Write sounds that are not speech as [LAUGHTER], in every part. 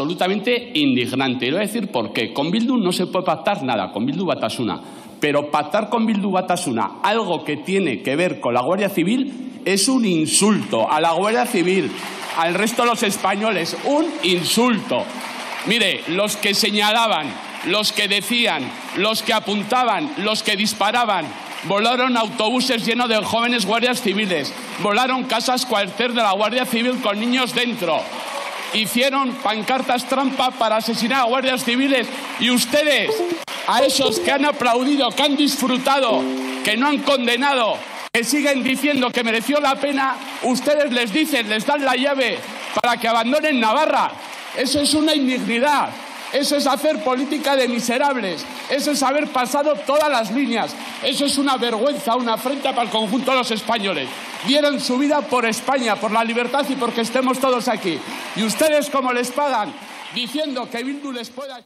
absolutamente indignante. Y voy a decir porque Con Bildu no se puede pactar nada, con Bildu Batasuna. Pero pactar con Bildu Batasuna algo que tiene que ver con la Guardia Civil es un insulto a la Guardia Civil, al resto de los españoles, un insulto. Mire, los que señalaban, los que decían, los que apuntaban, los que disparaban, Volaron autobuses llenos de jóvenes guardias civiles. Volaron casas cuartel de la Guardia Civil con niños dentro hicieron pancartas trampa para asesinar a guardias civiles y ustedes, a esos que han aplaudido, que han disfrutado, que no han condenado, que siguen diciendo que mereció la pena, ustedes les dicen, les dan la llave para que abandonen Navarra. Eso es una indignidad. Eso es hacer política de miserables. Eso es haber pasado todas las líneas. Eso es una vergüenza, una afrenta para el conjunto de los españoles. Dieron su vida por España, por la libertad y porque estemos todos aquí. Y ustedes, como les pagan, diciendo que Bildu les pueda.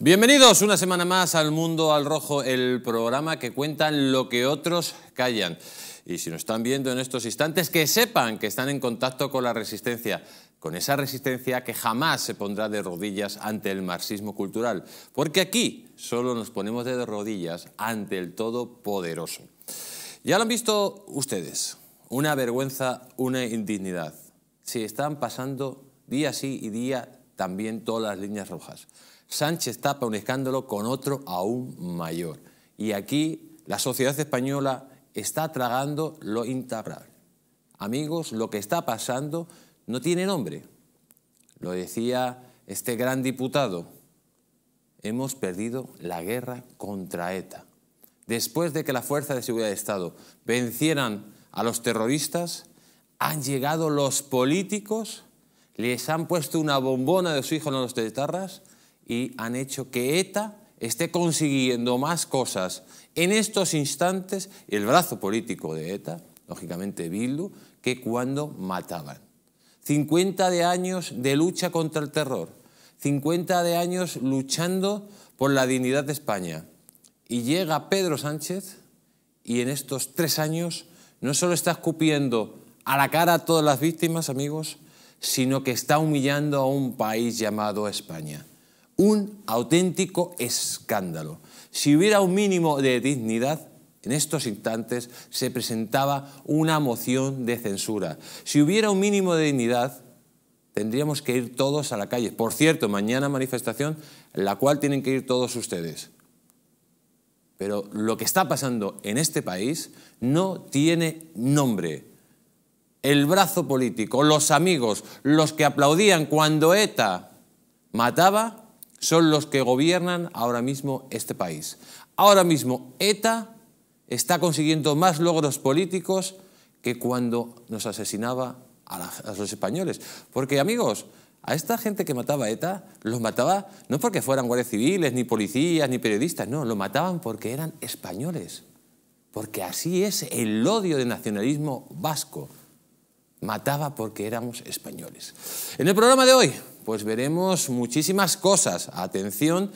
Bienvenidos una semana más al Mundo al Rojo, el programa que cuenta lo que otros callan. Y si nos están viendo en estos instantes, que sepan que están en contacto con la resistencia con esa resistencia que jamás se pondrá de rodillas ante el marxismo cultural, porque aquí solo nos ponemos de rodillas ante el Todopoderoso. Ya lo han visto ustedes, una vergüenza, una indignidad. Se están pasando día sí y día también todas las líneas rojas. Sánchez tapa un escándalo con otro aún mayor. Y aquí la sociedad española está tragando lo integral. Amigos, lo que está pasando no tiene nombre. Lo decía este gran diputado. Hemos perdido la guerra contra ETA. Después de que las fuerzas de seguridad de Estado vencieran a los terroristas, han llegado los políticos, les han puesto una bombona de su hijo en los tetarras y han hecho que ETA esté consiguiendo más cosas en estos instantes, el brazo político de ETA, lógicamente Bildu, que cuando mataban. 50 de años de lucha contra el terror, 50 de años luchando por la dignidad de España. Y llega Pedro Sánchez y en estos tres años no solo está escupiendo a la cara a todas las víctimas, amigos, sino que está humillando a un país llamado España. Un auténtico escándalo. Si hubiera un mínimo de dignidad, en estos instantes se presentaba una moción de censura. Si hubiera un mínimo de dignidad, tendríamos que ir todos a la calle. Por cierto, mañana manifestación, la cual tienen que ir todos ustedes. Pero lo que está pasando en este país no tiene nombre. El brazo político, los amigos, los que aplaudían cuando ETA mataba, son los que gobiernan ahora mismo este país. Ahora mismo ETA está consiguiendo más logros políticos que cuando nos asesinaba a, los españoles. Porque, amigos, a esta gente que mataba a ETA, los mataba no porque fueran guardias civiles, ni policías, ni periodistas, no, lo mataban porque eran españoles. Porque así es el odio del nacionalismo vasco. Mataba porque éramos españoles. En el programa de hoy pues veremos muchísimas cosas. Atención,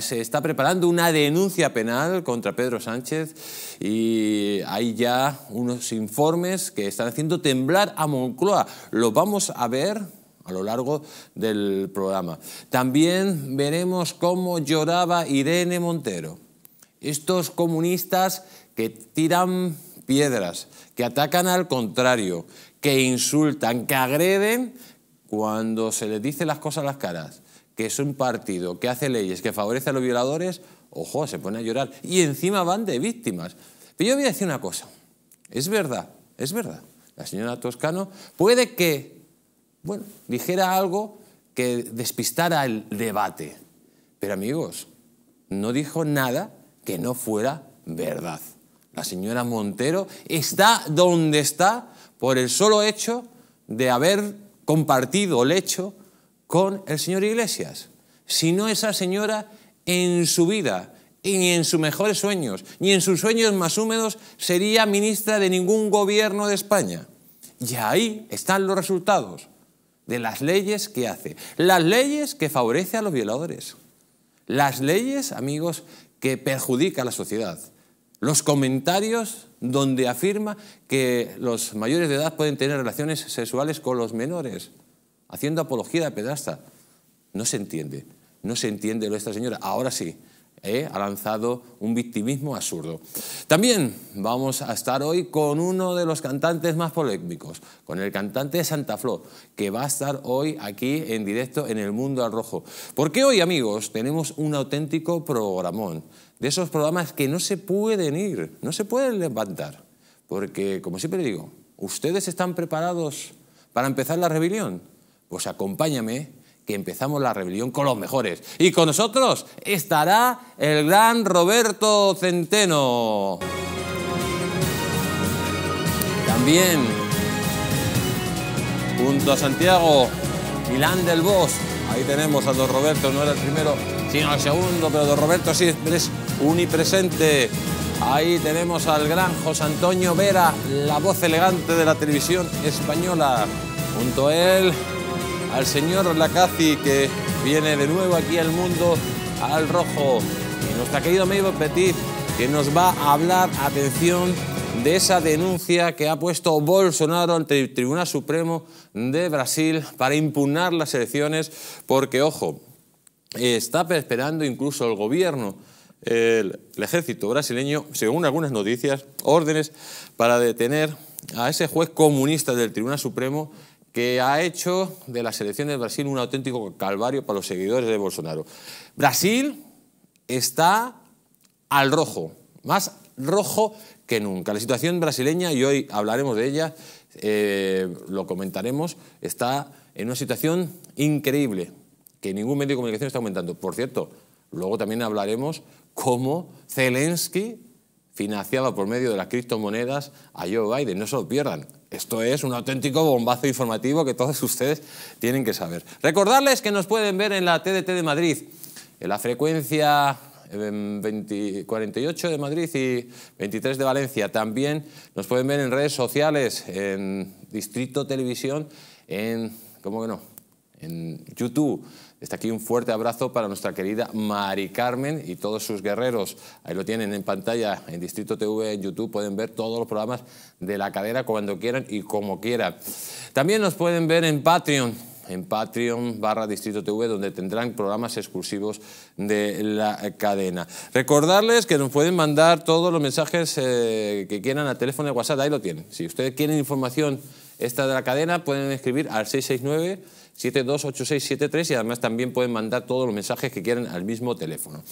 se está preparando una denuncia penal contra Pedro Sánchez y hay ya unos informes que están haciendo temblar a Moncloa. Lo vamos a ver a lo largo del programa. También veremos cómo lloraba Irene Montero. Estos comunistas que tiran piedras, que atacan al contrario, que insultan, que agreden cuando se les dice las cosas a las caras, que es un partido que hace leyes que favorece a los violadores, ojo, se pone a llorar. Y encima van de víctimas. Pero yo voy a decir una cosa. Es verdad, es verdad. La señora Toscano puede que, bueno, dijera algo que despistara el debate. Pero amigos, no dijo nada que no fuera verdad. La señora Montero está donde está por el solo hecho de haber compartido el hecho con el señor Iglesias, si no esa señora en su vida, ni en sus mejores sueños, ni en sus sueños más húmedos sería ministra de ningún gobierno de España. Y ahí están los resultados de las leyes que hace. Las leyes que favorece a los violadores. Las leyes, amigos, que perjudica a la sociedad los comentarios donde afirma que los mayores de edad pueden tener relaciones sexuales con los menores, haciendo apología de pedasta. No se entiende, no se entiende lo esta señora. Ahora sí, ¿eh? ha lanzado un victimismo absurdo. También vamos a estar hoy con uno de los cantantes más polémicos, con el cantante Santa Flor, que va a estar hoy aquí en directo en El Mundo al Rojo. Porque hoy, amigos, tenemos un auténtico programón de esos programas que no se pueden ir, no se pueden levantar. Porque, como siempre digo, ¿ustedes están preparados para empezar la rebelión? Pues acompáñame que empezamos la rebelión con los mejores. Y con nosotros estará el gran Roberto Centeno. También, junto a Santiago Milán del Bosch, ahí tenemos a don Roberto, no era el primero, sino el segundo, pero don Roberto sí es unipresente. Ahí tenemos al gran José Antonio Vera, la voz elegante de la televisión española. Junto a él, al señor Lacazzi, que viene de nuevo aquí al mundo, al rojo. Y nuestro querido amigo Petit, que nos va a hablar, atención, de esa denuncia que ha puesto Bolsonaro ante el Tribunal Supremo de Brasil para impugnar las elecciones, porque, ojo, está esperando incluso el gobierno el, ejército brasileño, según algunas noticias, órdenes para detener a ese juez comunista del Tribunal Supremo que ha hecho de las elecciones de Brasil un auténtico calvario para los seguidores de Bolsonaro. Brasil está al rojo, más rojo que nunca. La situación brasileña, y hoy hablaremos de ella, eh, lo comentaremos, está en una situación increíble, que ningún medio de comunicación está aumentando. Por cierto, Luego también hablaremos cómo Zelensky financiaba por medio de las criptomonedas a Joe Biden. No se lo pierdan. Esto es un auténtico bombazo informativo que todos [LAUGHS] ustedes tienen que saber. Recordarles que nos pueden ver en la TDT de Madrid, en la frecuencia 48 em, de Madrid y 23 de Valencia. También nos pueden ver en redes sociales, en Distrito Televisión, en... ¿Cómo que no? En YouTube Está aquí un fuerte abrazo para nuestra querida Mari Carmen y todos sus guerreros. Ahí lo tienen en pantalla, en Distrito TV, en YouTube. Pueden ver todos los programas de la cadena cuando quieran y como quieran. También nos pueden ver en Patreon, en Patreon barra Distrito TV, donde tendrán programas exclusivos de la cadena. Recordarles que nos pueden mandar todos los mensajes eh, que quieran a teléfono de WhatsApp, ahí lo tienen. Si ustedes quieren información esta de la cadena, pueden escribir al 669 728673 y además también pueden mandar todos los mensajes que quieran al mismo teléfono.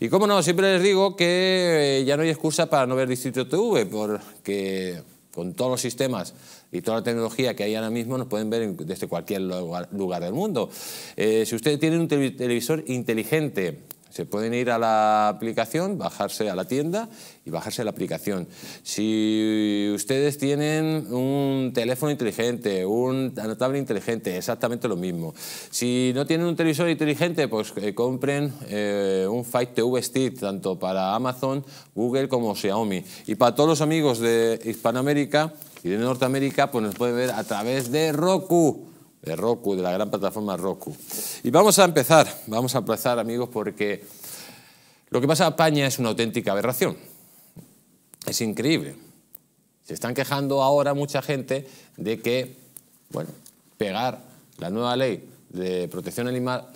Y como no, siempre les digo que eh, ya no hay excusa para no ver Distrito TV, porque con todos los sistemas y toda la tecnología que hay ahora mismo nos pueden ver desde cualquier lugar, del mundo. Eh, si ustedes tienen un televisor inteligente se pueden ir a la aplicación, bajarse a la tienda y bajarse la aplicación. Si ustedes tienen un teléfono inteligente, un tablet inteligente, exactamente lo mismo. Si no tienen un televisor inteligente, pues eh, compren eh, un Fight TV Stick, tanto para Amazon, Google como Xiaomi. Y para todos los amigos de Hispanoamérica y de Norteamérica, pues nos pueden ver a través de Roku de Roku, de la gran plataforma Roku. Y vamos a empezar, vamos a empezar amigos, porque lo que pasa en España es una auténtica aberración. Es increíble. Se están quejando ahora mucha gente de que, bueno, pegar la nueva ley de protección animal,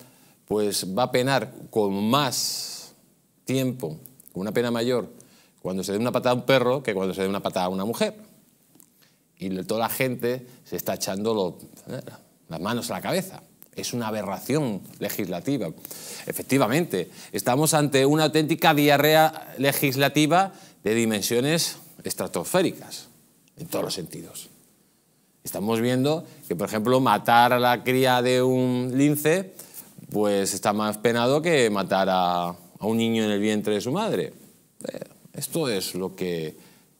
pues va a penar con más tiempo, con una pena mayor, cuando se dé una patada a un perro que cuando se dé una patada a una mujer. Y toda la gente se está echando lo, eh, las manos a la cabeza. Es una aberración legislativa. Efectivamente, estamos ante una auténtica diarrea legislativa de dimensiones estratosféricas, en todos los sentidos. Estamos viendo que, por ejemplo, matar a la cría de un lince pues está más penado que matar a, un niño en el vientre de su madre. Esto es lo que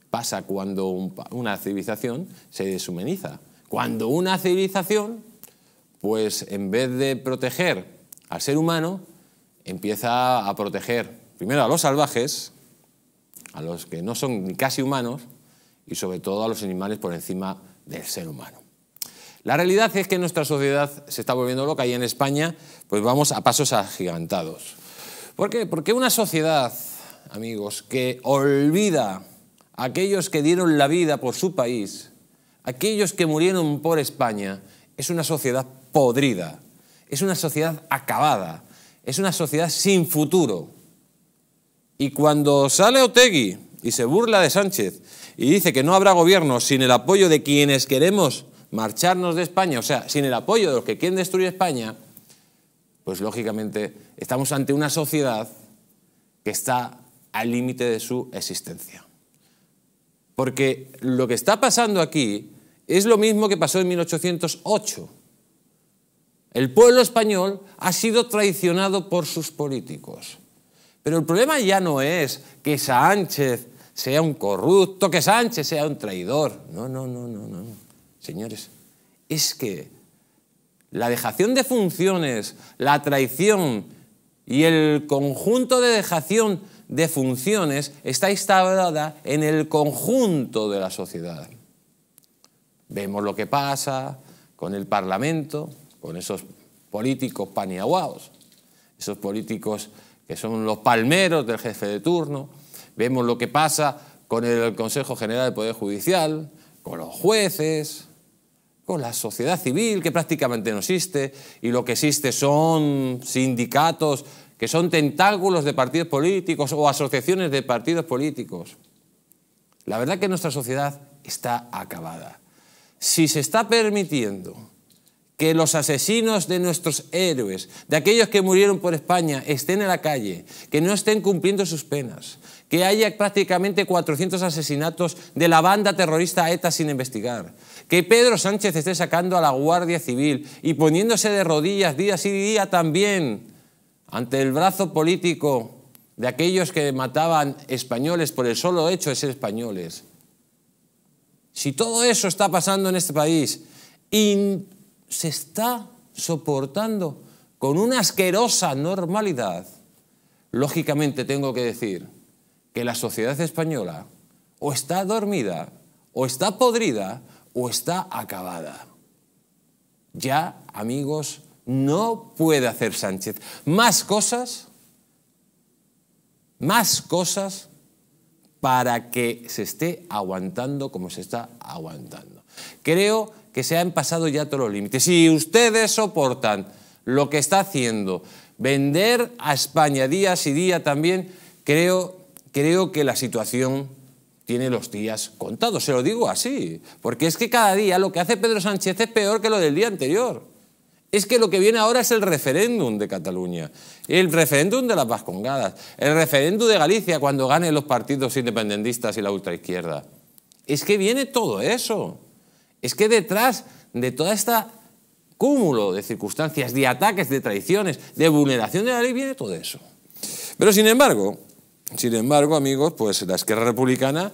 pasa cuando una civilización se deshumaniza. Cuando una civilización pues en vez de proteger al ser humano, empieza a proteger primero a los salvajes, a los que no son ni casi humanos, y sobre todo a los animales por encima del ser humano. La realidad es que nuestra sociedad se está volviendo loca y en España pues vamos a pasos agigantados. ¿Por qué? Porque una sociedad, amigos, que olvida a aquellos que dieron la vida por su país, aquellos que murieron por España, es una sociedad podrida, es una sociedad acabada, es una sociedad sin futuro. Y cuando sale Otegui y se burla de Sánchez y dice que no habrá gobierno sin el apoyo de quienes queremos marcharnos de España, o sea, sin el apoyo de los que quieren destruir España, pues lógicamente estamos ante una sociedad que está al límite de su existencia. Porque lo que está pasando aquí es lo mismo que pasó en 1808. El pueblo español ha sido traicionado por sus políticos. Pero el problema ya no es que Sánchez sea un corrupto, que Sánchez sea un traidor. No, no, no, no, no. Señores, es que la dejación de funciones, la traición y el conjunto de dejación de funciones está instalada en el conjunto de la sociedad. Vemos lo que pasa con el Parlamento, con esos políticos paniaguados, esos políticos que son los palmeros del jefe de turno. Vemos lo que pasa con el Consejo General del Poder Judicial, con los jueces, con la sociedad civil, que prácticamente no existe, y lo que existe son sindicatos que son tentáculos de partidos políticos o asociaciones de partidos políticos. La verdad que nuestra sociedad está acabada si se está permitiendo que los asesinos de nuestros héroes, de aquellos que murieron por España, estén en la calle, que no estén cumpliendo sus penas, que haya prácticamente 400 asesinatos de la banda terrorista ETA sin investigar, que Pedro Sánchez esté sacando a la Guardia Civil y poniéndose de rodillas día sí día también ante el brazo político de aquellos que mataban españoles por el solo hecho de ser españoles si todo eso está pasando en este país y se está soportando con una asquerosa normalidad, lógicamente tengo que decir que la sociedad española o está dormida, o está podrida, o está acabada. Ya, amigos, no puede hacer Sánchez más cosas, más cosas para que se esté aguantando como se está aguantando. Creo que se han pasado ya todos los límites. Si ustedes soportan lo que está haciendo, vender a España día y día también, creo, creo que la situación tiene los días contados, se lo digo así, porque es que cada día lo que hace Pedro Sánchez es peor que lo del día anterior. Es que lo que viene ahora es el referéndum de Cataluña, el referéndum de las Vascongadas, el referéndum de Galicia cuando ganen los partidos independentistas y la ultraizquierda. Es que viene todo eso. Es que detrás de todo este cúmulo de circunstancias, de ataques, de traiciones, de vulneración de la ley, viene todo eso. Pero sin embargo, sin embargo, amigos, pues la izquierda Republicana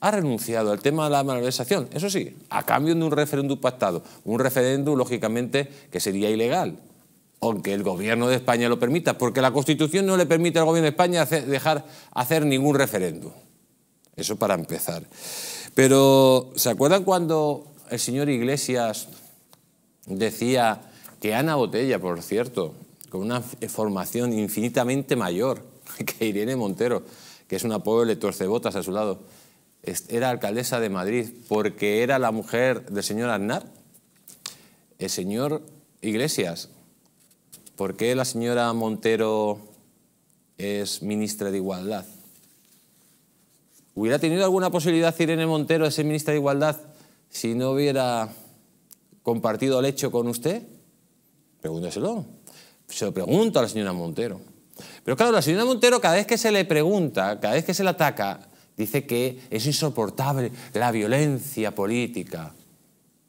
ha renunciado al tema de la malversación, eso sí, a cambio de un referéndum pactado, un referéndum lógicamente que sería ilegal, aunque el gobierno de España lo permita, porque la Constitución no le permite al gobierno de España dejar hacer ningún referéndum. Eso para empezar. Pero, ¿se acuerdan cuando el señor Iglesias decía que Ana Botella, por cierto, con una formación infinitamente mayor [LAUGHS] que Irene Montero, que es una pobre torcebotas a su lado, era alcaldesa de Madrid porque era la mujer del señor Aznar? ¿El señor Iglesias? ¿Por qué la señora Montero es ministra de Igualdad? ¿Hubiera tenido alguna posibilidad Irene Montero de ser ministra de Igualdad si no hubiera compartido el hecho con usted? Pregúnteselo. Se lo pregunto a la señora Montero. Pero claro, la señora Montero cada vez que se le pregunta, cada vez que se le ataca, Dice que es insoportable la violencia política.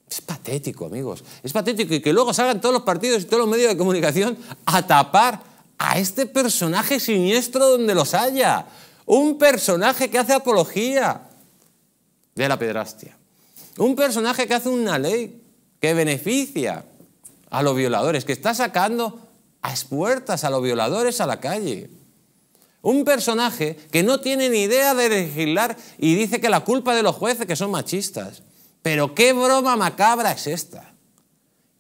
Es patético, amigos. Es patético. Y que luego salgan todos los partidos y todos los medios de comunicación a tapar a este personaje siniestro donde los haya. Un personaje que hace apología de la pedrastia. Un personaje que hace una ley que beneficia a los violadores, que está sacando a expuertas a los violadores a la calle. Un personaje que no tiene ni idea de legislar y dice que la culpa de los jueces que son machistas. Pero qué broma macabra es esta.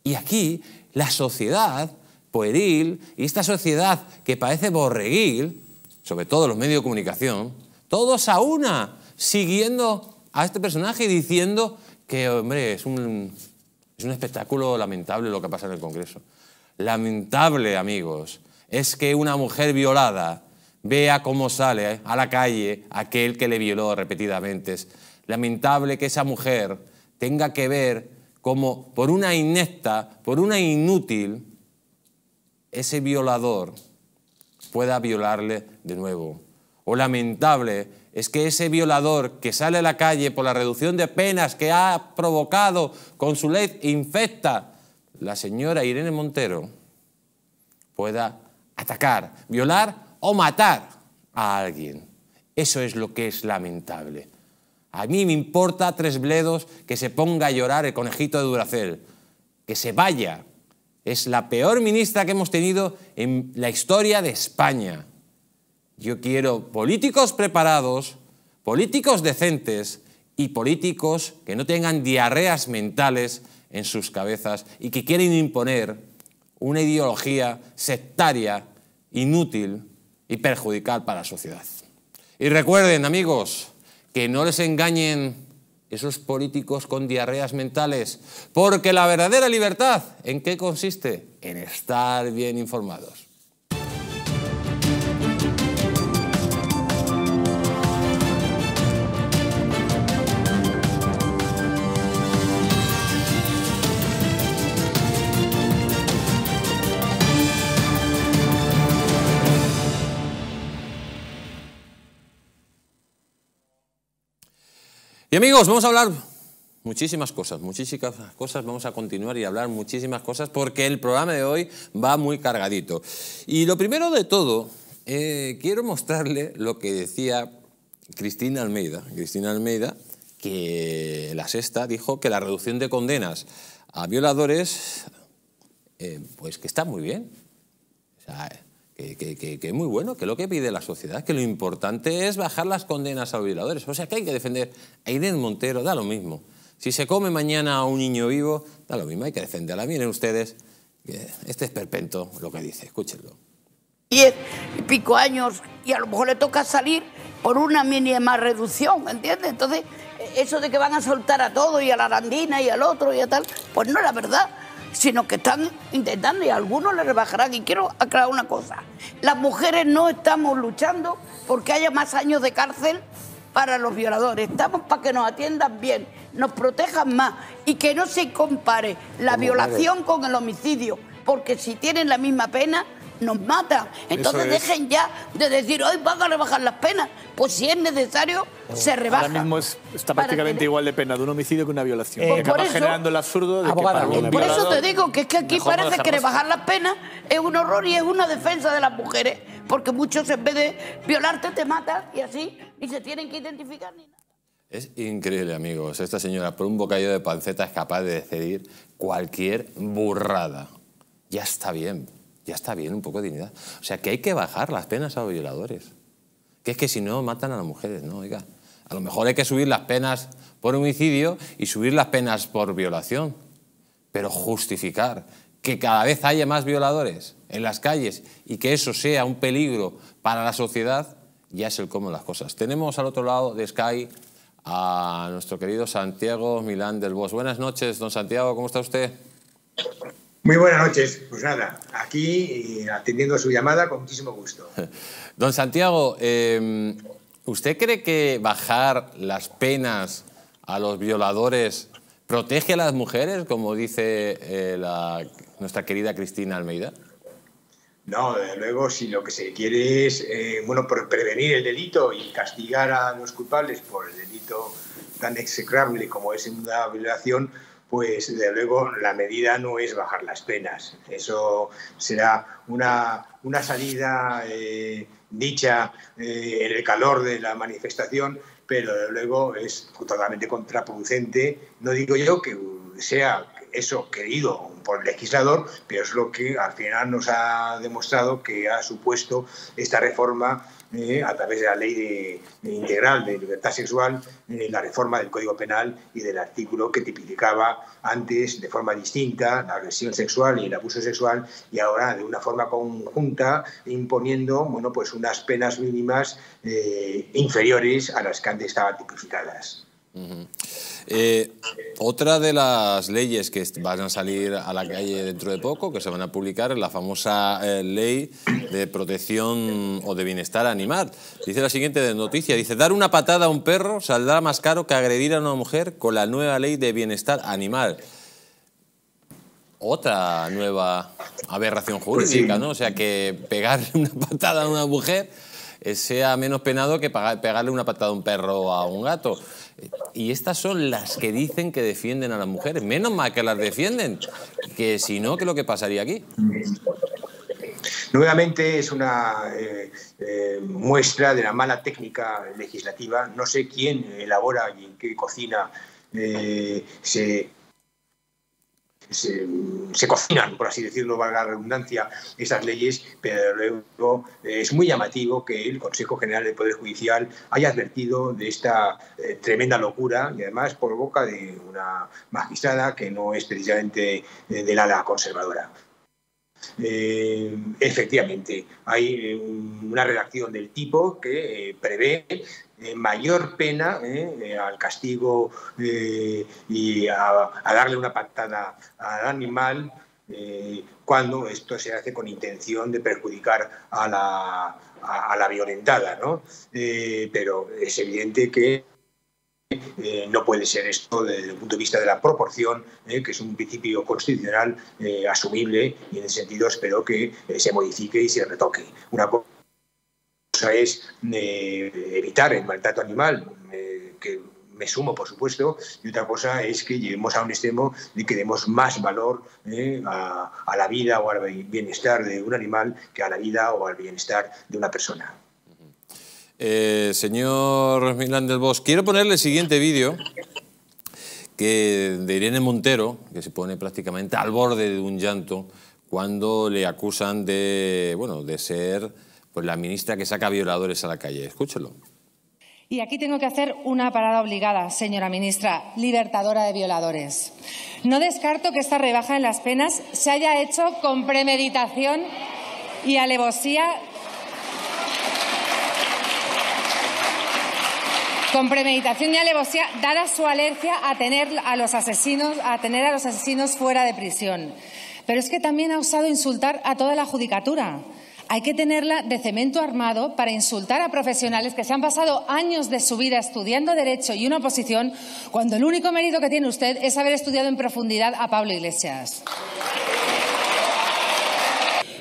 Y aquí la sociedad pueril y esta sociedad que parece borreguil, sobre todo los medios de comunicación, todos a una siguiendo a este personaje y diciendo que, hombre, es un, es un espectáculo lamentable lo que pasa en el Congreso. Lamentable, amigos, es que una mujer violada Vea cómo sale eh, a la calle aquel que le violó repetidamente. Lamentable que esa mujer tenga que ver cómo por una inecta, por una inútil, ese violador pueda violarle de nuevo. O lamentable es que ese violador que sale a la calle por la reducción de penas que ha provocado con su ley infecta la señora Irene Montero pueda atacar, violar o matar a alguien. Eso es lo que es lamentable. A mí me importa tres bledos que se ponga a llorar el conejito de Duracel, que se vaya. Es la peor ministra que hemos tenido en la historia de España. Yo quiero políticos preparados, políticos decentes y políticos que no tengan diarreas mentales en sus cabezas y que quieren imponer una ideología sectaria, inútil, y perjudicar para la sociedad. Y recuerden, amigos, que no les engañen esos políticos con diarreas mentales, porque la verdadera libertad, ¿en qué consiste? En estar bien informados. Y amigos, vamos a hablar muchísimas cosas, muchísimas cosas, vamos a continuar y hablar muchísimas cosas porque el programa de hoy va muy cargadito. Y lo primero de todo, eh, quiero mostrarle lo que decía Cristina Almeida. Cristina Almeida, que la sexta dijo que la reducción de condenas a violadores, eh, pues que está muy bien. O sea, que, es muy bueno, que lo que pide la sociedad, que lo importante es bajar las condenas a los violadores. O sea que hay que defender a Irene Montero, da lo mismo. Si se come mañana a un niño vivo, da lo mismo, hay que defenderla. Miren ustedes, este es perpento lo que dice, escúchenlo. Diez y pico años y a lo mejor le toca salir por una mínima reducción, ¿entiendes? Entonces, e-, eso de que van a soltar a todo y a la arandina y al otro y a tal, pues no es la verdad sino que están intentando y algunos le rebajarán. Y quiero aclarar una cosa, las mujeres no estamos luchando porque haya más años de cárcel para los violadores, estamos para que nos atiendan bien, nos protejan más y que no se compare la violación con el homicidio, porque si tienen la misma pena, nos mata, Entonces dejen ya de decir, hoy van a rebajar las penas. Pues si es necesario, se rebaja. Ahora mismo está prácticamente igual de pena de un homicidio que una violación. Eh, generando el absurdo de Por eso te digo que es que aquí parece que rebajar las penas es un horror y es una defensa de las mujeres. Porque muchos en vez de violarte te matan y así ni se tienen que identificar ni nada. Es increíble, amigos. Esta señora, por un bocadillo de panceta, es capaz de decidir cualquier burrada. Ya está bien. Ya está bien, un poco de dignidad. O sea, que hay que bajar las penas a los violadores. Que es que si no, matan a las mujeres, ¿no? Oiga, a lo mejor hay que subir las penas por homicidio y subir las penas por violación. Pero justificar que cada vez haya más violadores en las calles y que eso sea un peligro para la sociedad, ya es el cómo las cosas. Tenemos al otro lado de Sky a nuestro querido Santiago Milán del Bos Buenas noches, don Santiago, ¿cómo está usted? Muy buenas noches. Pues nada, aquí eh, atendiendo su llamada con muchísimo gusto. [LAUGHS] Don Santiago, em, ¿usted cree que bajar las penas a los violadores protege a las mujeres, como dice eh, la, nuestra querida Cristina Almeida? No, desde luego, si lo que se quiere es eh, bueno, prevenir el delito y castigar a los culpables por el delito tan execrable como es una violación, pues desde luego la medida no es bajar las penas. Eso será una, salida eh, dicha eh, en el calor de la manifestación, pero desde luego es totalmente contraproducente. No digo yo que sea eso querido por el legislador, pero es lo que al final nos ha demostrado que ha supuesto esta reforma eh, a través de la ley de, integral de libertad sexual, eh, la reforma del Código Penal y del artículo que tipificaba antes de forma distinta la agresión sexual y el abuso sexual y ahora de una forma conjunta imponiendo bueno, pues unas penas mínimas eh, inferiores a las que antes estaban tipificadas. Eh, otra de las leyes que van a salir a la calle dentro de poco, que se van a publicar, es la famosa eh, ley de protección o de bienestar animal. Dice la siguiente noticia, dice, dar una patada a un perro saldrá más caro que agredir a una mujer con la nueva ley de bienestar animal. Otra nueva aberración jurídica, ¿no? O sea, que pegar una patada a una mujer eh, sea menos penado que pegarle una patada a un perro a un gato. Y estas son las que dicen que defienden a las mujeres. Menos mal que las defienden, que si no, ¿qué es lo que pasaría aquí? Nuevamente es una eh, eh, muestra de la mala técnica legislativa. No sé quién elabora y en qué cocina se se, cocinan, por así decirlo, valga la redundancia, esas leyes, pero luego eh, es muy llamativo que el Consejo General del Poder Judicial haya advertido de esta eh, tremenda locura y además por boca de una magistrada que no es precisamente eh, del ala conservadora. efectivamente, hay una redacción del tipo que prevé mayor pena ¿eh? Eh, al castigo eh, y a, darle una patada al animal cuando esto se hace con intención de perjudicar a la, a, la violentada. ¿no? pero es evidente que no puede ser esto desde el punto de vista de la proporción, que es un principio constitucional asumible y en ese sentido espero que se modifique y se retoque. Una es eh, evitar el maltrato animal, eh, que me sumo, por supuesto, y otra cosa es que lleguemos a un extremo de que demos más valor eh, a, la vida o al bienestar de un animal que a la vida o al bienestar de una persona. señor Milán del Bosch, quiero ponerle el siguiente vídeo que de Irene Montero, que se pone prácticamente al borde de un llanto cuando le acusan de, bueno, de ser pues la ministra que saca violadores a la calle. Escúchelo. Y aquí tengo que hacer una parada obligada, señora ministra, libertadora de violadores. No descarto que esta rebaja en las penas se haya hecho con premeditación y alevosía. Con premeditación y alevosía, dada su alergia a tener a los asesinos, a tener a los asesinos fuera de prisión. Pero es que también ha usado insultar a toda la judicatura hay que tenerla de cemento armado para insultar a profesionales que se han pasado años de su vida estudiando derecho y una oposición cuando el único mérito que tiene usted es haber estudiado en profundidad a Pablo Iglesias.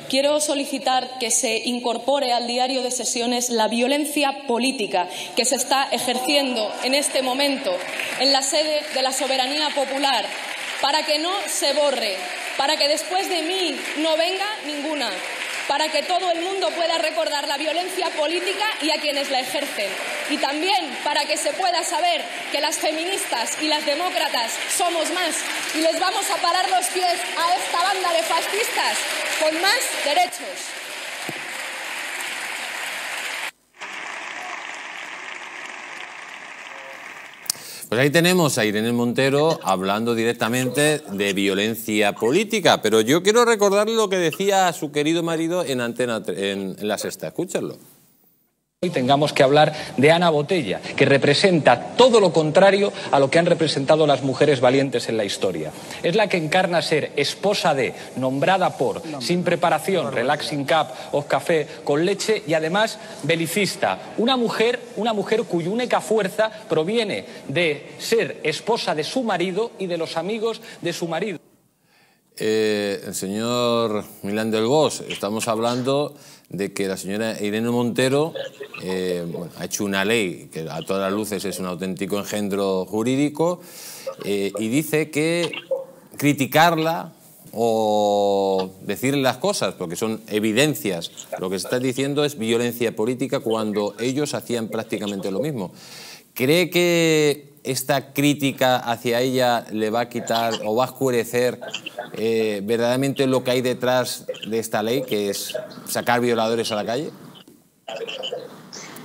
Quiero solicitar que se incorpore al diario de sesiones la violencia política que se está ejerciendo en este momento en la sede de la soberanía popular para que no se borre, para que después de mí no venga ninguna para que todo el mundo pueda recordar la violencia política y a quienes la ejercen. Y también para que se pueda saber que las feministas y las demócratas somos más y les vamos a parar los pies a esta banda de fascistas con más derechos. Pues ahí tenemos a Irene Montero hablando directamente de violencia política, pero yo quiero recordarle lo que decía su querido marido en Antena en, en la Sexta. Escúchalo. Hoy tengamos que hablar de Ana Botella, que representa todo lo contrario a lo que han representado las mujeres valientes en la historia. Es la que encarna ser esposa de, nombrada por, sin preparación, relaxing cup o café, con leche y además belicista. Una mujer, una mujer cuya única fuerza proviene de ser esposa de su marido y de los amigos de su marido. Eh, el señor Milán del Bosch, estamos hablando de que la señora Irene Montero eh, ha hecho una ley que a todas las luces es un auténtico engendro jurídico eh, y dice que criticarla o decir las cosas, porque son evidencias, lo que se está diciendo es violencia política cuando ellos hacían prácticamente lo mismo. ¿Cree que esta crítica hacia ella le va a quitar o va a oscurecer eh, verdaderamente lo que hay detrás de esta ley, que es sacar violadores a la calle?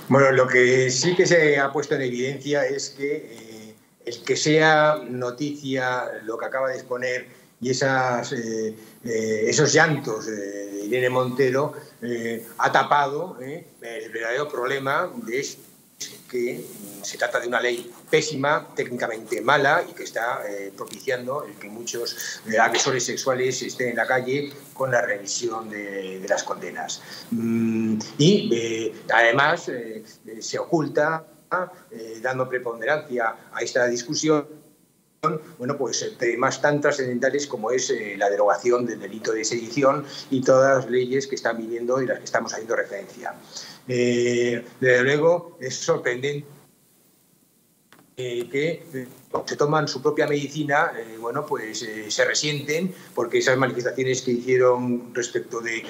Bueno, lo que sí que se ha puesto en evidencia es que el eh, que sea noticia lo que acaba de exponer y eh, esos llantos de Irene Montero ha tapado el verdadero problema de que se trata de una ley pésima, técnicamente mala y que está eh, propiciando el que muchos eh, agresores sexuales estén en la calle con la revisión de, las condenas. Mm, y eh, además se oculta, dando preponderancia a esta discusión, bueno, pues temas tan trascendentales como es la derogación del delito de sedición y todas las leyes que están viviendo y las que estamos haciendo referencia. Eh, desde luego es sorprendente que eh, se toman su propia medicina, eh, bueno, pues se resienten porque esas manifestaciones que hicieron respecto de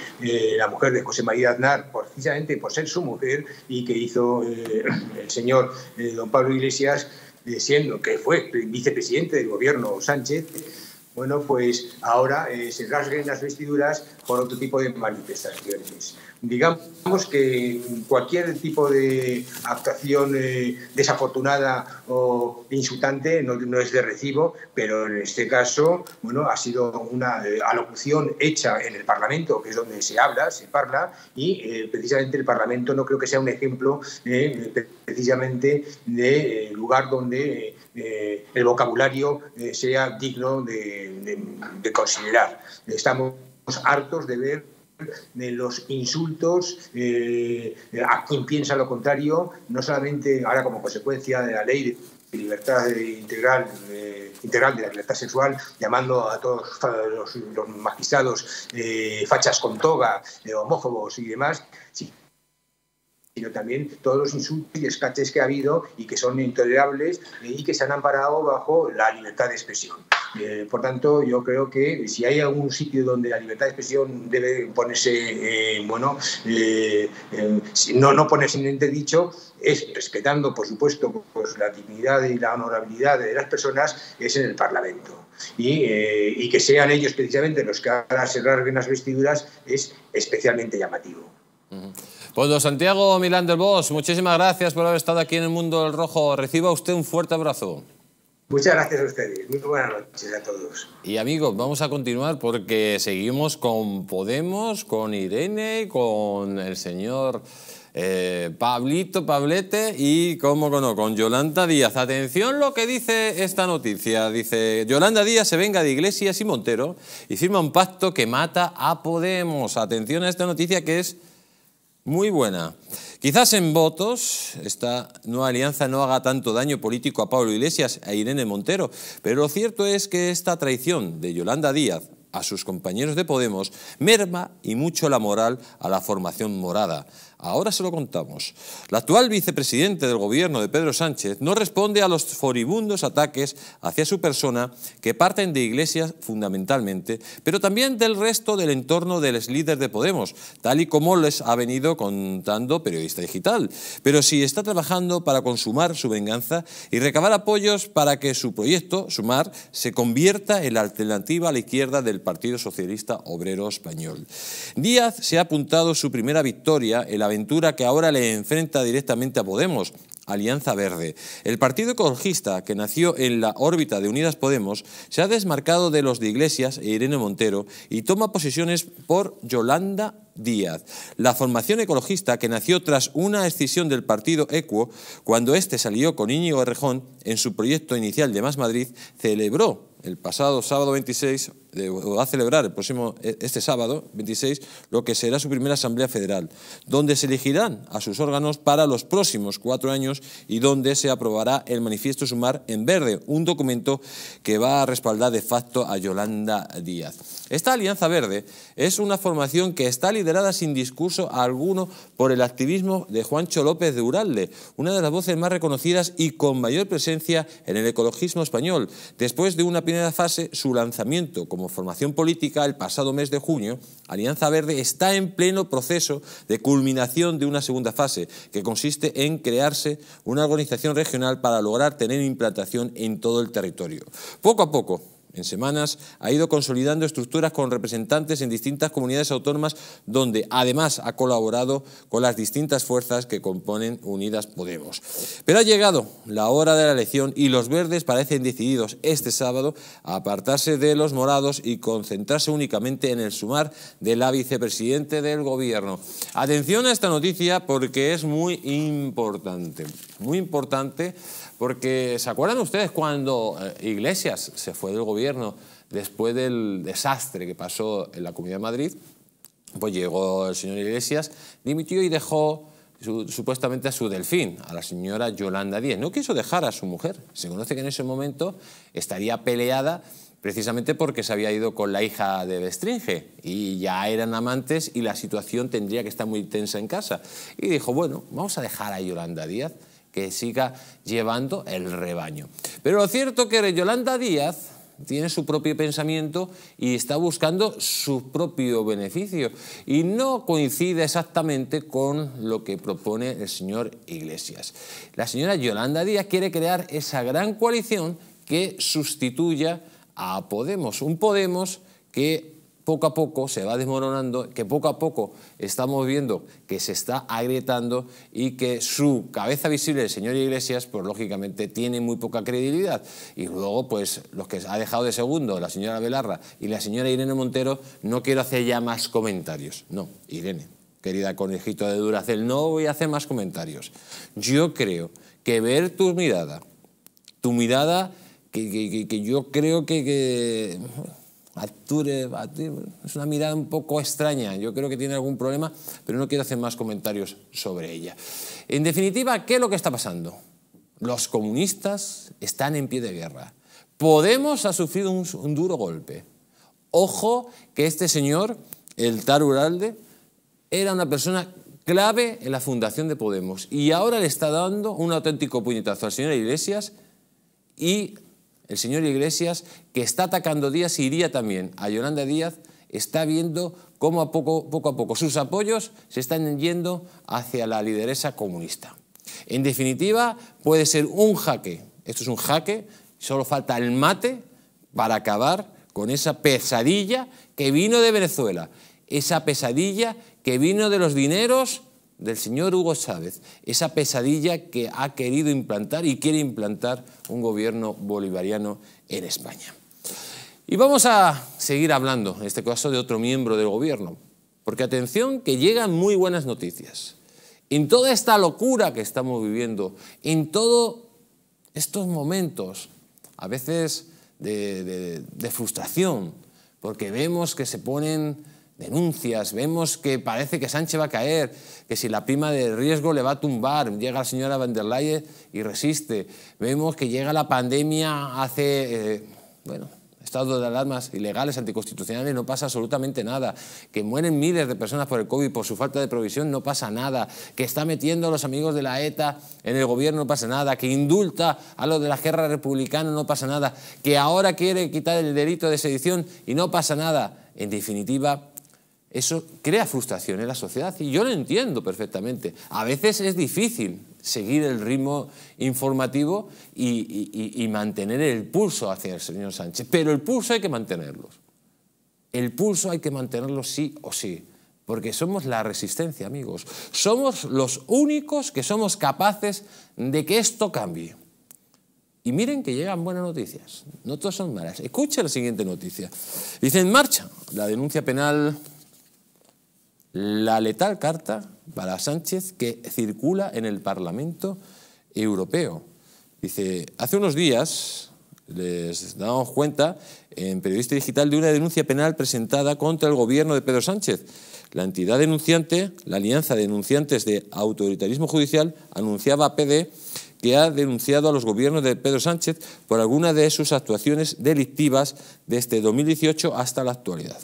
la mujer de José María Aznar, precisamente por ser su mujer y que hizo el señor don Pablo Iglesias, siendo que fue vicepresidente del gobierno Sánchez, bueno, pues ahora eh, se rasguen las vestiduras por otro tipo de manifestaciones. Digamos que cualquier tipo de actuación eh, desafortunada o insultante no, es de recibo, pero en este caso, bueno, ha sido una eh, alocución hecha en el Parlamento, que es donde se habla, se parla, y precisamente el Parlamento no creo que sea un ejemplo precisamente de lugar donde eh, el vocabulario eh, sea digno de, considerar. Estamos hartos de ver de los insultos eh, a quien piensa lo contrario, no solamente ahora como consecuencia de la ley de libertad integral, integral de la libertad sexual, llamando a todos los, magistrados fachas con toga, homófobos y demás, sí sino también todos los insultos y escaches que ha habido y que son intolerables y que se han amparado bajo la libertad de expresión. Eh, por tanto, yo creo que si hay algún sitio donde la libertad de expresión debe ponerse, eh, bueno, eh, no, no ponerse en entredicho, es respetando, por supuesto, pues, la dignidad y la honorabilidad de las personas, es en el Parlamento. Y, y que sean ellos precisamente los que hagan cerrar bien las vestiduras es especialmente llamativo. Pues don Santiago Milán del Bosch, muchísimas gracias por haber estado aquí en el Mundo del Rojo. Reciba usted un fuerte abrazo. Muchas gracias a ustedes. Muy buenas noches a todos. Y amigos, vamos a continuar porque seguimos con Podemos, con Irene, con el señor eh, Pablito Pablete y, cómo no, con Yolanda Díaz. Atención lo que dice esta noticia. Dice, Yolanda Díaz se venga de Iglesias y Montero y firma un pacto que mata a Podemos. Atención a esta noticia que es muy buena. Quizás en votos esta nueva alianza no haga tanto daño político a Pablo Iglesias e Irene Montero, pero lo cierto es que esta traición de Yolanda Díaz a sus compañeros de Podemos merma y mucho la moral a la formación morada. Ahora se lo contamos. La actual vicepresidente del gobierno de Pedro Sánchez no responde a los foribundos ataques hacia su persona que parten de iglesias fundamentalmente, pero también del resto del entorno del los líderes de Podemos, tal y como les ha venido contando Periodista Digital. Pero si está trabajando para consumar su venganza y recabar apoyos para que su proyecto, Sumar, se convierta en la alternativa a la izquierda del Partido Socialista Obrero Español. Díaz se ha apuntado su primera victoria en la aventura que ahora le enfrenta directamente a Podemos, Alianza Verde. El partido ecologista, que nació en la órbita de Unidas Podemos, se ha desmarcado de los de Iglesias e Irene Montero y toma posiciones por Yolanda Díaz. La formación ecologista, que nació tras una escisión del partido Equo, cuando éste salió con Íñigo Errejón en su proyecto inicial de Más Madrid, celebró el pasado sábado 26 va a celebrar próximo, e, este sábado, 26, lo que será su primera Asamblea Federal, donde se elegirán a sus órganos para los próximos cuatro años y donde se aprobará el manifiesto Sumar en Verde, un documento que va a respaldar de facto a Yolanda Díaz. Esta Alianza Verde es una formación que está liderada sin discurso alguno por el activismo de Juancho López de Uralde, una de las voces más reconocidas y con mayor presencia en el ecologismo español, después de una primera fase, su lanzamiento como formación política, el pasado mes de junio, Alianza Verde está en pleno proceso de culminación de una segunda fase, que consiste en crearse una organización regional para lograr tener implantación en todo el territorio. Poco a poco, en semanas, ha ido consolidando estructuras con representantes en distintas comunidades autónomas, donde además ha colaborado con las distintas fuerzas que componen Unidas Podemos. Pero ha llegado la hora de la elección y los verdes parecen decididos este sábado a apartarse de los morados y concentrarse únicamente en el sumar de la vicepresidente del Gobierno. Atención a esta noticia porque es muy importante, muy importante porque, ¿se acuerdan ustedes cuando eh, Iglesias se fue del gobierno después del desastre que pasó en la Comunidad de Madrid? Pues llegó el señor Iglesias, dimitió y dejó supuestamente a su delfín, a la señora Yolanda Díaz. No quiso dejar a su mujer. Se conoce que en ese momento estaría peleada precisamente porque se había ido con la hija de Bestringe y ya eran amantes y la situación tendría que estar muy tensa en casa. Y dijo, bueno, vamos a dejar a Yolanda Díaz que siga llevando el rebaño. Pero lo cierto es que Yolanda Díaz tiene su propio pensamiento y está buscando su propio beneficio. Y no coincide exactamente con lo que propone el señor Iglesias. La señora Yolanda Díaz quiere crear esa gran coalición que sustituya a Podemos. Un Podemos que poco a poco se va desmoronando, que poco a poco estamos viendo que se está agrietando y que su cabeza visible, el señor Iglesias, pues lógicamente tiene muy poca credibilidad. Y luego, pues los que ha dejado de segundo, la señora Belarra y la señora Irene Montero, no quiero hacer ya más comentarios. No, Irene, querida conejito de Duracel, no voy a hacer más comentarios. Yo creo que ver tu mirada, tu mirada que, que yo creo que es una mirada un poco extraña, yo creo que tiene algún problema, pero no quiero hacer más comentarios sobre ella. En definitiva, ¿qué es lo que está pasando? Los comunistas están en pie de guerra. Podemos ha sufrido un, duro golpe. Ojo que este señor, el Tar Uralde, era una persona clave en la fundación de Podemos y ahora le está dando un auténtico puñetazo al señor Iglesias y el señor Iglesias, que está atacando Díaz, iría también a Yolanda Díaz, está viendo cómo poco, poco a poco sus apoyos se están yendo hacia la lideresa comunista. En definitiva, puede ser un jaque, esto es un jaque, solo falta el mate para acabar con esa pesadilla que vino de Venezuela, esa pesadilla que vino de los dineros del señor Hugo Chávez esa pesadilla que ha querido implantar y quiere implantar un gobierno bolivariano en España. Y vamos a seguir hablando, en este caso, de otro miembro del gobierno, porque atención que llegan muy buenas noticias. En toda esta locura que estamos viviendo, en todos estos momentos, a veces de, frustración, porque vemos que se ponen denuncias, vemos que parece que Sánchez va a caer, que si la prima de riesgo le va a tumbar, llega la señora van der Leyen y resiste, vemos que llega la pandemia, hace, eh, bueno, estado de alarmas ilegales, anticonstitucionales, no pasa absolutamente nada. Que mueren miles de personas por el COVID, por su falta de provisión, no pasa nada. Que está metiendo a los amigos de la ETA en el gobierno, no pasa nada. Que indulta a los de la guerra republicana, no pasa nada. Que ahora quiere quitar el delito de sedición y no pasa nada. En definitiva, eso crea frustración en la sociedad y yo lo entiendo perfectamente. A veces es difícil seguir el ritmo informativo y, mantener el pulso hacia el señor Sánchez, pero el pulso hay que mantenerlo. El pulso hay que mantenerlo sí o sí, porque somos la resistencia, amigos. Somos los únicos que somos capaces de que esto cambie. Y miren que llegan buenas noticias, no todas son malas. Escuchen la siguiente noticia. Dice en marcha la denuncia penal la letal carta para Sánchez que circula en el Parlamento Europeo. Dice, hace unos días les damos cuenta en Periodista Digital de una denuncia penal presentada contra el gobierno de Pedro Sánchez. La entidad denunciante, la Alianza de Denunciantes de Autoritarismo Judicial, anunciaba a PD que ha denunciado a los gobiernos de Pedro Sánchez por alguna de sus actuaciones delictivas desde 2018 hasta la actualidad.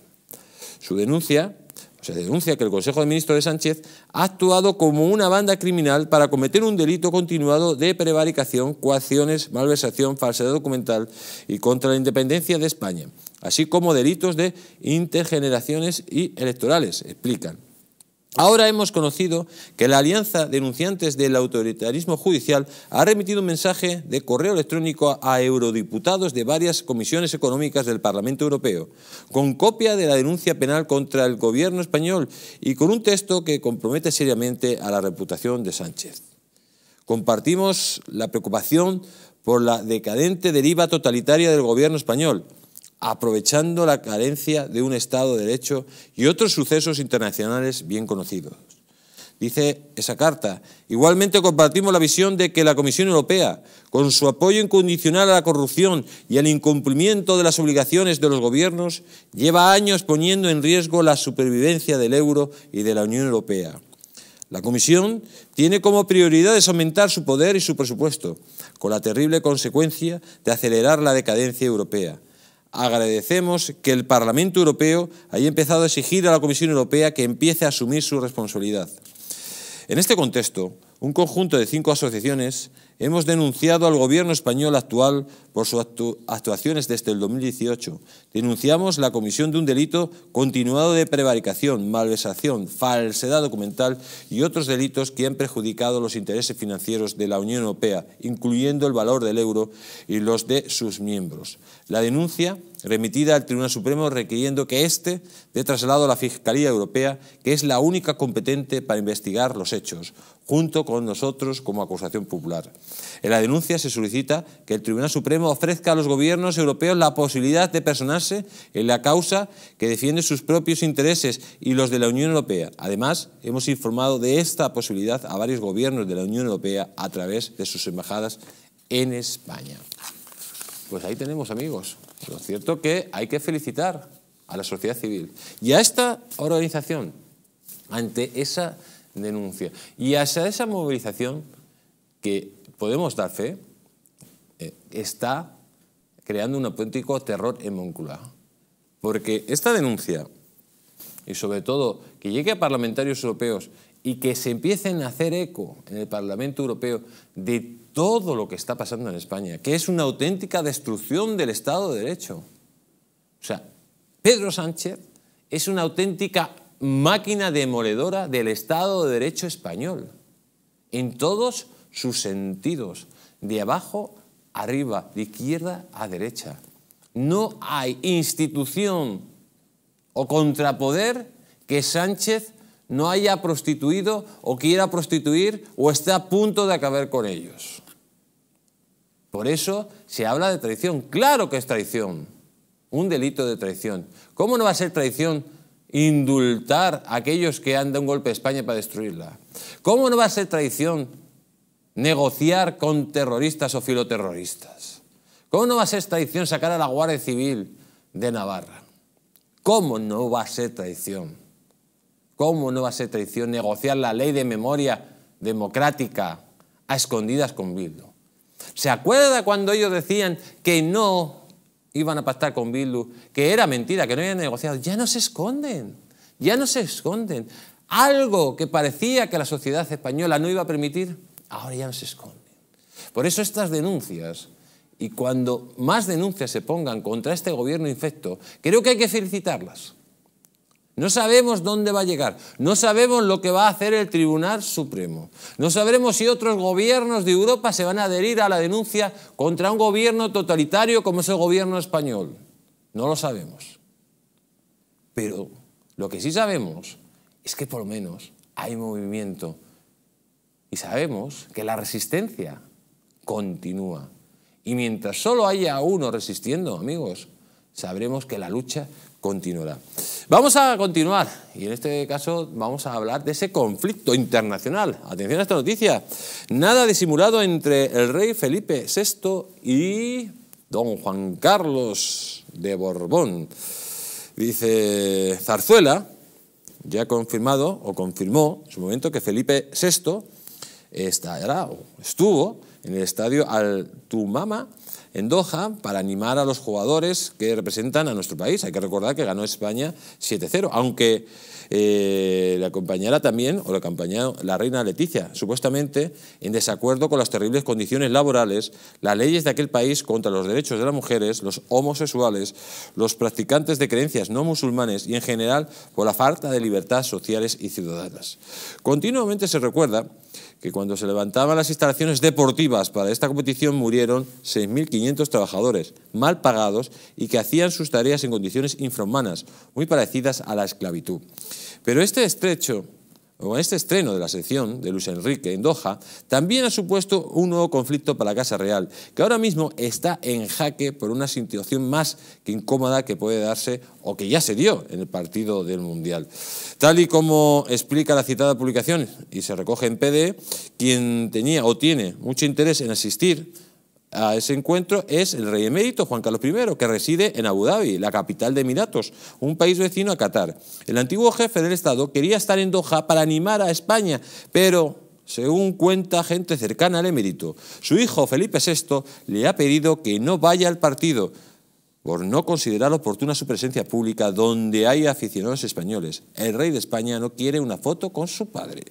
Su denuncia se denuncia que el Consejo de Ministros de Sánchez ha actuado como una banda criminal para cometer un delito continuado de prevaricación, coacciones, malversación, falsedad documental y contra la independencia de España, así como delitos de intergeneraciones y electorales, explican. Ahora hemos conocido que la Alianza de Denunciantes del Autoritarismo Judicial ha remitido un mensaje de correo electrónico a eurodiputados de varias comisiones económicas del Parlamento Europeo, con copia de la denuncia penal contra el gobierno español y con un texto que compromete seriamente a la reputación de Sánchez. Compartimos la preocupación por la decadente deriva totalitaria del gobierno español, aprovechando la carencia de un Estado de Derecho y otros sucesos internacionales bien conocidos. Dice esa carta, igualmente compartimos la visión de que la Comisión Europea, con su apoyo incondicional a la corrupción y al incumplimiento de las obligaciones de los gobiernos, lleva años poniendo en riesgo la supervivencia del euro y de la Unión Europea. La Comisión tiene como prioridad aumentar su poder y su presupuesto, con la terrible consecuencia de acelerar la decadencia europea agradecemos que el Parlamento Europeo haya empezado a exigir a la Comisión Europea que empiece a asumir su responsabilidad. En este contexto, un conjunto de cinco asociaciones, hemos denunciado al gobierno español actual por sus actuaciones desde el 2018. Denunciamos la comisión de un delito continuado de prevaricación, malversación, falsedad documental y otros delitos que han perjudicado los intereses financieros de la Unión Europea, incluyendo el valor del euro y los de sus miembros. La denuncia remitida al Tribunal Supremo requiriendo que éste dé traslado a la Fiscalía Europea, que es la única competente para investigar los hechos junto con nosotros como acusación popular. En la denuncia se solicita que el Tribunal Supremo ofrezca a los gobiernos europeos la posibilidad de personarse en la causa que defiende sus propios intereses y los de la Unión Europea. Además, hemos informado de esta posibilidad a varios gobiernos de la Unión Europea a través de sus embajadas en España. Pues ahí tenemos, amigos. Lo cierto que hay que felicitar a la sociedad civil y a esta organización ante esa denuncia. Y hacia esa movilización que podemos dar fe, eh, está creando un auténtico terror en Moncloa. Porque esta denuncia, y sobre todo que llegue a parlamentarios europeos y que se empiecen a hacer eco en el Parlamento Europeo de todo lo que está pasando en España, que es una auténtica destrucción del Estado de Derecho. O sea, Pedro Sánchez es una auténtica máquina demoledora del Estado de Derecho español, en todos sus sentidos, de abajo arriba, de izquierda a derecha. No hay institución o contrapoder que Sánchez no haya prostituido o quiera prostituir o esté a punto de acabar con ellos. Por eso se habla de traición. Claro que es traición. Un delito de traición. ¿Cómo no va a ser traición indultar a aquellos que han dado un golpe a España para destruirla. ¿Cómo no va a ser traición negociar con terroristas o filoterroristas? ¿Cómo no va a ser traición sacar a la Guardia Civil de Navarra? ¿Cómo no va a ser traición? ¿Cómo no va a ser traición negociar la ley de memoria democrática a escondidas con Bildo? ¿Se acuerda cuando ellos decían que no iban a pactar con Billu que era mentira, que no habían negociado, ya no se esconden, ya no se esconden. Algo que parecía que la sociedad española no iba a permitir, ahora ya no se esconden. Por eso estas denuncias, y cuando más denuncias se pongan contra este gobierno infecto, creo que hay que felicitarlas. No sabemos dónde va a llegar, no sabemos lo que va a hacer el Tribunal Supremo, no sabremos si otros gobiernos de Europa se van a adherir a la denuncia contra un gobierno totalitario como es el gobierno español. No lo sabemos. Pero lo que sí sabemos es que por lo menos hay movimiento y sabemos que la resistencia continúa. Y mientras solo haya uno resistiendo, amigos, sabremos que la lucha continuará. Vamos a continuar y en este caso vamos a hablar de ese conflicto internacional. Atención a esta noticia. Nada disimulado entre el rey Felipe VI y don Juan Carlos de Borbón. Dice Zarzuela, ya confirmado o confirmó en su momento que Felipe VI estará estuvo en el estadio al Altumama en Doha para animar a los jugadores que representan a nuestro país. Hay que recordar que ganó España 7-0, aunque eh, le acompañará también, o le acompañó la reina Leticia, supuestamente en desacuerdo con las terribles condiciones laborales, las leyes de aquel país contra los derechos de las mujeres, los homosexuales, los practicantes de creencias no musulmanes y en general por la falta de libertad sociales y ciudadanas. Continuamente se recuerda que cuando se levantaban las instalaciones deportivas para esta competición murieron 6.500 trabajadores mal pagados y que hacían sus tareas en condiciones infrahumanas, muy parecidas a la esclavitud. Pero este estrecho este estreno de la sección de Luis Enrique en Doha, también ha supuesto un nuevo conflicto para la Casa Real, que ahora mismo está en jaque por una situación más que incómoda que puede darse o que ya se dio en el partido del Mundial. Tal y como explica la citada publicación y se recoge en PDE, quien tenía o tiene mucho interés en asistir a ese encuentro es el rey emérito Juan Carlos I, que reside en Abu Dhabi, la capital de Emiratos, un país vecino a Qatar. El antiguo jefe del Estado quería estar en Doha para animar a España, pero según cuenta gente cercana al emérito, su hijo Felipe VI le ha pedido que no vaya al partido por no considerar oportuna su presencia pública donde hay aficionados españoles. El rey de España no quiere una foto con su padre.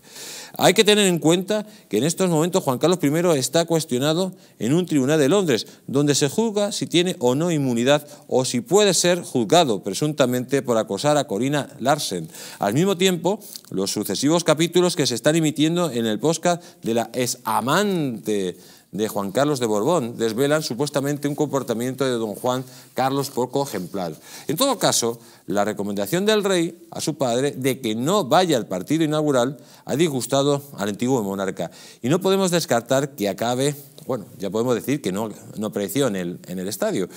Hay que tener en cuenta que en estos momentos Juan Carlos I está cuestionado en un tribunal de Londres, donde se juzga si tiene o no inmunidad o si puede ser juzgado presuntamente por acosar a Corina Larsen. Al mismo tiempo, los sucesivos capítulos que se están emitiendo en el podcast de la ex amante de Juan Carlos de Borbón desvelan supuestamente un comportamiento de don Juan Carlos poco ejemplar. En todo caso, la recomendación del rey a su padre de que no vaya al partido inaugural ha disgustado al antiguo monarca y no podemos descartar que acabe bueno, ya podemos decir que no, no apareció en el, en el, estadio.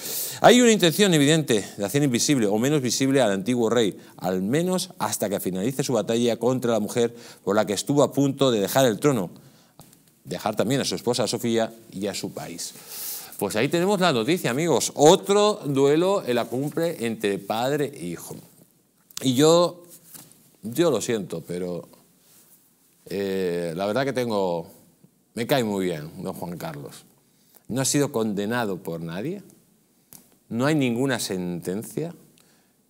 Hay una intención evidente de hacer invisible o menos visible al antiguo rey, al menos hasta que finalice su batalla contra la mujer por la que estuvo a punto de dejar el trono, dejar también a su esposa Sofía y a su país. Pues ahí tenemos la noticia, amigos. Otro duelo en la cumbre entre padre e hijo. Y yo, yo lo siento, pero eh, la verdad que tengo, me cae muy bien don Juan Carlos. No ha sido condenado por nadie, no hay ninguna sentencia,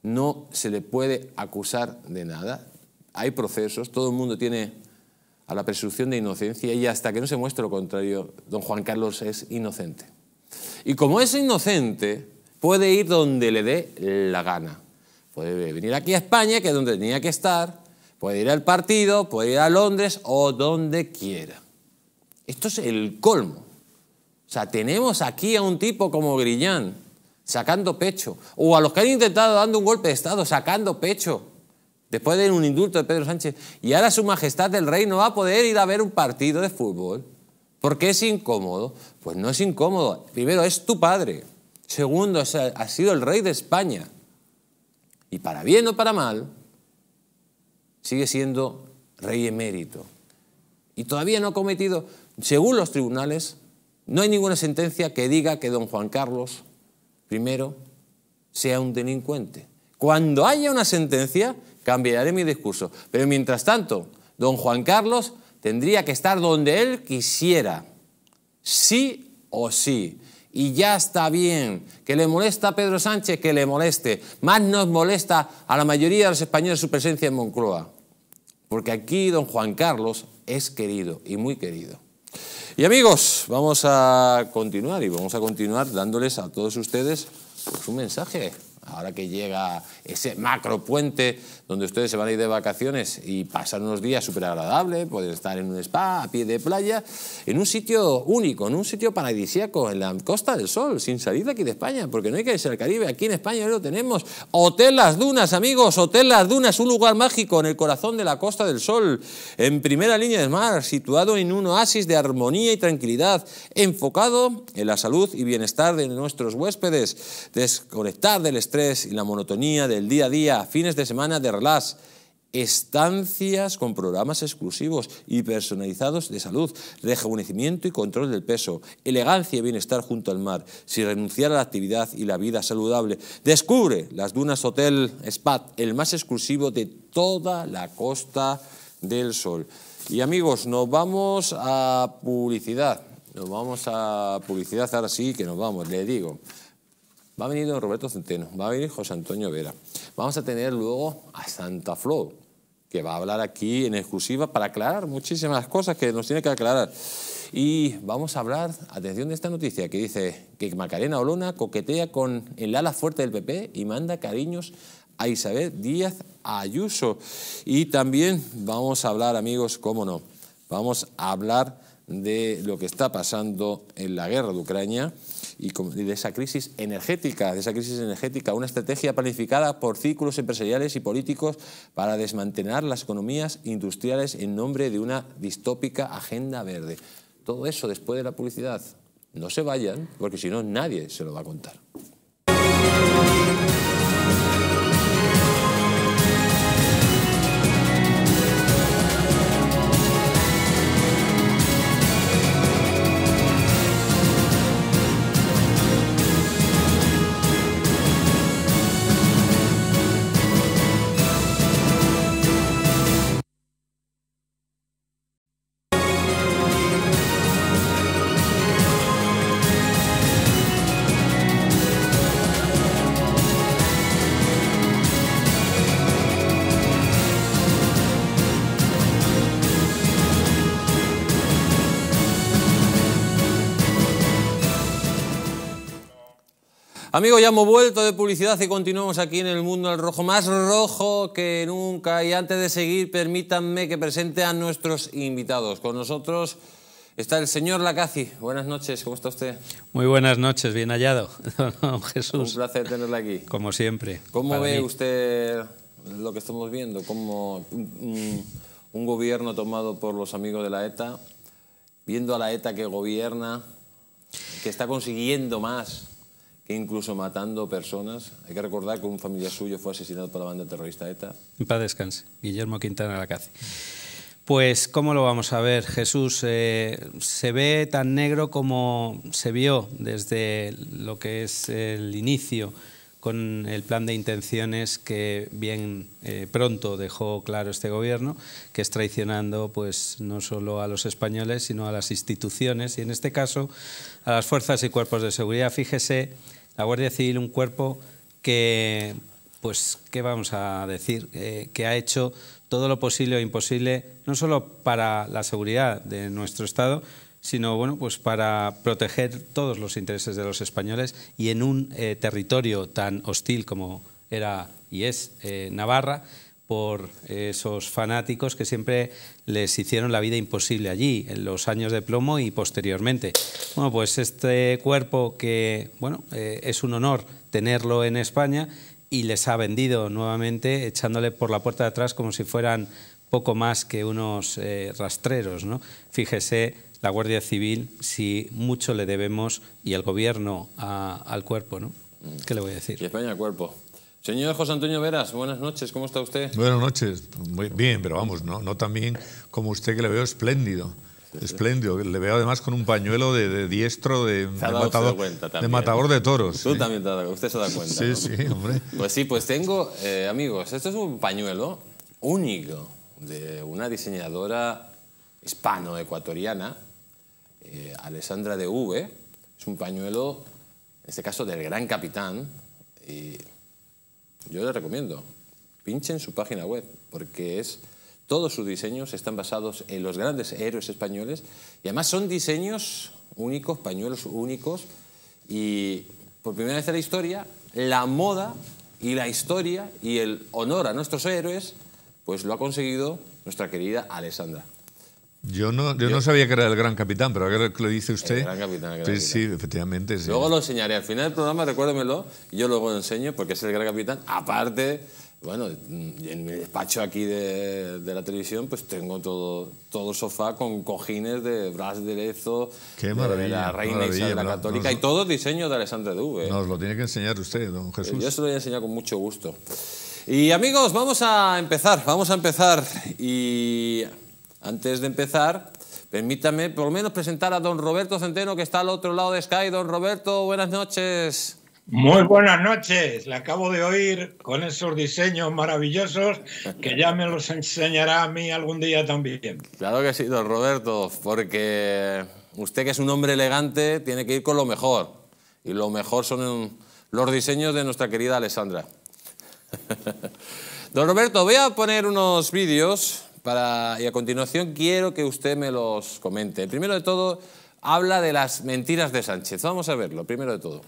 no se le puede acusar de nada. Hay procesos, todo el mundo tiene a la presunción de inocencia y hasta que no se muestre lo contrario, don Juan Carlos es inocente. Y como es inocente, puede ir donde le dé la gana. Puede venir aquí a España, que es donde tenía que estar, puede ir al partido, puede ir a Londres o donde quiera. Esto es el colmo. O sea, tenemos aquí a un tipo como Grillán sacando pecho, o a los que han intentado dando un golpe de Estado sacando pecho, Después de un indulto de Pedro Sánchez. Y ahora su majestad del rey no va a poder ir a ver un partido de fútbol. porque es incómodo? Pues no es incómodo. Primero, es tu padre. Segundo, ha sido el rey de España. Y para bien o para mal, sigue siendo rey emérito. Y todavía no ha cometido, según los tribunales, no hay ninguna sentencia que diga que don Juan Carlos ...primero sea un delincuente. Cuando haya una sentencia, cambiaré mi discurso. Pero mientras tanto, don Juan Carlos tendría que estar donde él quisiera, sí o sí. Y ya está bien, que le molesta a Pedro Sánchez, que le moleste. Más nos molesta a la mayoría de los españoles su presencia en Moncloa. Porque aquí don Juan Carlos es querido y muy querido. Y amigos, vamos a continuar y vamos a continuar dándoles a todos ustedes su un mensaje ahora que llega ese macro puente donde ustedes se van a ir de vacaciones y pasar unos días súper agradables, pueden estar en un spa, a pie de playa, en un sitio único, en un sitio paradisíaco, en la Costa del Sol, sin salir de aquí de España, porque no hay que irse al Caribe, aquí en España lo tenemos. Hotel Las Dunas, amigos, Hotel Las Dunas, un lugar mágico en el corazón de la Costa del Sol, en primera línea de mar, situado en un oasis de armonía y tranquilidad, enfocado en la salud y bienestar de nuestros huéspedes, desconectar del estrés y la monotonía el día a día, fines de semana de relax, estancias con programas exclusivos y personalizados de salud, rejuvenecimiento y control del peso, elegancia y bienestar junto al mar, sin renunciar a la actividad y la vida saludable. Descubre las Dunas Hotel Spa, el más exclusivo de toda la Costa del Sol. Y amigos, nos vamos a publicidad. Nos vamos a publicidad ahora sí que nos vamos, le digo. Va a venir Roberto Centeno, va a venir José Antonio Vera. Vamos a tener luego a Santa Flo, que va a hablar aquí en exclusiva para aclarar muchísimas cosas que nos tiene que aclarar. Y vamos a hablar, atención de esta noticia, que dice que Macarena Olona coquetea con el ala fuerte del PP y manda cariños a Isabel Díaz Ayuso. Y también vamos a hablar, amigos, cómo no, vamos a hablar de lo que está pasando en la guerra de Ucrania y de esa crisis energética, de esa crisis energética, una estrategia planificada por círculos empresariales y políticos para desmantelar las economías industriales en nombre de una distópica agenda verde. Todo eso después de la publicidad. No se vayan, porque si no nadie se lo va a contar. Amigo, ya hemos vuelto de publicidad y continuamos aquí en el mundo del rojo, más rojo que nunca. Y antes de seguir, permítanme que presente a nuestros invitados. Con nosotros está el señor Lacazzi. Buenas noches, ¿cómo está usted? Muy buenas noches, bien hallado, [LAUGHS] Jesús. Un placer tenerla aquí. Como siempre. ¿Cómo ve usted lo que estamos viendo? Como un gobierno tomado por los amigos de la ETA, viendo a la ETA que gobierna, que está consiguiendo más? incluso matando personas, hay que recordar que un familiar suyo fue asesinado por la banda terrorista ETA. En paz descanse, Guillermo Quintana Lacaze. Pues, ¿cómo lo vamos a ver, Jesús? Eh, se ve tan negro como se vio desde lo que es el inicio con el plan de intenciones que bien eh, pronto dejó claro este gobierno, que es traicionando pues, no solo a los españoles, sino a las instituciones y en este caso a las fuerzas y cuerpos de seguridad. Fíjese, la Guardia Civil, un cuerpo que, pues, ¿qué vamos a decir? Eh, que ha hecho todo lo posible o imposible, no solo para la seguridad de nuestro Estado, sino bueno, pues para proteger todos los intereses de los españoles y en un eh, territorio tan hostil como era y es eh, Navarra, por eh, esos fanáticos que siempre les hicieron la vida imposible allí, en los años de plomo y posteriormente. Bueno, pues este cuerpo que, bueno, es un honor tenerlo en España y les ha vendido nuevamente echándole por la puerta de atrás como si fueran poco más que unos rastreros, ¿no? Fíjese la Guardia Civil si mucho le debemos y al gobierno al cuerpo, ¿no? ¿Qué le voy a decir? Y España al cuerpo. Señor José Antonio Veras, buenas noches, ¿cómo está usted? Buenas noches, muy bien, pero vamos, no, no tan bien como usted que le veo espléndido. Espléndido. Le veo además con un pañuelo de, diestro de, de, matador, de, toros. Tú ¿eh? también te das, usted se da cuenta. Sí, sí, hombre. Pues sí, pues tengo, eh, amigos, esto es un pañuelo único de una diseñadora hispano-ecuatoriana eh, Alessandra de V, es un pañuelo, en este caso del gran capitán, y yo le recomiendo, pinchen su página web, porque es todos sus diseños están basados en los grandes héroes españoles y además son diseños únicos, pañuelos únicos y por primera vez en la historia la moda y la historia y el honor a nuestros héroes pues lo ha conseguido nuestra querida Alessandra. Yo no, yo, no sabía que era el gran capitán, pero ahora que lo dice usted. El gran capitán, el Sí, efectivamente. Sí. Luego lo enseñaré. Al final del programa, recuérdemelo, y yo luego lo enseño porque es el gran capitán. Aparte, bueno, en mi despacho aquí de, de la televisión, pues tengo todo, todo el sofá con cojines de Bras de Lezo, Qué de la Reina Isabel la Católica y todo diseño de Alessandra Duve. Nos lo tiene que enseñar usted, don eh, Jesús. Yo se lo voy a enseñar con mucho gusto. Y amigos, vamos a empezar, vamos a empezar. Y antes de empezar, permítame por lo menos presentar a don Roberto Centeno, que está al otro lado de Sky. Don Roberto, buenas noches. Muy buenas noches, Le acabo de oír con esos diseños maravillosos que ya me los enseñará a mí algún día también. Claro que sí, don Roberto, porque usted que es un hombre elegante tiene que ir con lo mejor y lo mejor son los diseños de nuestra querida Alessandra. [LAUGHS] Don Roberto, voy a poner unos vídeos y a continuación quiero que usted me los comente. Primero de todo, habla de las mentiras de Sánchez. Vamos a verlo, primero de todo.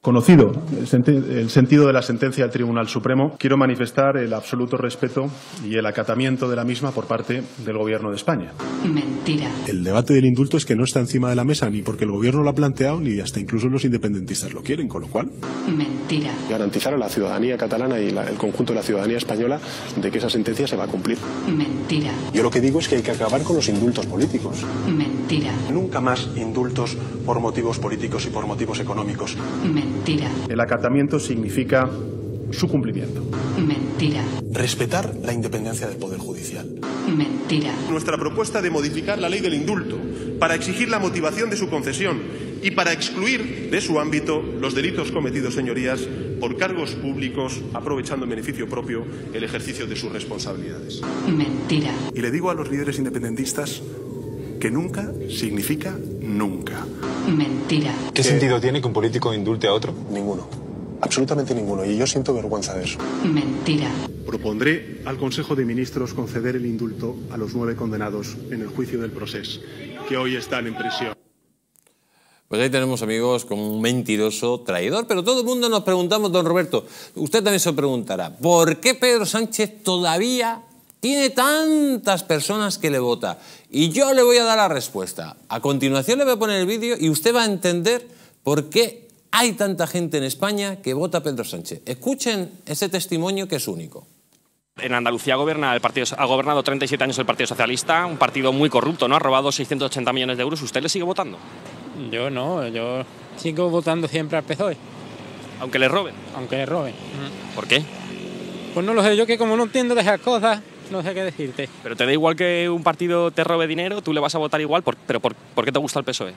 Conocido el, sentido de la sentencia del Tribunal Supremo, quiero manifestar el absoluto respeto y el acatamiento de la misma por parte del Gobierno de España. Mentira. El debate del indulto es que no está encima de la mesa ni porque el Gobierno lo ha planteado ni hasta incluso los independentistas lo quieren, con lo cual. Mentira. Garantizar a la ciudadanía catalana y el conjunto de la ciudadanía española de que esa sentencia se va a cumplir. Mentira. Yo lo que digo es que hay que acabar con los indultos políticos. Mentira. Nunca más indultos por motivos políticos y por motivos económicos. Mentira. Mentira. El acatamiento significa su cumplimiento. Mentira. Respetar la independencia del Poder Judicial. Mentira. Nuestra propuesta de modificar la ley del indulto para exigir la motivación de su concesión y para excluir de su ámbito los delitos cometidos, señorías, por cargos públicos, aprovechando en beneficio propio el ejercicio de sus responsabilidades. Mentira. Y le digo a los líderes independentistas que nunca significa nunca. Mentira. ¿Qué sentido tiene que un político indulte a otro? Ninguno. Absolutamente ninguno. Y yo siento vergüenza de eso. Mentira. Propondré al Consejo de Ministros conceder el indulto a los nueve condenados en el juicio del proceso, que hoy están en prisión. Pues ahí tenemos, amigos, con un mentiroso traidor. Pero todo el mundo nos preguntamos, don Roberto, usted también se preguntará, ¿por qué Pedro Sánchez todavía tiene tantas personas que le vota. Y yo le voy a dar la respuesta. A continuación le voy a poner el vídeo y usted va a entender por qué hay tanta gente en España que vota a Pedro Sánchez. Escuchen ese testimonio que es único. En Andalucía el partido, ha gobernado 37 años el Partido Socialista, un partido muy corrupto, ¿no? Ha robado 680 millones de euros. ¿Usted le sigue votando? Yo no, yo sigo votando siempre al PSOE. ¿Aunque le roben? Aunque le roben. ¿Por qué? Pues no lo sé, yo que como no entiendo de esas cosas, no sé qué decirte. Pero te da igual que un partido te robe dinero, tú le vas a votar igual, pero por, qué te gusta el PSOE?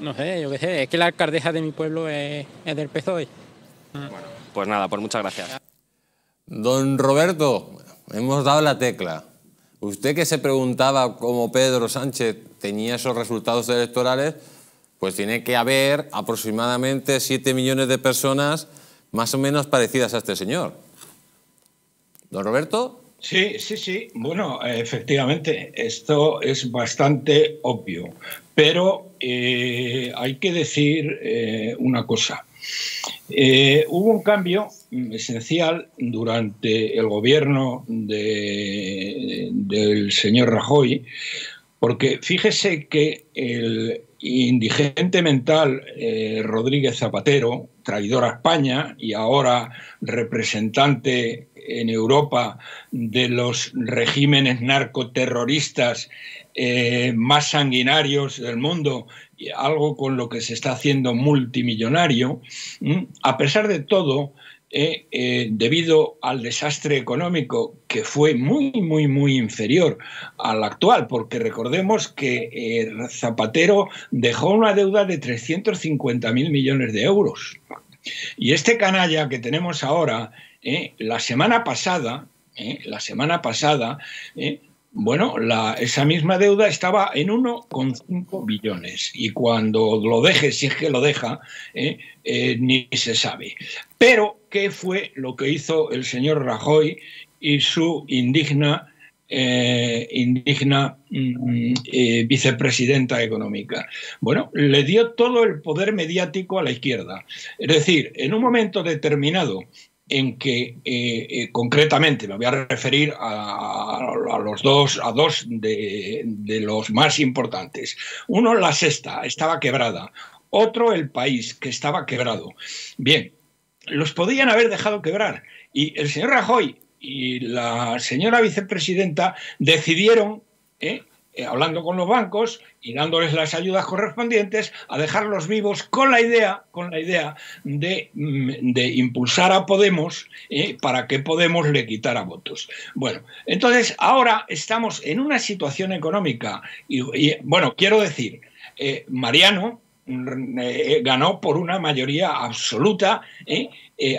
No sé, yo qué sé, es que la alcaldesa de mi pueblo es, es del PSOE. Bueno, pues nada, por pues muchas gracias. Don Roberto, hemos dado la tecla. Usted que se preguntaba cómo Pedro Sánchez tenía esos resultados electorales, pues tiene que haber aproximadamente 7 millones de personas más o menos parecidas a este señor. Don Roberto. Sí, sí, sí. Bueno, efectivamente, esto es bastante obvio, pero eh, hay que decir eh, una cosa. Eh, hubo un cambio esencial durante el gobierno de, del señor Rajoy, porque fíjese que el indigente mental Rodríguez Zapatero, traidor a España y ahora representante en Europa de los regímenes narcoterroristas eh, más sanguinarios del mundo, algo con lo que se está haciendo multimillonario, a pesar de todo, eh, eh, debido al desastre económico que fue muy, muy, muy inferior al actual, porque recordemos que Zapatero dejó una deuda de 350 mil millones de euros. Y este canalla que tenemos ahora ¿eh? la semana pasada, ¿eh? la semana pasada, ¿eh? bueno, esa misma deuda estaba en 1,5 billones y cuando lo deje, si es que lo deja, ni se sabe. Pero, ¿qué fue lo que hizo el señor Rajoy y su indigna indigna mm, vicepresidenta económica. Bueno, le dio todo el poder mediático a la izquierda. Es decir, en un momento determinado en que eh, eh, concretamente me voy a referir a, los dos, a dos de, los más importantes. Uno, la sexta, estaba quebrada. Otro, el país, que estaba quebrado. Bien, los podían haber dejado quebrar. Y el señor Rajoy y la señora vicepresidenta decidieron ¿eh? Eh, hablando con los bancos y dándoles las ayudas correspondientes, a dejarlos vivos con la idea, con la idea de, mm, impulsar a Podemos eh, para que Podemos le quitara votos. Bueno, entonces ahora estamos en una situación económica y, bueno, quiero decir, eh, Mariano mm, ganó por una mayoría absoluta,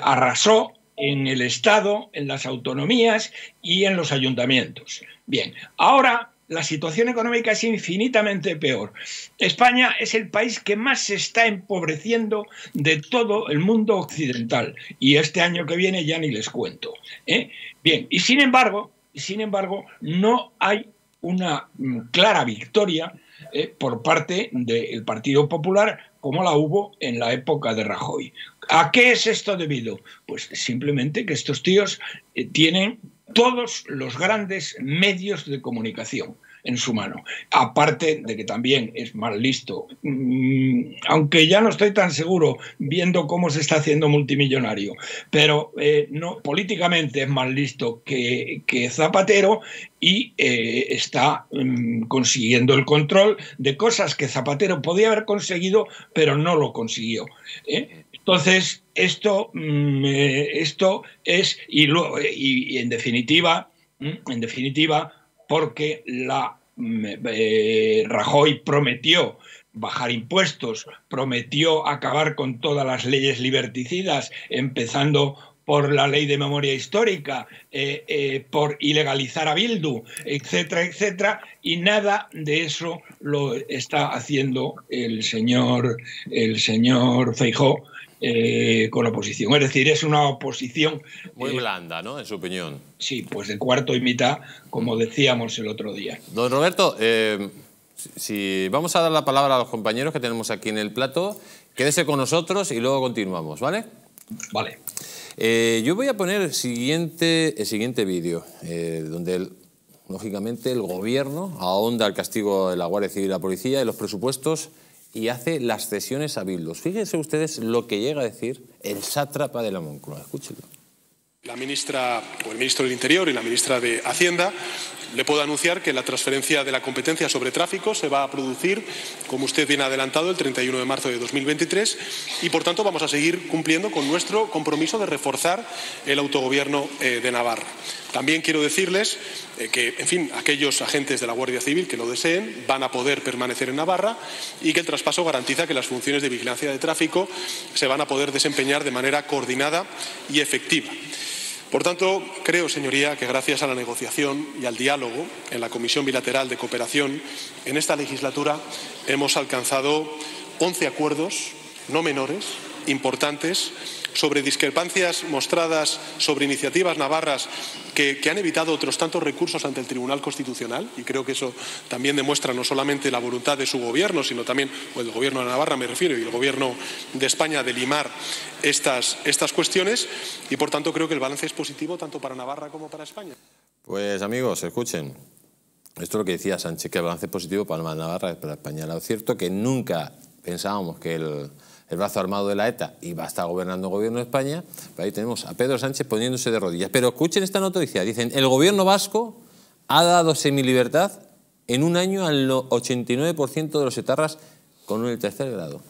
arrasó en el Estado, en las autonomías y en los ayuntamientos. Bien, ahora la situación económica es infinitamente peor. España es el país que más se está empobreciendo de todo el mundo occidental y este año que viene ya ni les cuento. ¿eh? Bien, y sin embargo, sin embargo, no hay una mm, clara victoria ¿eh? por parte del Partido Popular como la hubo en la época de Rajoy. ¿A qué es esto debido? Pues simplemente que estos tíos eh, tienen todos los grandes medios de comunicación en su mano. Aparte de que también es más listo. Mm, aunque ya no estoy tan seguro viendo cómo se está haciendo multimillonario, pero eh, no, políticamente es más listo que, Zapatero y eh, está mm, consiguiendo el control de cosas que Zapatero podía haber conseguido, pero no lo consiguió. ¿eh? Entonces, esto, mm, eh, esto es, y, luego, y, en definitiva, mm, en definitiva, porque la mm, eh, Rajoy prometió bajar impuestos, prometió acabar con todas las leyes liberticidas, empezando por la ley de memoria histórica, eh, por ilegalizar a Bildu, etcétera, etcétera, y nada de eso lo está haciendo el señor, el señor Feijó, eh, con oposición. Es decir, es una oposición... Muy eh, blanda, ¿no? En su opinión. Sí, pues de cuarto y mitad, como decíamos el otro día. Don Roberto, eh, si vamos a dar la palabra a los compañeros que tenemos aquí en el plato, quédese con nosotros y luego continuamos, ¿vale? Vale. yo voy a poner el siguiente, el siguiente vídeo, donde lógicamente el gobierno ahonda el castigo de la Guardia Civil y la policía y los presupuestos y hace las cesiones a Bildos. Fíjense ustedes lo que llega a decir el sátrapa de la Moncloa. Escúchenlo. La ministra o el ministro del Interior y la ministra de Hacienda le puedo anunciar que la transferencia de la competencia sobre tráfico se va a producir, como usted bien ha adelantado, el 31 de marzo de 2023 y, por tanto, vamos a seguir cumpliendo con nuestro compromiso de reforzar el autogobierno eh, de Navarra. También quiero decirles eh, que, en fin, aquellos agentes de la Guardia Civil que lo deseen van a poder permanecer en Navarra y que el traspaso garantiza que las funciones de vigilancia de tráfico se van a poder desempeñar de manera coordinada y efectiva. Por tanto, creo, señoría, que gracias a la negociación y al diálogo en la Comisión Bilateral de Cooperación, en esta legislatura hemos alcanzado 11 acuerdos no menores importantes, sobre discrepancias mostradas sobre iniciativas navarras que, han evitado otros tantos recursos ante el Tribunal Constitucional, y creo que eso también demuestra no solamente la voluntad de su gobierno, sino también, o el gobierno de Navarra me refiero, y el gobierno de España de limar estas, estas cuestiones, y por tanto creo que el balance es positivo tanto para Navarra como para España. Pues amigos, escuchen. Esto es lo que decía Sánchez, que el balance es positivo para Navarra y para España. Lo cierto que nunca pensábamos que el, el brazo armado de la ETA y va a estar gobernando el gobierno de España, pues ahí tenemos a Pedro Sánchez poniéndose de rodillas. Pero escuchen esta noticia, dicen, el gobierno vasco ha dado semilibertad en un año al 89% de los etarras con el tercer grado.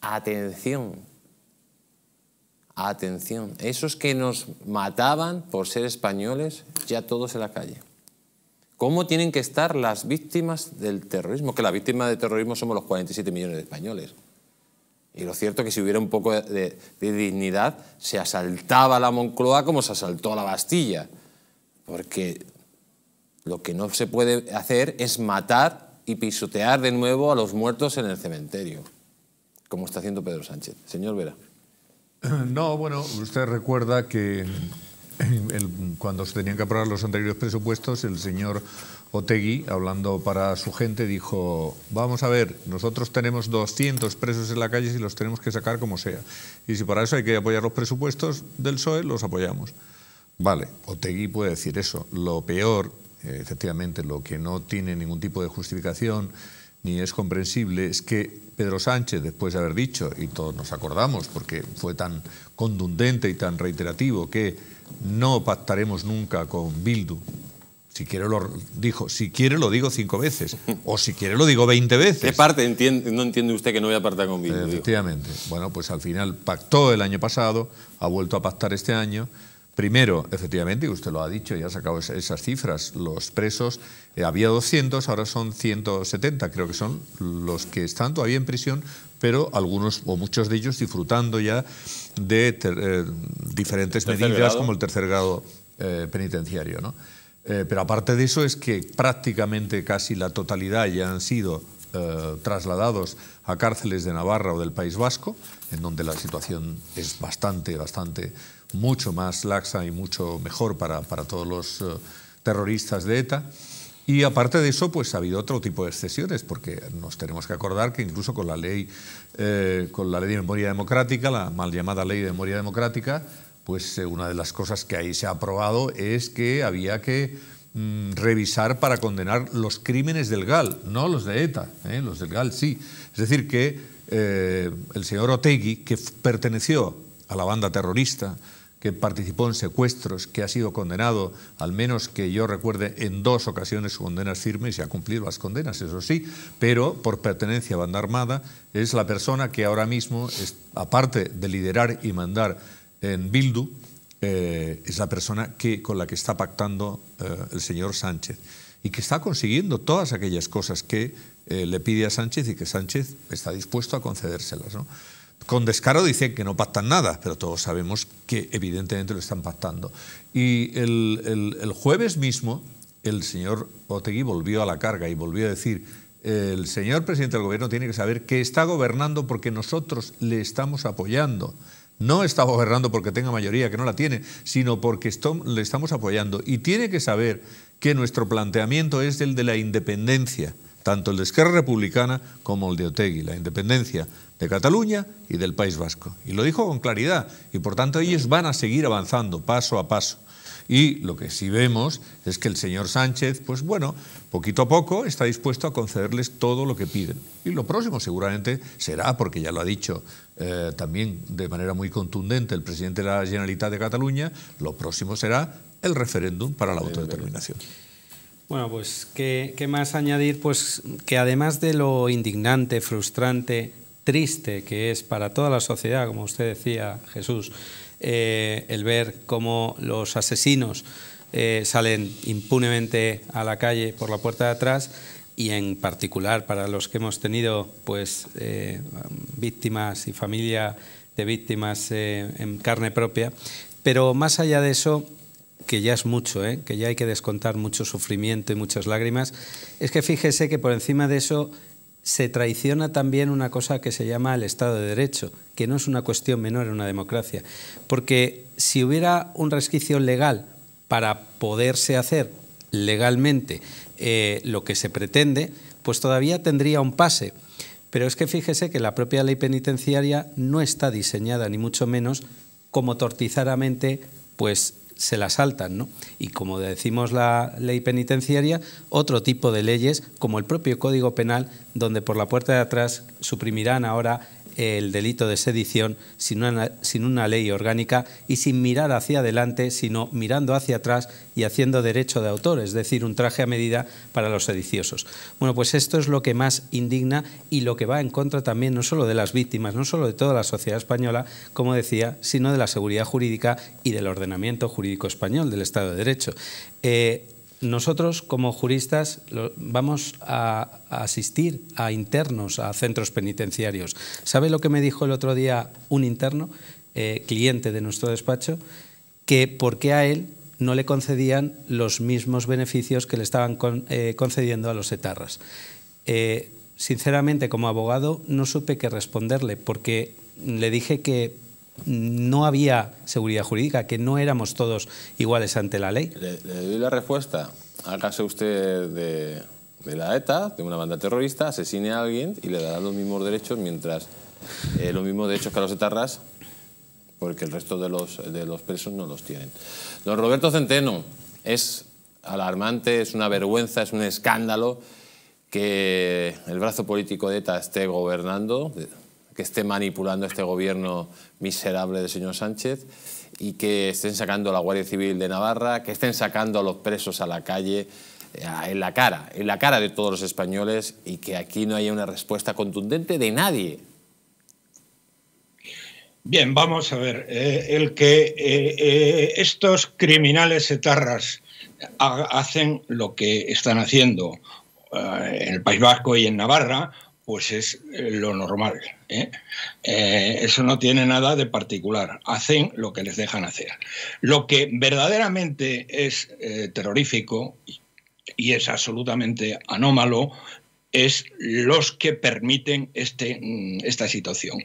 Atención, atención, esos que nos mataban por ser españoles, ya todos en la calle. ¿Cómo tienen que estar las víctimas del terrorismo? Que las víctimas del terrorismo somos los 47 millones de españoles. Y lo cierto es que si hubiera un poco de, dignidad, se asaltaba la Moncloa como se asaltó la Bastilla. Porque lo que no se puede hacer es matar y pisotear de nuevo a los muertos en el cementerio, como está haciendo Pedro Sánchez. Señor Vera. [CLEARS THROAT] No, bueno, usted recuerda que cuando se tenían que aprobar los anteriores presupuestos, el señor Otegui, hablando para su gente, dijo, vamos a ver, nosotros tenemos 200 presos en la calle y los tenemos que sacar como sea. Y si para eso hay que apoyar los presupuestos del PSOE, los apoyamos. Vale, Otegui puede decir eso. Lo peor, efectivamente, lo que no tiene ningún tipo de justificación ni es comprensible es que Pedro Sánchez, después de haber dicho, y todos nos acordamos porque fue tan contundente y tan reiterativo, que no pactaremos nunca con Bildu si quiere lo dijo, si quiere lo digo cinco veces o si quiere lo digo veinte veces. ¿Qué parte entiende, no entiende usted que no voy a pactar con Bildu? Efectivamente. Bueno, pues al final pactó el año pasado, ha vuelto a pactar este año. Primero, efectivamente, y usted lo ha dicho y ha sacado esas cifras, los presos, eh, había 200, ahora son 170, creo que son los que están todavía en prisión, pero algunos o muchos de ellos disfrutando ya de eh, diferentes medidas como el tercer grado eh, penitenciario. ¿no? Eh, pero aparte de eso es que prácticamente casi la totalidad ya han sido eh, trasladados a cárceles de Navarra o del País Vasco, en donde la situación es bastante, bastante, mucho más laxa y mucho mejor para, todos los eh, terroristas de ETA. Y aparte de eso, pues ha habido otro tipo de excesiones, porque nos tenemos que acordar que incluso con la ley, con la ley de memoria democrática, la mal llamada ley de memoria democrática, pues eh, una de las cosas que ahí se ha aprobado es que había que mm, revisar para condenar los crímenes del GAL, no los de ETA, ¿eh? los del GAL sí. Es decir, que eh, el señor Otegui, que perteneció a la banda terrorista, que participó en secuestros, que ha sido condenado, al menos que yo recuerde, en dos ocasiones su es firme y se ha cumplido las condenas, eso sí, pero por pertenencia a banda armada es la persona que ahora mismo, aparte de liderar y mandar en Bildu eh, es la persona que, con la que está pactando eh, el señor Sánchez y que está consiguiendo todas aquellas cosas que eh, le pide a Sánchez y que Sánchez está dispuesto a concedérselas. ¿no? Con descaro dicen que no pactan nada, pero todos sabemos que evidentemente lo están pactando. Y el, el jueves mismo el señor Otegui volvió a la carga y volvió a decir el señor presidente del gobierno tiene que saber que está gobernando porque nosotros le estamos apoyando. No está gobernando porque tenga mayoría, que no la tiene, sino porque le estamos apoyando. Y tiene que saber que nuestro planteamiento es el de la independencia, tanto el de Esquerra Republicana como el de Otegui, la independencia de Cataluña y del País Vasco. Y lo dijo con claridad, y por tanto ellos van a seguir avanzando paso a paso. Y lo que sí vemos es que el señor Sánchez, pues bueno, poquito a poco está dispuesto a concederles todo lo que piden. Y lo próximo seguramente será, porque ya lo ha dicho eh, también de manera muy contundente el presidente de la Generalitat de Cataluña, lo próximo será el referéndum para la autodeterminación. Bueno, pues ¿qué, más añadir? Pues que además de lo indignante, frustrante, triste que es para toda la sociedad, como usted decía, Jesús, eh, el ver cómo los asesinos eh, salen impunemente a la calle por la puerta de atrás y en particular para los que hemos tenido pues eh, víctimas y familia de víctimas en carne propia. Pero más allá de eso, que ya es mucho, que ya hay que descontar mucho sufrimiento y muchas lágrimas, es que fíjese que por encima de eso se traiciona también una cosa que se llama el Estado de Derecho, que no es una cuestión menor en una democracia. Porque si hubiera un resquicio legal para poderse hacer legalmente eh, lo que se pretende, pues todavía tendría un pase. Pero es que fíjese que la propia ley penitenciaria no está diseñada, ni mucho menos, como tortizaramente pues se la saltan, ¿no? Y como decimos la ley penitenciaria, otro tipo de leyes, como el propio Código Penal, donde por la puerta de atrás suprimirán ahora el delito de sedición sin una, ley orgánica y sin mirar hacia adelante, sino mirando hacia atrás y haciendo derecho de autor, es decir, un traje a medida para los sediciosos. Bueno, pues esto es lo que más indigna y lo que va en contra también no solo de las víctimas, no solo de toda la sociedad española, como decía, sino de la seguridad jurídica y del ordenamiento jurídico español, del Estado de Derecho. Eh, nosotros como juristas vamos a asistir a internos, a centros penitenciarios. ¿Sabe lo que me dijo el otro día un interno, eh, cliente de nuestro despacho? Que por qué a él no le concedían los mismos beneficios que le estaban eh, concediendo a los etarras. Eh, sinceramente, como abogado, no supe qué responderle, porque le dije que no había seguridad jurídica, que no éramos todos iguales ante la ley. Le, doy la respuesta. Acaso usted de, la ETA, de una banda terrorista, asesine a alguien y le dará los mismos derechos, mientras eh, los mismos derechos que a los etarras, porque el resto de los, de los presos no los tienen. Don Roberto Centeno, es alarmante, es una vergüenza, es un escándalo que el brazo político de ETA esté gobernando que esté manipulando este gobierno miserable del señor Sánchez y que estén sacando a la Guardia Civil de Navarra, que estén sacando a los presos a la calle, eh, en la cara, en la cara de todos los españoles y que aquí no haya una respuesta contundente de nadie. Bien, vamos a ver, eh, el que eh, estos criminales etarras hacen lo que están haciendo en el País Vasco y en Navarra, pues es eh, lo normal. ¿eh? Eh, eso no tiene nada de particular. Hacen lo que les dejan hacer. Lo que verdaderamente es terrorífico y es absolutamente anómalo es los que permiten este, mm, esta situación.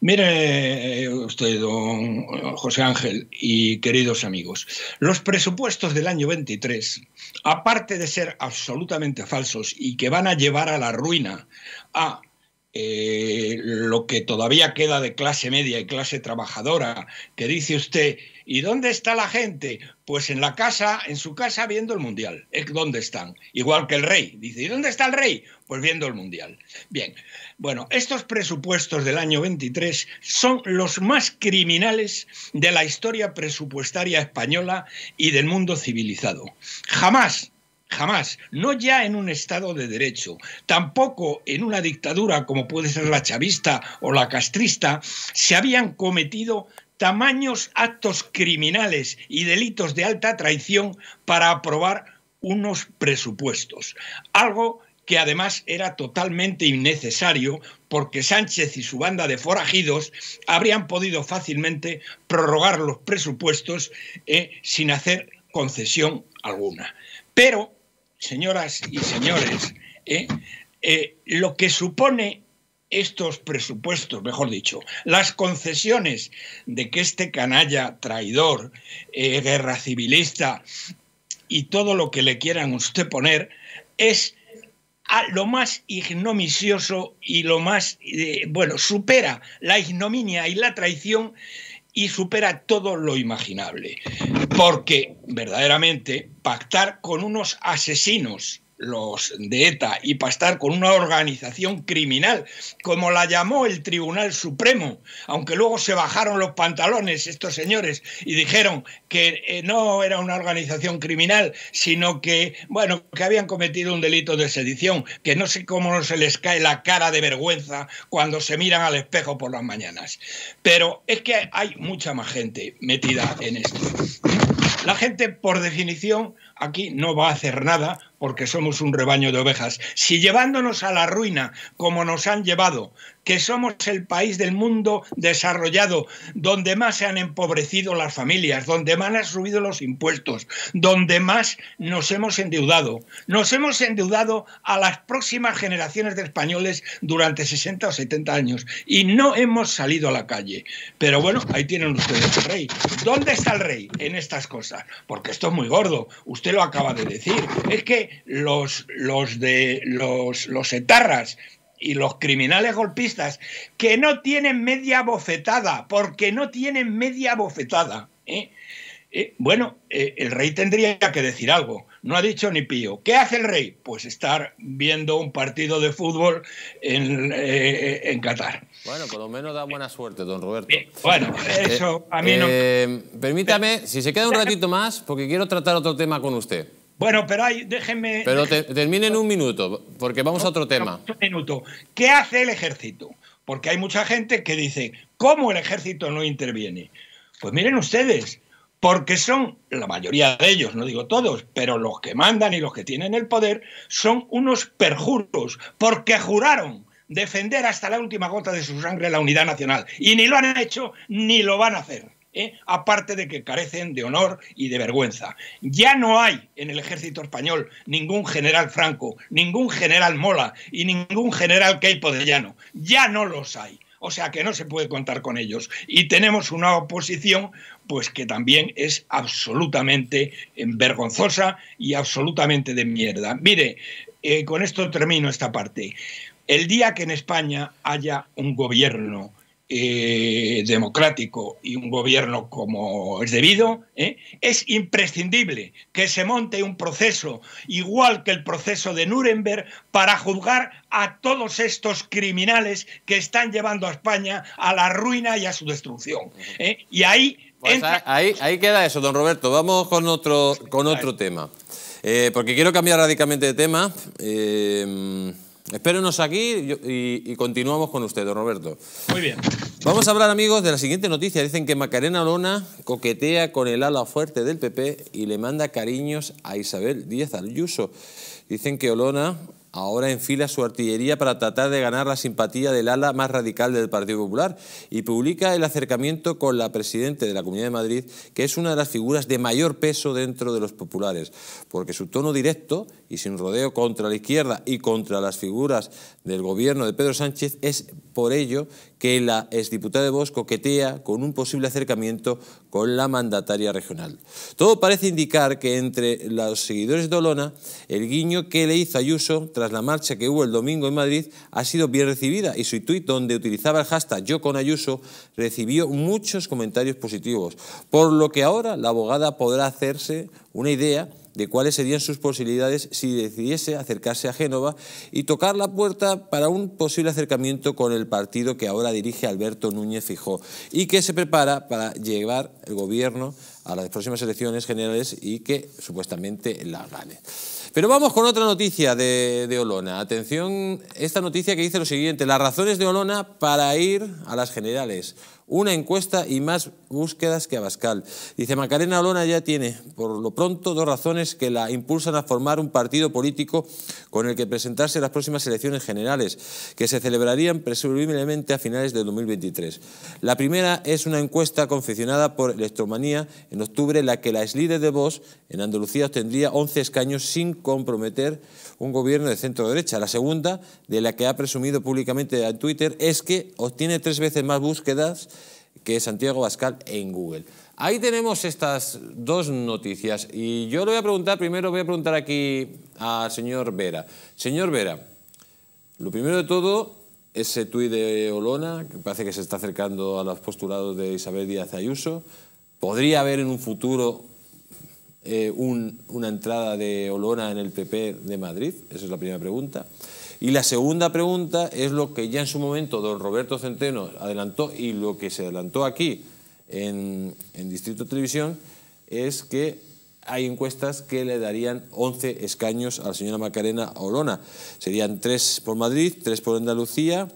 Mire eh, usted, don José Ángel y queridos amigos, los presupuestos del año 23, aparte de ser absolutamente falsos y que van a llevar a la ruina a eh, lo que todavía queda de clase media y clase trabajadora, que dice usted, ¿y dónde está la gente? Pues en la casa, en su casa viendo el mundial, ¿Dónde están, igual que el rey. Dice, ¿y dónde está el rey? Pues viendo el mundial. Bien, bueno, estos presupuestos del año 23 son los más criminales de la historia presupuestaria española y del mundo civilizado. Jamás jamás, no ya en un Estado de Derecho, tampoco en una dictadura como puede ser la chavista o la castrista, se habían cometido tamaños actos criminales y delitos de alta traición para aprobar unos presupuestos, algo que además era totalmente innecesario porque Sánchez y su banda de forajidos habrían podido fácilmente prorrogar los presupuestos eh, sin hacer concesión alguna. Pero, señoras y señores, eh, eh, lo que supone estos presupuestos, mejor dicho, las concesiones de que este canalla traidor, guerra civilista y todo lo que le quieran usted poner, es a lo más ignominioso y lo más, eh, bueno, supera la ignominia y la traición y supera todo lo imaginable. Porque verdaderamente pactar con unos asesinos los de ETA y para estar con una organización criminal, como la llamó el Tribunal Supremo, aunque luego se bajaron los pantalones estos señores y dijeron que eh, no era una organización criminal, sino que, bueno, que habían cometido un delito de sedición, que no sé cómo no se les cae la cara de vergüenza cuando se miran al espejo por las mañanas. Pero es que hay mucha más gente metida en esto. La gente, por definición, aquí no va a hacer nada porque somos un rebaño de ovejas, si llevándonos a la ruina como nos han llevado, que somos el país del mundo desarrollado donde más se han empobrecido las familias, donde más han subido los impuestos, donde más nos hemos endeudado. Nos hemos endeudado a las próximas generaciones de españoles durante 60 o 70 años y no hemos salido a la calle. Pero bueno, ahí tienen ustedes el rey. ¿Dónde está el rey en estas cosas? Porque esto es muy gordo, usted lo acaba de decir. Es que los, los de los, los etarras y los criminales golpistas que no tienen media bofetada, porque no tienen media bofetada. ¿eh? Eh, bueno, eh, el rey tendría que decir algo. No ha dicho ni pío. ¿Qué hace el rey? Pues estar viendo un partido de fútbol en, en Qatar. Bueno, por lo menos da buena suerte, don Roberto. bueno, eso a mí no... Permítame, si se queda un ratito más, porque quiero tratar otro tema con usted. Bueno, pero hay, déjenme... Pero terminen un minuto, porque vamos a otro tema. Un minuto. ¿Qué hace el ejército? Porque hay mucha gente que dice, ¿cómo el ejército no interviene? Pues miren ustedes, porque son, la mayoría de ellos, no digo todos, pero los que mandan y los que tienen el poder, son unos perjuros, porque juraron defender hasta la última gota de su sangre la unidad nacional. Y ni lo han hecho ni lo van a hacer. ¿eh? aparte de que carecen de honor y de vergüenza. Ya no hay en el ejército español ningún general Franco, ningún general Mola y ningún general Keipo de Llano. Ya no los hay. O sea que no se puede contar con ellos. Y tenemos una oposición pues que también es absolutamente vergonzosa y absolutamente de mierda. Mire, eh, con esto termino esta parte. El día que en España haya un gobierno eh, democrático y un gobierno como es debido, ¿eh? es imprescindible que se monte un proceso igual que el proceso de Nuremberg para juzgar a todos estos criminales que están llevando a España a la ruina y a su destrucción. ¿eh? Y pues ahí, ahí, ahí queda eso, don Roberto. Vamos con otro, con otro tema. porque quiero cambiar radicalmente de tema. Espérenos aquí y, continuamos con usted, don Roberto. Muy bien. Vamos a hablar, amigos, de la siguiente noticia. Dicen que Macarena Olona coquetea con el ala fuerte del PP y le manda cariños a Isabel Díaz Ayuso. Dicen que Olona ahora enfila su artillería para tratar de ganar la simpatía del ala más radical del Partido Popular y publica el acercamiento con la presidenta de la Comunidad de Madrid, que es una de las figuras de mayor peso dentro de los populares, porque su tono directo y sin rodeo contra la izquierda y contra las figuras del gobierno de Pedro Sánchez es por ello que la exdiputada de Vox coquetea con un posible acercamiento con la mandataria regional. Todo parece indicar que entre los seguidores de Olona, el guiño que le hizo Ayuso tras la marcha que hubo el domingo en Madrid ha sido bien recibida y su tuit donde utilizaba el hashtag yo con Ayuso recibió muchos comentarios positivos, por lo que ahora la abogada podrá hacerse una idea de cuáles serían sus posibilidades si decidiese acercarse a Génova y tocar la puerta para un posible acercamiento con el partido que ahora dirige Alberto Núñez Fijó y que se prepara para llevar el gobierno a las próximas elecciones generales y que supuestamente la gane. Pero vamos con otra noticia de, de Olona. Atención, esta noticia que dice lo siguiente, las razones de Olona para ir a las generales una encuesta y más búsquedas que Abascal. Dice, Macarena Olona ya tiene, por lo pronto, dos razones que la impulsan a formar un partido político con el que presentarse las próximas elecciones generales, que se celebrarían presumiblemente a finales de 2023. La primera es una encuesta confeccionada por Electromanía en octubre, en la que la ex-líder de voz en Andalucía obtendría 11 escaños sin comprometer un gobierno de centro-derecha. La segunda, de la que ha presumido públicamente en Twitter, es que obtiene tres veces más búsquedas que es Santiago Bascal en Google. Ahí tenemos estas dos noticias y yo le voy a preguntar, primero voy a preguntar aquí al señor Vera. Señor Vera, lo primero de todo, ese tuit de Olona, que parece que se está acercando a los postulados de Isabel Díaz Ayuso, ¿podría haber en un futuro eh, una entrada de Olona en el PP de Madrid? Esa es la primera pregunta. Y la segunda pregunta es lo que ya en su momento don Roberto Centeno adelantó y lo que se adelantó aquí en, Distrito Televisión es que hay encuestas que le darían 11 escaños a la señora Macarena Olona. Serían 3 por Madrid, 3 por Andalucía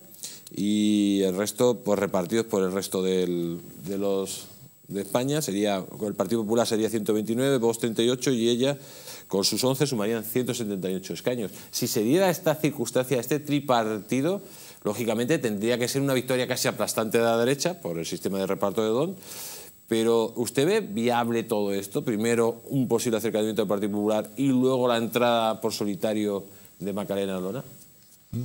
y el resto pues, repartidos por el resto de los de España. Sería, el Partido Popular sería 129, vos 38 y ella con sus 11 sumarían 178 escaños. Si se diera esta circunstancia, este tripartido, lógicamente tendría que ser una victoria casi aplastante de la derecha por el sistema de reparto de Don. Pero ¿usted ve viable todo esto? Primero un posible acercamiento del Partido Popular y luego la entrada por solitario de Macarena Lona.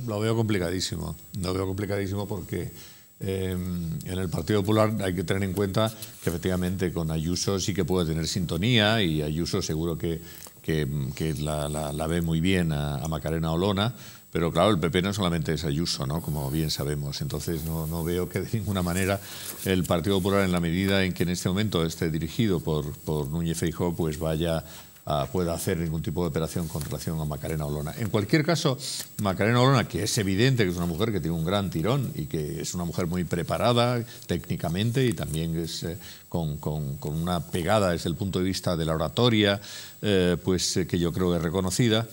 Lo veo complicadísimo, lo veo complicadísimo porque em, en el Partido Popular hay que tener en cuenta que efectivamente con Ayuso sí que puede tener sintonía y Ayuso seguro que que, la, ve muy bien a, Macarena Olona, pero claro, el PP no solamente es Ayuso, ¿no? como bien sabemos. Entonces no, veo que de [LAUGHS] ninguna manera el Partido Popular, en la medida en que en este momento esté dirigido por, por Núñez Feijóo, pues vaya Ah, pueda hacer ningún tipo de operación con relación a Macarena Olona. En cualquier caso, Macarena Olona, que es evidente que es una mujer que tiene un gran tirón y que es una mujer muy preparada técnicamente y también es eh, con, una pegada desde el punto de vista de la oratoria, eh, pues eh, que yo creo que es reconocida.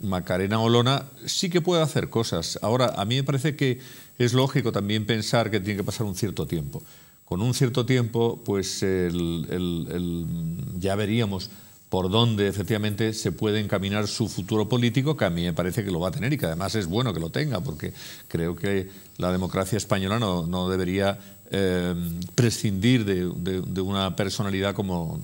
Macarena Olona sí que puede hacer cosas. Ahora, a mí me parece que es lógico también pensar que tiene que pasar un cierto tiempo. Con un cierto tiempo, pues ya veríamos por dónde efectivamente se puede encaminar su futuro político, que a mí me parece que lo va a tener y que además es bueno que lo tenga, porque creo que la democracia española no, no debería eh, prescindir de, una personalidad como,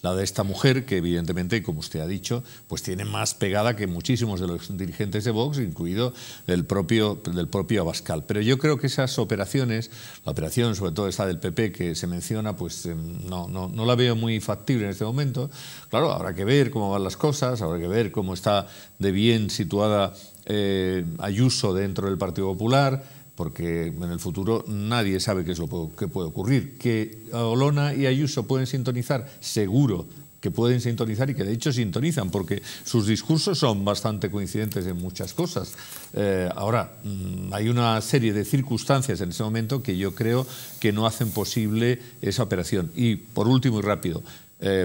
la de esta mujer, que evidentemente, como usted ha dicho, pues tiene más pegada que muchísimos de los dirigentes de Vox, incluido el propio, del propio Abascal. Pero yo creo que esas operaciones, la operación sobre todo esta del PP que se menciona, pues eh, no, la veo muy factible en este momento. Claro, habrá que ver cómo van las cosas, habrá que ver cómo está de bien situada eh, Ayuso dentro del Partido Popular porque en el futuro nadie sabe qué es lo puede ocurrir. Que Olona y Ayuso pueden sintonizar, seguro que pueden sintonizar y que de hecho sintonizan, porque sus discursos son bastante coincidentes en muchas cosas. Eh, ahora, mm, hay una serie de circunstancias en ese momento que yo creo que no hacen posible esa operación. Y por último y rápido, eh,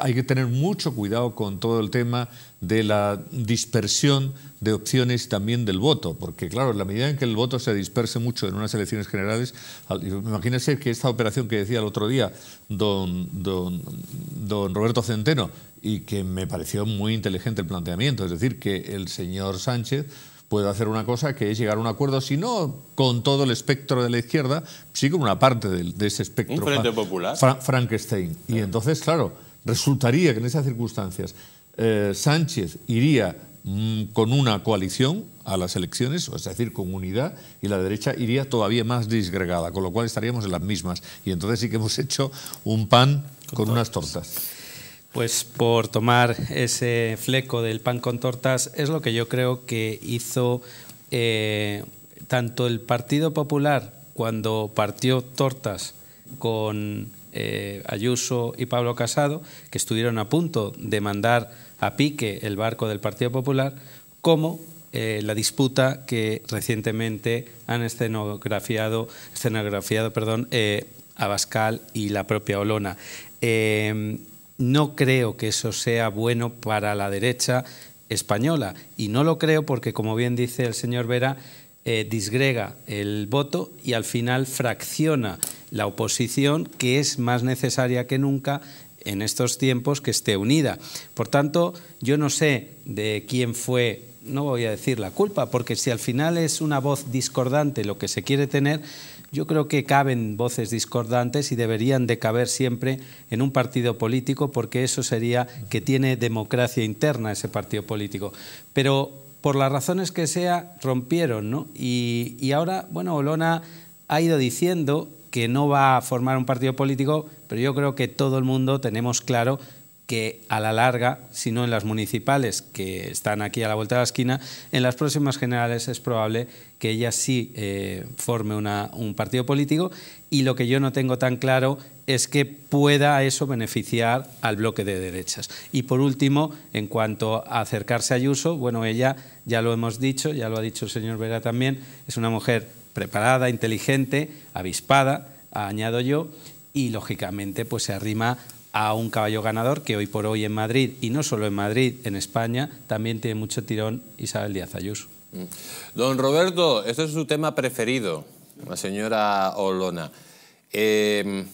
hay que tener mucho cuidado con todo el tema de la dispersión de opciones también del voto, porque claro, en la medida en que el voto se disperse mucho en unas elecciones generales, imagínese que esta operación que decía el otro día don, don, don Roberto Centeno, y que me pareció muy inteligente el planteamiento, es decir, que el señor Sánchez puede hacer una cosa que es llegar a un acuerdo, si no con todo el espectro de la izquierda, sí con una parte de, de ese espectro. Un frente popular. Frankenstein. Y entonces, claro, resultaría que en esas circunstancias eh, Sánchez iría mm, con una coalición a las elecciones, es decir, con unidad, y la derecha iría todavía más disgregada, con lo cual estaríamos en las mismas. Y entonces sí que hemos hecho un pan con, unas tortas. Pues por tomar ese fleco del pan con tortas es lo que yo creo que hizo eh, tanto el Partido Popular cuando partió tortas con eh, Ayuso y Pablo Casado, que estuvieron a punto de mandar a pique el barco del Partido Popular, como eh, la disputa que recientemente han escenografiado, escenografiado perdón, eh, Abascal y la propia Olona. no creo que eso sea bueno para la derecha española y no lo creo porque, como bien dice el señor Vera, disgrega el voto y al final fracciona la oposición, que es más necesaria que nunca en estos tiempos que esté unida. Por tanto, yo no sé de quién fue, no voy a decir la culpa, porque si al final es una voz discordante lo que se quiere tener, yo creo que caben voces discordantes y deberían de caber siempre en un partido político, porque eso sería que tiene democracia interna ese partido político. Pero por las razones que sea, rompieron, ¿no? Y, y ahora, bueno, Olona ha ido diciendo que no va a formar un partido político, pero yo creo que todo el mundo tenemos claro que a la larga, si no en las municipales que están aquí a la vuelta de la esquina, en las próximas generales es probable que ella sí eh, forme una, un partido político y lo que yo no tengo tan claro es que pueda eso beneficiar al bloque de derechas. Y por último, en cuanto a acercarse a Ayuso, bueno, ella, ya lo hemos dicho, ya lo ha dicho el señor Vera también, es una mujer preparada, inteligente, avispada, añado yo, y lógicamente pues se arrima a un caballo ganador que hoy por hoy en Madrid, y no solo en Madrid, en España, también tiene mucho tirón Isabel Díaz Ayuso. Mm. Don Roberto, este es su tema preferido, la señora Olona. Em,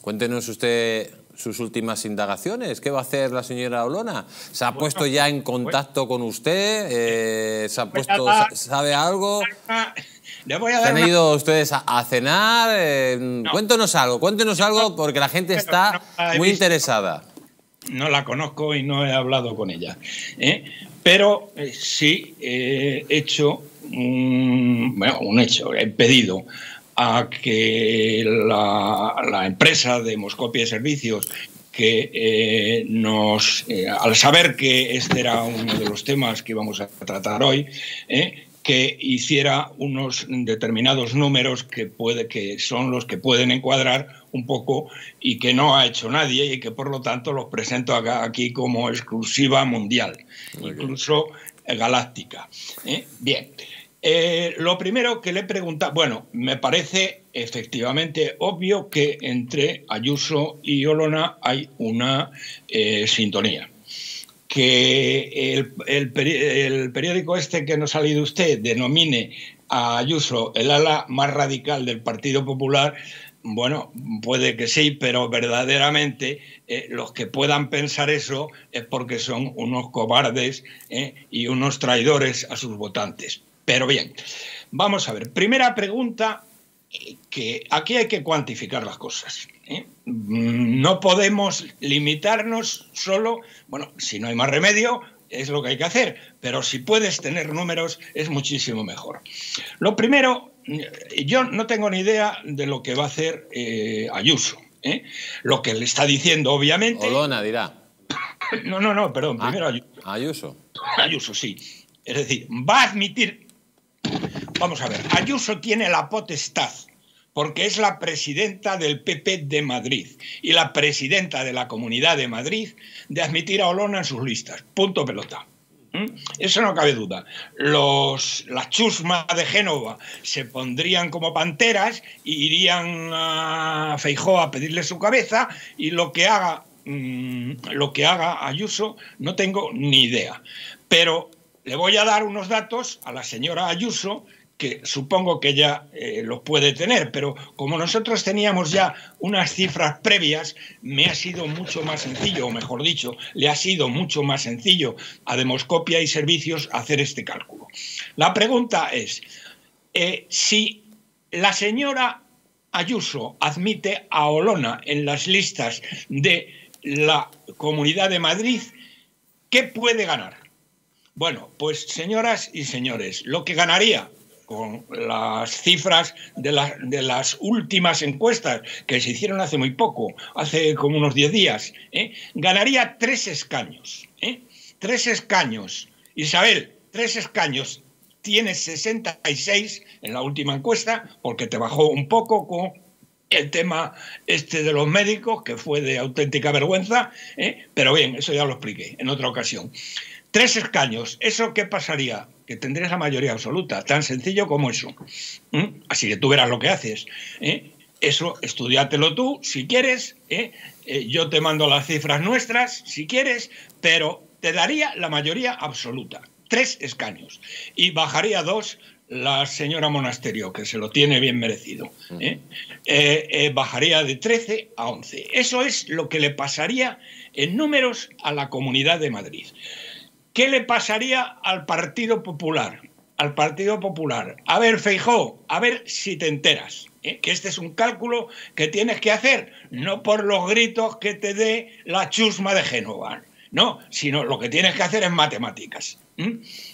cuéntenos usted sus últimas indagaciones. ¿Qué va a hacer la señora Olona? ¿Se ha puesto ya en contacto con usted? Eh, ¿Se ha puesto, pues sabe algo? han ido ustedes a, cenar? Eh, cuéntenos algo, cuéntenos algo porque la gente está muy interesada. No la conozco y no he hablado con ella. ¿eh? Pero eh, sí he hecho, un, hecho, he pedido a que la, empresa de Moscopia Servicios que nos, al saber que este era uno de los temas que íbamos a tratar hoy, que hiciera unos determinados números que, puede, que son los que pueden encuadrar un poco y que no ha hecho nadie y que por lo tanto los presento acá, aquí como exclusiva mundial, incluso eh, galáctica. ¿eh? Bien, eh, lo primero que le pregunta, bueno, me parece efectivamente obvio que entre Ayuso y Olona hay una sintonía que el, periódico este que nos ha salido usted denomine a Ayuso el ala más radical del Partido Popular, bueno, puede que sí, pero verdaderamente eh, los que puedan pensar eso es porque son unos cobardes eh, y unos traidores a sus votantes. Pero bien, vamos a ver. Primera pregunta, eh, que aquí hay que cuantificar las cosas. ¿eh? No podemos limitarnos solo, bueno, si no hay más remedio, es lo que hay que hacer, pero si puedes tener números es muchísimo mejor. Lo primero, yo no tengo ni idea de lo que va a hacer eh, Ayuso. ¿eh? Lo que le está diciendo, obviamente. Olona dirá. [LAUGHS] No, no, no, perdón, ah, primero Ayuso. Ayuso. Ayuso, sí. Es decir, va a admitir. Vamos a ver, Ayuso tiene la potestad porque es la presidenta del PP de Madrid y la presidenta de la Comunidad de Madrid de admitir a Olona en sus listas. Punto pelota. ¿Mm? Eso no cabe duda. Los, las chusmas de Génova se pondrían como panteras e irían a Feijó a pedirle su cabeza y lo que haga, mm, lo que haga Ayuso no tengo ni idea. Pero le voy a dar unos datos a la señora Ayuso que supongo que ya eh, lo puede tener, pero como nosotros teníamos ya unas cifras previas, me ha sido mucho más sencillo, o mejor dicho, le ha sido mucho más sencillo a Demoscopia y Servicios hacer este cálculo. La pregunta es, eh, si la señora Ayuso admite a Olona en las listas de la Comunidad de Madrid, ¿qué puede ganar? Bueno, pues señoras y señores, lo que ganaría con las cifras de, de, las últimas encuestas que se hicieron hace muy poco, hace como unos 10 días, ¿eh? ganaría tres escaños. ¿eh? Tres escaños. Isabel, tres escaños. Tienes 66 en la última encuesta porque te bajó un poco con el tema este de los médicos, que fue de auténtica vergüenza, ¿eh? pero bien, eso ya lo expliqué en otra ocasión. Tres escaños. ¿Eso qué pasaría? Que tendrías la mayoría absoluta. Tan sencillo como eso. ¿Eh? Así que tú verás lo que haces. ¿Eh? Eso, estudiátelo tú, si quieres. ¿Eh? yo te mando las cifras nuestras, si quieres, pero te daría la mayoría absoluta. Tres escaños. Y bajaría dos la señora Monasterio, que se lo tiene bien merecido. Mm. bajaría de 13 a 11. Eso es lo que le pasaría en números a la Comunidad de Madrid. ¿Qué le pasaría al Partido Popular? Al Partido Popular. A ver, Feijó, a ver si te enteras. ¿eh? Que este es un cálculo que tienes que hacer, no por los gritos que te dé la chusma de Génova, no, sino lo que tienes que hacer es matemáticas.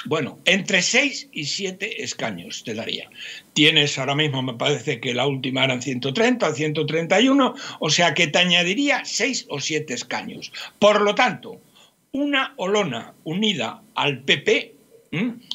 Bueno, entre 6 y 7 escaños te daría. Tienes ahora mismo, me parece que la última eran 130 131, o sea que te añadiría 6 o 7 escaños. Por lo tanto, una olona unida al PP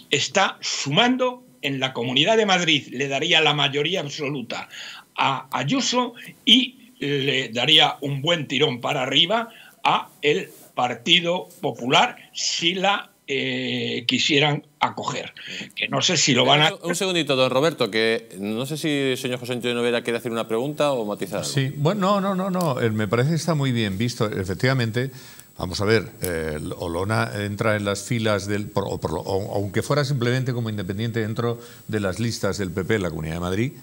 está sumando en la Comunidad de Madrid, le daría la mayoría absoluta a Ayuso y le daría un buen tirón para arriba a el Partido Popular si la eh, quisieran acoger. Que no sé si lo van a... Eh, un segundito, don Roberto, que no sé si el señor José Antonio Novera quiere hacer una pregunta o matizar. Sí, bueno, no, no, no, no. Eh, me parece que está muy bien visto. Efectivamente, Vamos a ver, eh, Olona entra en las filas del, aunque fuera simplemente como independiente dentro de las listas del PP en la Comunidad de Madrid,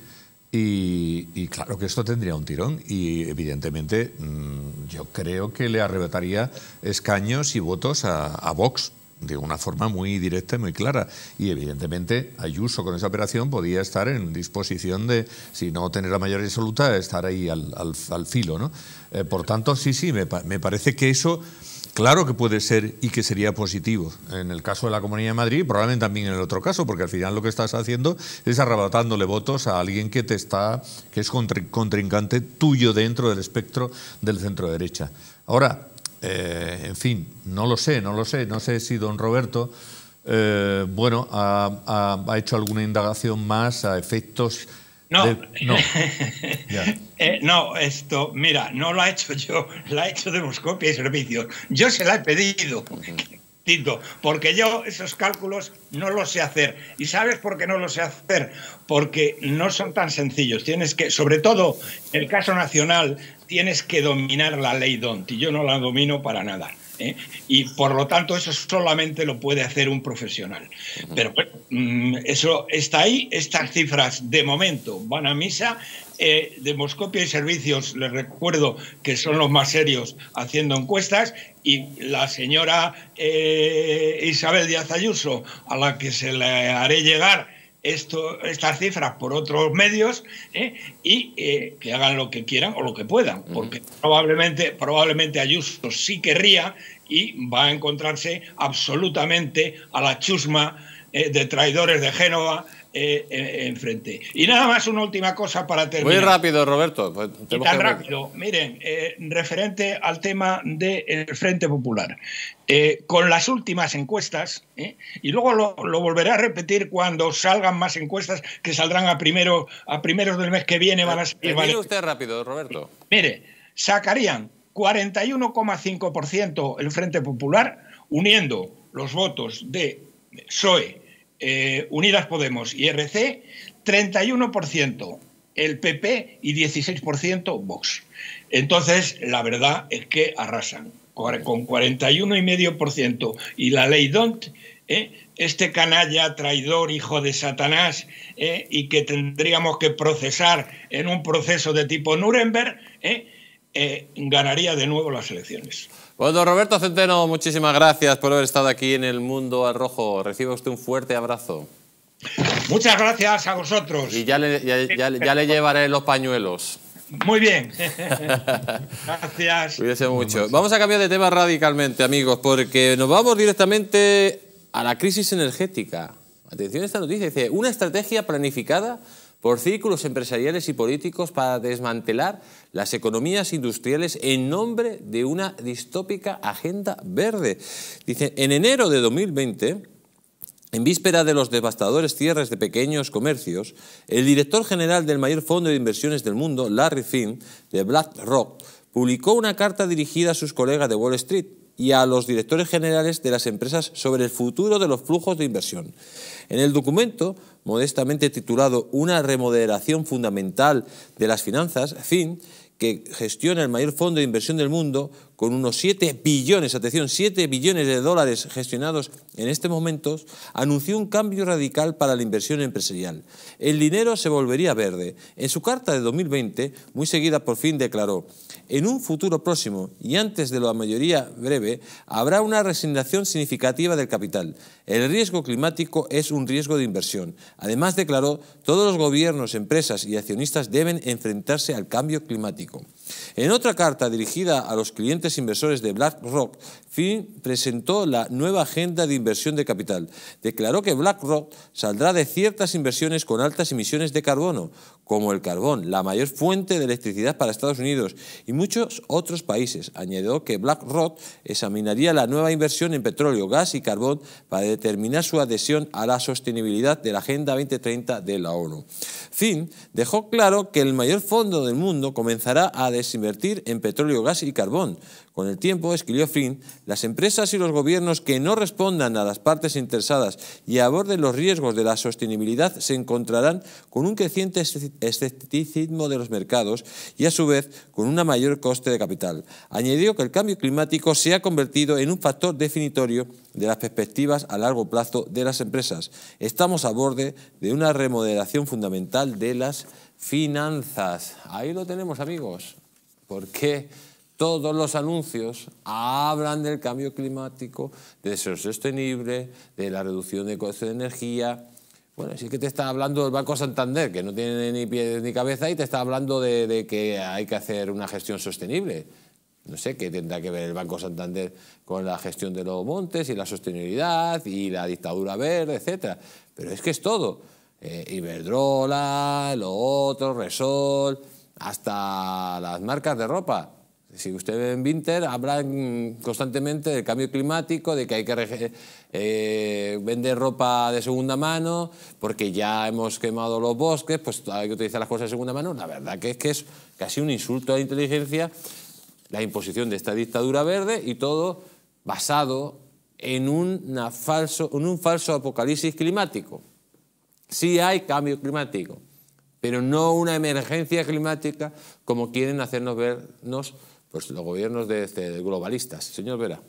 y, claro que esto tendría un tirón y evidentemente mm, yo creo que le arrebataría escaños y votos a Vox, de una forma muy directa y muy clara. Y evidentemente Ayuso con esa operación podía estar en disposición de, si no tener la mayoría absoluta, estar ahí al, al, filo. ¿no? Eh, por tanto, sí, sí, me, parece que eso... Claro que puede ser y que sería positivo. En el caso de la Comunidad de Madrid, probablemente también en el otro caso, porque al final lo que estás haciendo es arrebatándole votos a alguien que te está, que es contrincante tuyo dentro del espectro del centro derecha. Ahora, eh, en fin, no lo sé, no lo sé, no sé si don Roberto, eh, bueno, ha, hecho alguna indagación más a efectos... No, no. [LAUGHS] Eh, no, esto, mira, no lo ha hecho yo, la ha hecho de Demoscopia y Servicios. Yo se la he pedido porque yo esos cálculos no los sé hacer. ¿Y sabes por qué no los sé hacer? Porque no son tan sencillos. Tienes que, sobre todo en el caso nacional, tienes que dominar la ley DONT y yo no la domino para nada. ¿eh? Y por lo tanto eso solamente lo puede hacer un profesional. Pero bueno, mm, eso está ahí, estas cifras de momento van a misa, eh, Demoscopia y Servicios, les recuerdo que son los más serios haciendo encuestas y la señora eh, Isabel Díaz Ayuso, a la que se le haré llegar esto, estas cifras por otros medios ¿eh? y eh, que hagan lo que quieran o lo que puedan, porque probablemente, probablemente Ayuso sí querría y va a encontrarse absolutamente a la chusma de traidores de Génova eh, eh, enfrente. Y nada más una última cosa para terminar. Muy rápido, Roberto. Pues, tan rápido. Miren, eh, referente al tema del Frente Popular. con las últimas encuestas, y luego lo, volveré a repetir cuando salgan más encuestas que saldrán a, primero, a primeros del mes que viene. Van a usted rápido, Roberto. Mire, sacarían 41,5% el Frente Popular uniendo los votos de PSOE, eh, Unidas Podemos y RC, 31% el PP y 16% Vox. Entonces, la verdad es que arrasan. Con 41,5% y la ley DONT, ¿eh? este canalla, traidor, hijo de Satanás, ¿eh? y que tendríamos que procesar en un proceso de tipo Nuremberg, ganaría de nuevo las elecciones. Bueno, pues, don Roberto Centeno, muchísimas gracias por haber estado aquí en El Mundo al Rojo. Reciba usted un fuerte abrazo. Muchas gracias a vosotros. Y ya le, ya, le llevaré los pañuelos. Muy bien. [LAUGHS] gracias. Cuídese mucho. Vamos a cambiar de tema radicalmente, amigos, porque nos vamos directamente a la crisis energética. Atención a esta noticia. Dice, una estrategia planificada por círculos empresariales y políticos para desmantelar las economías industriales en nombre de una distópica agenda verde. Dice, en enero de 2020, en víspera de los devastadores cierres de pequeños comercios, el director general del mayor fondo de inversiones del mundo, Larry Finn, de BlackRock, publicó una carta dirigida a sus colegas de Wall Street y a los directores generales de las empresas sobre el futuro de los flujos de inversión. En el documento, modestamente titulado Una remodelación fundamental de las finanzas, FIN, que gestiona el mayor fondo de inversión del mundo, con unos 7 billones, atención, 7 billones de dólares gestionados en este momento, anunció un cambio radical para la inversión empresarial. El dinero se volvería verde. En su carta de 2020, muy seguida por fin declaró, en un futuro próximo y antes de la mayoría breve, habrá una resignación significativa del capital. El riesgo climático es un riesgo de inversión. Además, declaró, todos los gobiernos, empresas y accionistas deben enfrentarse al cambio climático. En otra carta dirigida a los clientes inversores de BlackRock, Finn presentó la nueva agenda de inversión de capital. Declaró que BlackRock saldrá de ciertas inversiones con altas emisiones de carbono, como el carbón, la mayor fuente de electricidad para Estados Unidos y muchos otros países. Añadió que BlackRock examinaría la nueva inversión en petróleo, gas y carbón para determinar su adhesión a la sostenibilidad de la Agenda 2030 de la ONU. Fin, dejó claro que el mayor fondo del mundo comenzará a desinvertir en petróleo, gas y carbón, con el tiempo, escribió Flynn, las empresas y los gobiernos que no respondan a las partes interesadas y aborden los riesgos de la sostenibilidad se encontrarán con un creciente escepticismo de los mercados y, a su vez, con un mayor coste de capital. Añadió que el cambio climático se ha convertido en un factor definitorio de las perspectivas a largo plazo de las empresas. Estamos a borde de una remodelación fundamental de las finanzas. Ahí lo tenemos, amigos. ¿Por qué? todos los anuncios hablan del cambio climático, de ser sostenible, de la reducción de costes de energía. Bueno, sí que te está hablando el Banco Santander, que no tiene ni pies ni cabeza, y te está hablando de, que hay que hacer una gestión sostenible. No sé qué tendrá que ver el Banco Santander con la gestión de los montes y la sostenibilidad y la dictadura verde, etcétera. Pero es que es todo. Eh, Iberdrola, lo otro, Resol, hasta las marcas de ropa. Si usted ve en Winter, hablan constantemente del cambio climático, de que hay que eh, vender ropa de segunda mano, porque ya hemos quemado los bosques, pues hay que utilizar las cosas de segunda mano. La verdad que es que es casi un insulto a la inteligencia la imposición de esta dictadura verde y todo basado en, en un falso apocalipsis climático. Sí hay cambio climático, pero no una emergencia climática como quieren hacernos vernos pues los gobiernos este, de, globalistas. Señor Vera.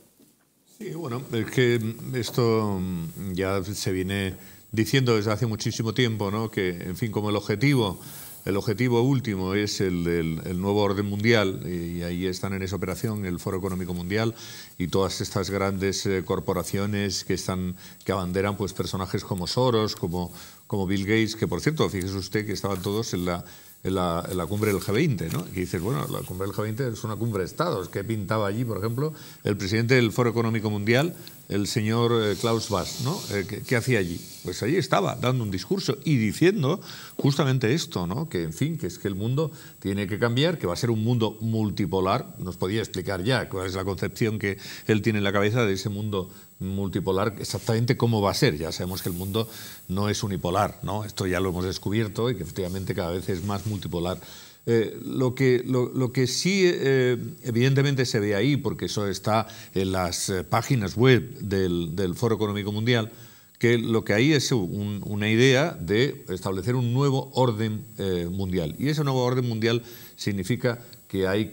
Sí, bueno, es que esto mm, ya se viene diciendo desde hace muchísimo tiempo, ¿no? Que, en fin, como el objetivo el objetivo último es el, nuevo orden mundial y ahí están en esa operación el Foro Económico Mundial y todas estas grandes eh, corporaciones que están que abanderan pues personajes como Soros, como, como Bill Gates, que por cierto, fíjese usted que estaban todos en la en la, cumbre del G20, ¿no? Que dices, bueno, la cumbre del G20 es una cumbre de estados, que pintaba allí, por ejemplo, el presidente del Foro Económico Mundial, el señor eh, Klaus Bass, ¿no? Eh, ¿qué, ¿qué, hacía allí? Pues allí estaba, dando un discurso y diciendo justamente esto, ¿no? Que, en fin, que es que el mundo tiene que cambiar, que va a ser un mundo multipolar. Nos podía explicar ya cuál es la concepción que él tiene en la cabeza de ese mundo multipolar exactamente cómo va a ser. Ya sabemos que el mundo no es unipolar, ¿no? Esto ya lo hemos descubierto y que efectivamente cada vez es más multipolar. Eh, lo, que, lo, que sí eh, evidentemente se ve ahí, porque eso está en las eh, páginas web del, Foro Económico Mundial, que lo que hay es una idea de establecer un nuevo orden mundial. Y ese nuevo orden mundial significa que hay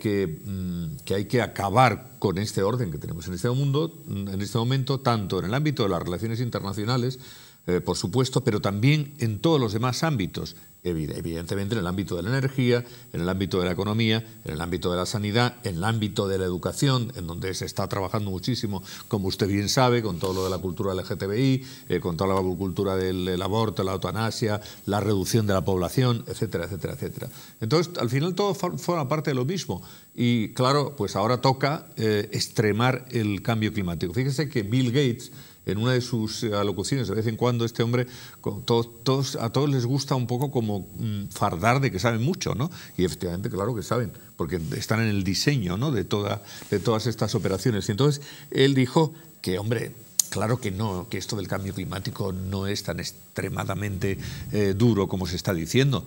mm, que, hay que acabar con este orden que tenemos en este mundo, en este momento, tanto en el ámbito de las relaciones internacionales eh, por supuesto, pero también en todos los demás ámbitos. Evidentemente en el ámbito de la energía, en el ámbito de la economía, en el ámbito de la sanidad, en el ámbito de la educación, en donde se está trabajando muchísimo, como usted bien sabe, con todo lo de la cultura LGTBI, eh, con toda la cultura del, aborto, la eutanasia, la reducción de la población, etcétera, etcétera, etcétera. Entonces, al final todo forma parte de lo mismo. Y claro, pues ahora toca eh, extremar el cambio climático. Fíjese que Bill Gates en una de sus eh, alocuciones de vez en cuando este hombre, todos, a todos les gusta un poco como mm, fardar de que saben mucho, ¿no? Y efectivamente, claro que saben, porque están en el diseño ¿no? de, toda, de todas estas operaciones. Y entonces él dijo que, hombre, claro que no, que esto del cambio climático no es tan extremadamente eh, duro como se está diciendo.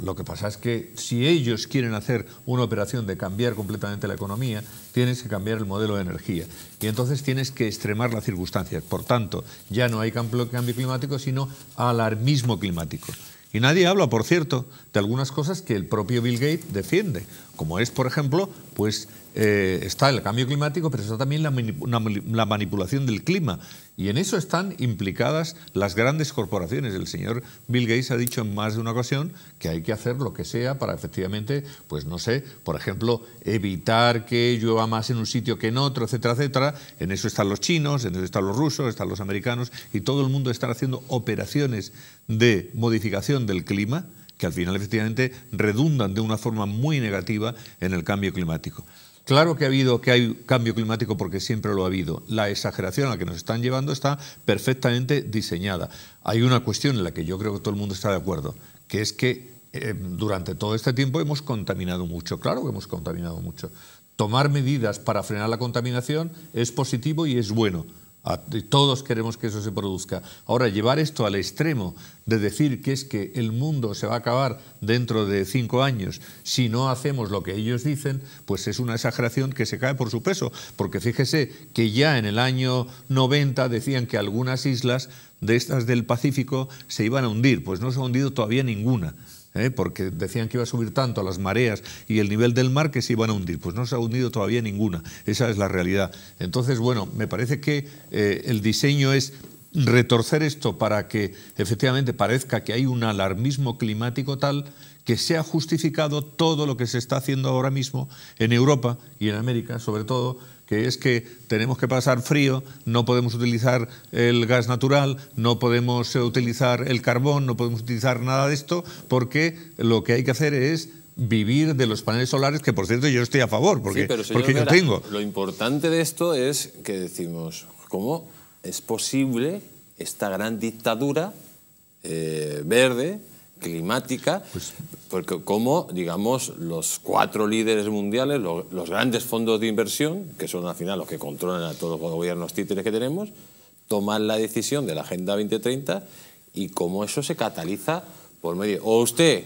Lo que pasa es que si ellos quieren hacer una operación de cambiar completamente la economía, tienes que cambiar el modelo de energía. Y entonces tienes que extremar las circunstancias. Por tanto, ya no hay cambio climático, sino alarmismo climático. Y nadie habla, por cierto, de algunas cosas que el propio Bill Gates defiende, como es, por ejemplo, pues eh, está el cambio climático, pero está también la, la, manipulación del clima. Y en eso están implicadas las grandes corporaciones. El señor Bill Gates ha dicho en más de una ocasión que hay que hacer lo que sea para efectivamente, pues no sé, por ejemplo, evitar que llueva más en un sitio que en otro, etcétera, etcétera. En eso están los chinos, en eso están los rusos, están los americanos y todo el mundo está haciendo operaciones de modificación del clima que al final efectivamente redundan de una forma muy negativa en el cambio climático. Claro que ha habido que hay cambio climático porque siempre lo ha habido. La exageración a la que nos están llevando está perfectamente diseñada. Hay una cuestión en la que yo creo que todo el mundo está de acuerdo, que es que eh, durante todo este tiempo hemos contaminado mucho. Claro que hemos contaminado mucho. Tomar medidas para frenar la contaminación es positivo y es bueno todos queremos que eso se produzca. Ahora, llevar esto al extremo de decir que es que el mundo se va a acabar dentro de cinco años si no hacemos lo que ellos dicen, pues es una exageración que se cae por su peso. Porque fíjese que ya en el año 90 decían que algunas islas de estas del Pacífico se iban a hundir. Pues no se ha hundido todavía ninguna. ¿eh? porque decían que iba a subir tanto las mareas y el nivel del mar que se iban a hundir. Pues no se ha hundido todavía ninguna, esa es la realidad. Entonces, bueno, me parece que eh, el diseño es retorcer esto para que efectivamente parezca que hay un alarmismo climático tal que sea justificado todo lo que se está haciendo ahora mismo en Europa y en América, sobre todo que es que tenemos que pasar frío, no podemos utilizar el gas natural, no podemos eh, utilizar el carbón, no podemos utilizar nada de esto, porque lo que hay que hacer es vivir de los paneles solares, que por cierto yo estoy a favor, porque, porque yo tengo. Lo importante de esto es que decimos, ¿cómo es posible esta gran dictadura eh, verde climática, pues porque como, digamos, los cuatro líderes mundiales, los grandes fondos de inversión, que son al final los que controlan a todos los gobiernos títeres que tenemos, toman la decisión de la Agenda 2030 y cómo eso se cataliza por medio... O usted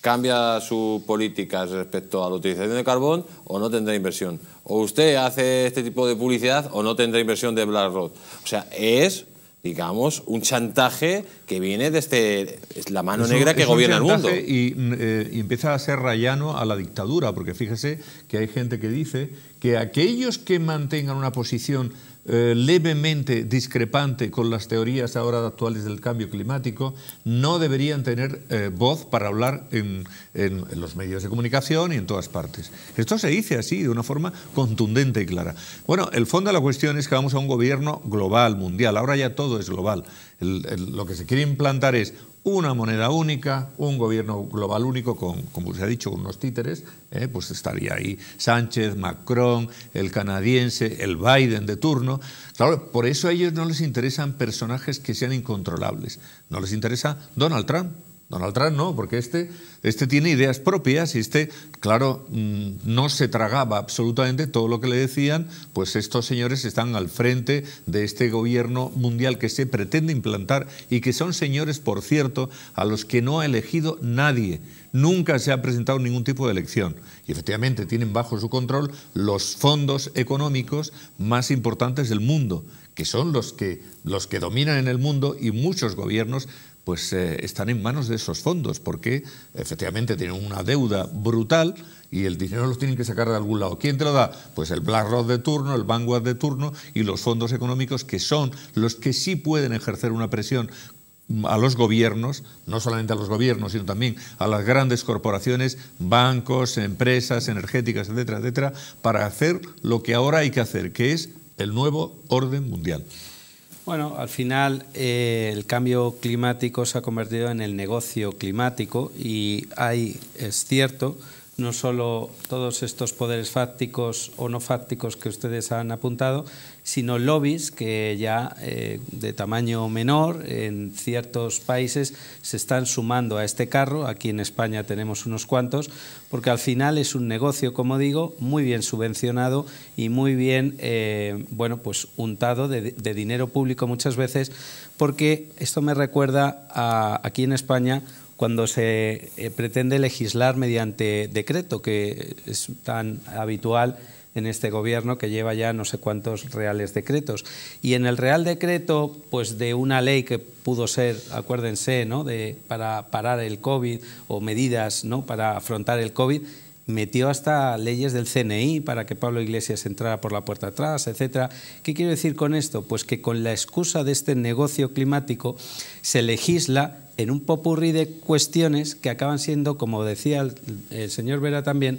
cambia su políticas respecto a la utilización de carbón o no tendrá inversión. O usted hace este tipo de publicidad o no tendrá inversión de BlackRock. O sea, es digamos, un chantaje que viene desde la mano negra que gobierna el mundo. Y, mm, eh, y, empieza a ser rayano a la dictadura, porque fíjese que hay gente que dice que aquellos que mantengan una posición eh, levemente discrepante con las teorías ahora actuales del cambio climático, no deberían tener eh, voz para hablar en, los medios de comunicación y en todas partes. Esto se dice así, de una forma contundente y clara. Bueno, el fondo de la cuestión es que vamos a un gobierno global, mundial, ahora ya todo es global lo que se quiere implantar es una moneda única, un gobierno global único, con, como se ha dicho, unos títeres, eh, pues estaría ahí Sánchez, Macron, el canadiense, el Biden de turno. Claro, por eso a ellos no les interesan personajes que sean incontrolables. No les interesa Donald Trump, Donald Trump no, porque este, este tiene ideas propias y este, claro, mm, no se tragaba absolutamente todo lo que le decían, pues estos señores están al frente de este gobierno mundial que se pretende implantar y que son señores, por cierto, a los que no ha elegido nadie. Nunca se ha presentado ningún tipo de elección. Y efectivamente tienen bajo su control los fondos económicos más importantes del mundo, que son los que, los que dominan en el mundo y muchos gobiernos pues eh, están en manos de esos fondos, porque efectivamente tienen una deuda brutal y el dinero lo tienen que sacar de algún lado. ¿Quién te lo da? Pues el BlackRock de turno, el Vanguard de turno y los fondos económicos que son los que sí pueden ejercer una presión a los gobiernos, no solamente a los gobiernos, sino también a las grandes corporaciones, bancos, empresas energéticas, etcétera, etcétera, para hacer lo que ahora hay que hacer, que es el nuevo orden mundial. Bueno, al final eh, el cambio climático se ha convertido en el negocio climático y hay, es cierto, no solo todos estos poderes fácticos o no fácticos que ustedes han apuntado, sino lobbies que ya eh, de tamaño menor en ciertos países se están sumando a este carro. Aquí en España tenemos unos cuantos, porque al final es un negocio, como digo, muy bien subvencionado y muy bien, eh, bueno, pues untado de, de, dinero público muchas veces, porque esto me recuerda a, aquí en España cuando se eh, pretende legislar mediante decreto, que es tan habitual en este gobierno que lleva ya no sé cuántos reales decretos. Y en el real decreto, pues de una ley que pudo ser, acuérdense, ¿no? de, para parar el COVID o medidas ¿no? para afrontar el COVID, metió hasta leyes del CNI para que Pablo Iglesias entrara por la puerta atrás, etc. ¿Qué quiero decir con esto? Pues que con la excusa de este negocio climático se legisla en un popurrí de cuestiones que acaban siendo, como decía el, señor Vera también,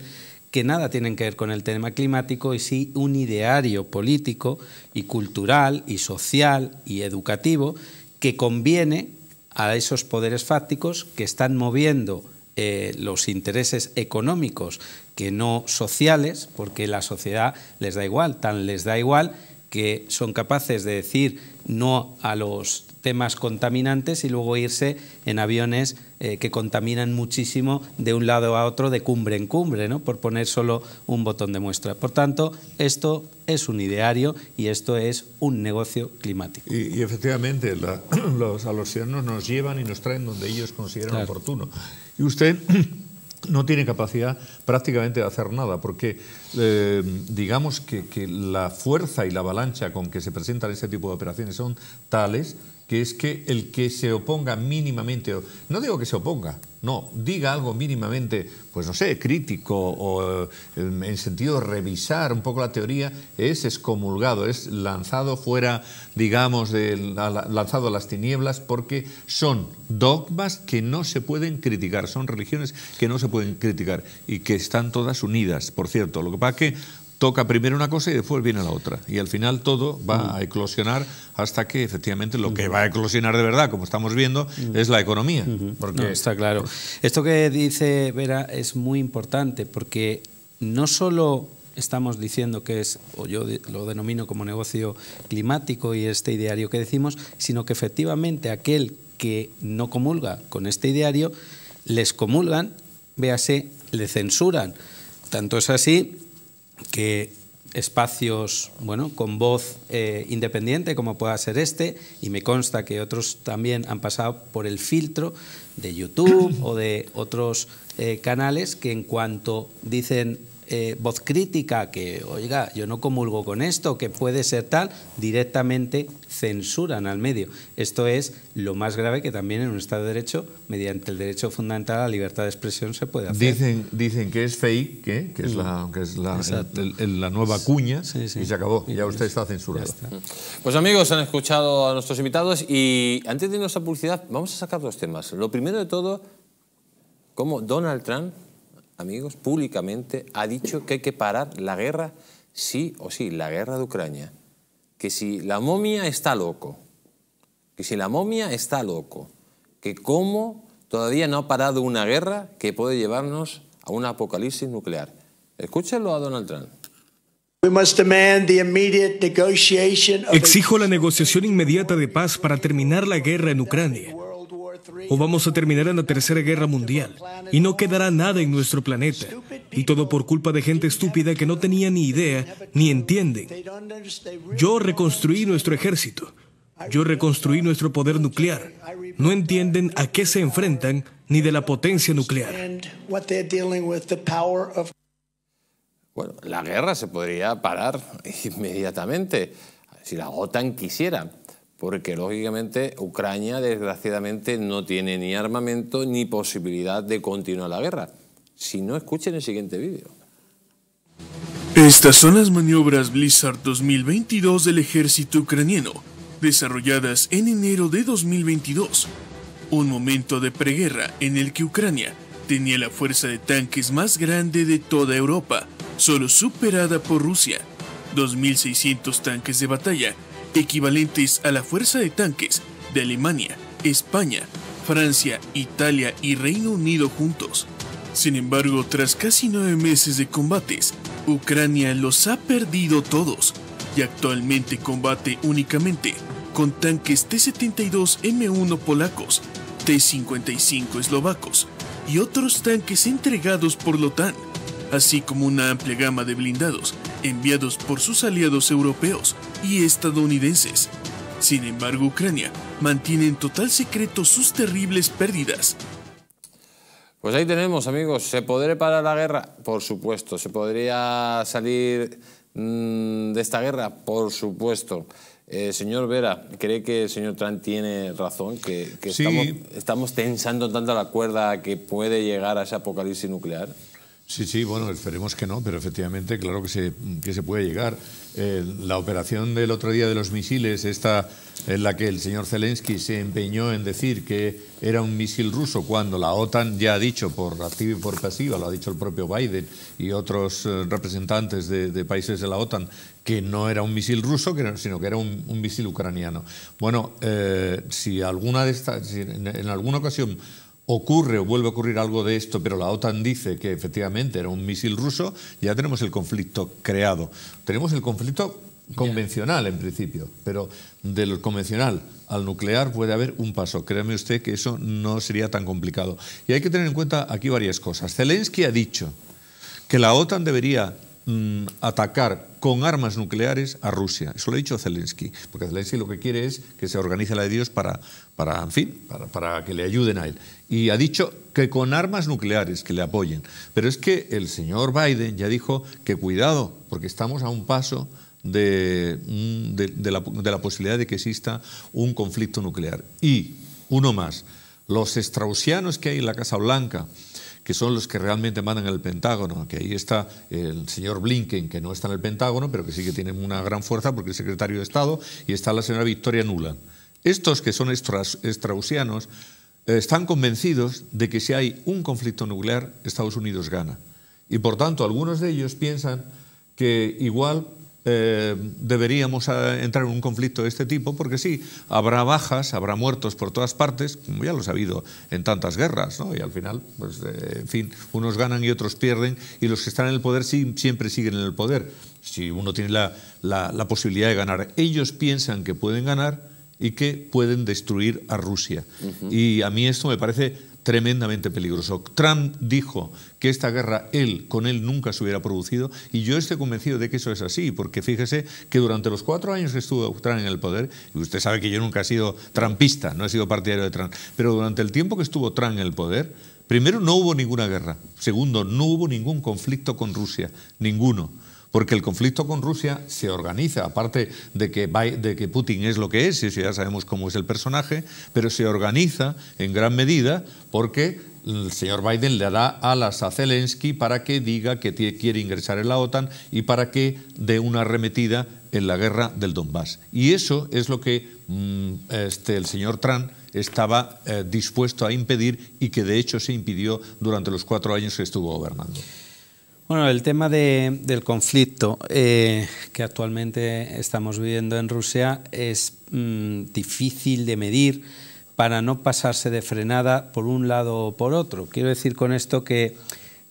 que nada tienen que ver con el tema climático y sí un ideario político y cultural y social y educativo que conviene a esos poderes fácticos que están moviendo eh, los intereses económicos que no sociales, porque la sociedad les da igual, tan les da igual que son capaces de decir no a los temas contaminantes y luego irse en aviones eh, que contaminan muchísimo de un lado a otro, de cumbre en cumbre, ¿no? por poner solo un botón de muestra. Por tanto, esto es un ideario y esto es un negocio climático. Y, efectivamente, [CLEARS THROAT] los, a los ciudadanos nos llevan y nos traen donde ellos consideran oportuno. Y usted [CLEARS THROAT] no tiene capacidad prácticamente de hacer nada, porque eh, digamos que, que, la fuerza y la avalancha con que se presentan este tipo de operaciones son tales que es que el que se oponga mínimamente, no digo que se oponga, no, diga algo mínimamente, pues no sé, crítico o eh, en sentido de revisar un poco la teoría, es excomulgado, es lanzado fuera, digamos, de, lanzado a las tinieblas, porque son dogmas que no se pueden criticar, son religiones que no se pueden criticar y que están todas unidas, por cierto. Lo que pasa que toca primero una cosa y después viene la otra. Y al final todo va a eclosionar hasta que efectivamente lo que va a eclosionar de verdad, como estamos viendo, es la economía. Porque... está claro. Esto que dice Vera es muy importante porque no solo estamos diciendo que es, o yo lo denomino como negocio climático y este ideario que decimos, sino que efectivamente aquel que no comulga con este ideario, les comulgan, véase, le censuran. Tanto es así que espacios bueno, con voz eh, independiente, como pueda ser este, y me consta que otros también han pasado por el filtro de YouTube o de otros eh, canales que en cuanto dicen eh, voz crítica, que oiga, yo no comulgo con esto, que puede ser tal, directamente censuran al medio. Esto es lo más grave que también en un Estado de Derecho, mediante el derecho fundamental a la libertad de expresión, se puede hacer. Dicen, dicen que es fake, que es la, mm. es la, la nueva cuña, y se acabó. Ya usted está censurado. Pues amigos, han escuchado a nuestros invitados y antes de irnos a publicidad, vamos a sacar dos temas. Lo primero de todo, cómo Donald Trump amigos, públicamente ha dicho que hay que parar la guerra, sí o sí, la guerra de Ucrania. Que si la momia está loco, que si la momia está loco, que cómo todavía no ha parado una guerra que puede llevarnos a un apocalipsis nuclear. Escúchenlo a Donald Trump. Exijo la negociación inmediata de paz para terminar la guerra en Ucrania o vamos a terminar en la Tercera Guerra Mundial y no quedará nada en nuestro planeta. Y todo por culpa de gente estúpida que no tenía ni idea ni entienden. Yo reconstruí nuestro ejército. Yo reconstruí nuestro poder nuclear. No entienden a qué se enfrentan ni de la potencia nuclear. Bueno, la guerra se podría parar [LAUGHS] inmediatamente si la OTAN quisiera porque lógicamente Ucrania desgraciadamente no tiene ni armamento ni posibilidad de continuar la guerra. Si no, escuchen el siguiente vídeo. Estas son las maniobras Blizzard 2022 del ejército ucraniano, desarrolladas en enero de 2022, un momento de preguerra en el que Ucrania tenía la fuerza de tanques más grande de toda Europa, solo superada por Rusia, 2.600 tanques de batalla equivalentes a la fuerza de tanques de Alemania, España, Francia, Italia y Reino Unido juntos. Sin embargo, tras casi nueve meses de combates, Ucrania los ha perdido todos y actualmente combate únicamente con tanques T-72 M1 polacos, T-55 eslovacos y otros tanques entregados por la OTAN, así como una amplia gama de blindados enviados por sus aliados europeos y estadounidenses. Sin embargo, Ucrania mantiene en total secreto sus terribles pérdidas. Pues ahí tenemos, amigos. ¿Se podría parar la guerra? Por supuesto. ¿Se podría salir mm, de esta guerra? Por supuesto. Eh, señor Vera, ¿cree que el señor Trump tiene razón? ¿Que, estamos tensando tanto la cuerda que puede llegar a ese apocalipsis nuclear? Sí, sí, bueno, esperemos que no, pero efectivamente, claro que se, que se puede llegar. Eh, la operación del otro día de los misiles, esta en la que el señor Zelensky se empeñó en decir que era un misil ruso, cuando la OTAN ya ha dicho por activa y por pasiva, lo ha dicho el propio Biden y otros eh, representantes de, países de la OTAN, que no era un misil ruso, sino que era un, misil ucraniano. Bueno, eh, si alguna de estas, en alguna ocasión ocurre o vuelve a ocurrir algo de esto, pero la OTAN dice que efectivamente era un misil ruso, ya tenemos el conflicto creado. Tenemos el conflicto convencional en principio, pero del convencional al nuclear puede haber un paso. Créame usted que eso no sería tan complicado. Y hay que tener en cuenta aquí varias cosas. Zelensky ha dicho que la OTAN debería Mm, atacar con armas nucleares a Rusia. Eso lo ha dicho Zelensky, porque Zelensky lo que quiere es que se organice la de Dios para, para fin, para, que le ayuden a él. Y ha dicho que con armas nucleares, que le apoyen. Pero es que el señor Biden ya dijo que cuidado, porque estamos a un paso de, mm, la, posibilidad de que exista un conflicto nuclear. Y uno más, los extrausianos que hay en la Casa Blanca, que son los que realmente mandan el Pentágono, que ahí está el señor Blinken, que no está en el Pentágono, pero que sí que tiene una gran fuerza porque es secretario de Estado, y está la señora Victoria Nuland. Estos que son extrausianos eh, están convencidos de que si hay un conflicto nuclear, Estados Unidos gana. Y por tanto, algunos de ellos piensan que igual eh, deberíamos eh, entrar en un conflicto de este tipo, porque sí, habrá bajas, habrá muertos por todas partes, como ya los ha habido en tantas guerras, ¿no? y al final, pues, eh, en fin, unos ganan y otros pierden, y los que están en el poder siempre siguen en el poder. Si uno tiene la, la, posibilidad de ganar, ellos piensan que pueden ganar y que pueden destruir a Rusia. Y a mí esto me parece tremendamente peligroso. Trump dijo que esta guerra él con él nunca se hubiera producido y yo estoy convencido de que eso es así, porque fíjese que durante los cuatro años que estuvo Trump en el poder, y usted sabe que yo nunca he sido trampista, no he sido partidario de Trump, pero durante el tiempo que estuvo Trump en el poder, primero no hubo ninguna guerra, segundo no hubo ningún conflicto con Rusia, ninguno porque el conflicto con Rusia se organiza, aparte de que, de que Putin es lo que es, eso ya sabemos cómo es el personaje, pero se organiza en gran medida porque el señor Biden le da alas a Zelensky para que diga que quiere ingresar en la OTAN y para que dé una arremetida en la guerra del Donbass. Y eso es lo que mm, este, el señor Trump estaba eh, dispuesto a impedir y que de hecho se impidió durante los cuatro años que estuvo gobernando. Bueno, el tema del conflicto eh, que actualmente estamos viviendo en Rusia es mm, difícil de medir para no pasarse de frenada por un lado o por otro. Quiero decir con esto que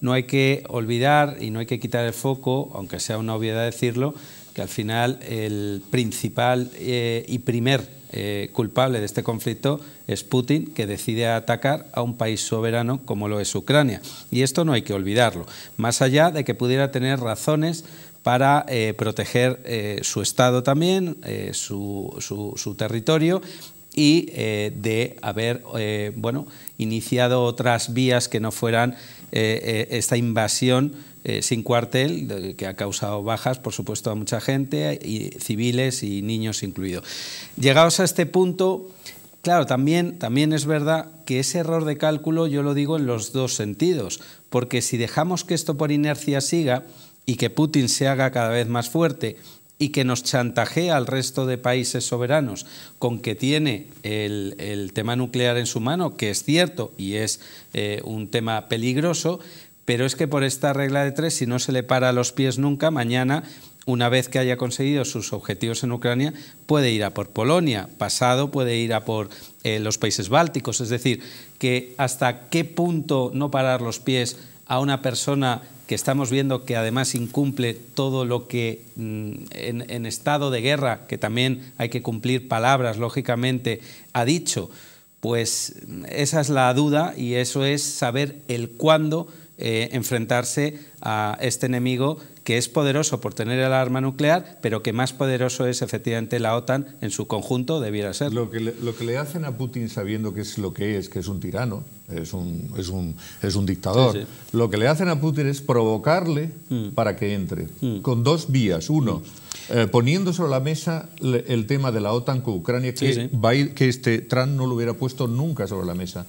no hay que olvidar y no hay que quitar el foco, aunque sea una obviedad decirlo, que al final el principal eh, y primer eh, culpable de este conflicto es Putin, que decide atacar a un país soberano como lo es Ucrania. Y esto no hay que olvidarlo, más allá de que pudiera tener razones para eh, proteger eh, su Estado también, su, territorio y de haber bueno, iniciado otras vías que no fueran esta invasión eh, sin cuartel, que ha causado bajas, por supuesto, a mucha gente, y civiles y niños incluidos. Llegados a este punto, claro, también, también es verdad que ese error de cálculo yo lo digo en los dos sentidos, porque si dejamos que esto por inercia siga y que Putin se haga cada vez más fuerte, y que nos chantajea al resto de países soberanos con que tiene el, tema nuclear en su mano, que es cierto y es eh, un tema peligroso, pero es que por esta regla de tres, si no se le para los pies nunca, mañana, una vez que haya conseguido sus objetivos en Ucrania, puede ir a por Polonia, pasado puede ir a por eh, los países bálticos. Es decir, que hasta qué punto no parar los pies a una persona que estamos viendo que además incumple todo lo que mm, en, estado de guerra, que también hay que cumplir palabras, lógicamente, ha dicho. Pues mm, esa es la duda y eso es saber el cuándo eh, enfrentarse a este enemigo que es poderoso por tener el arma nuclear, pero que más poderoso es efectivamente la OTAN en su conjunto, debiera ser. Lo que le, hacen a Putin sabiendo que es lo que es, que es un tirano, es un, es un, dictador, lo que le hacen a Putin es provocarle mm. para que entre, mm. con dos vías. Uno, mm. eh, poniendo sobre la mesa el tema de la OTAN con Ucrania, que, que este Trump no lo hubiera puesto nunca sobre la mesa,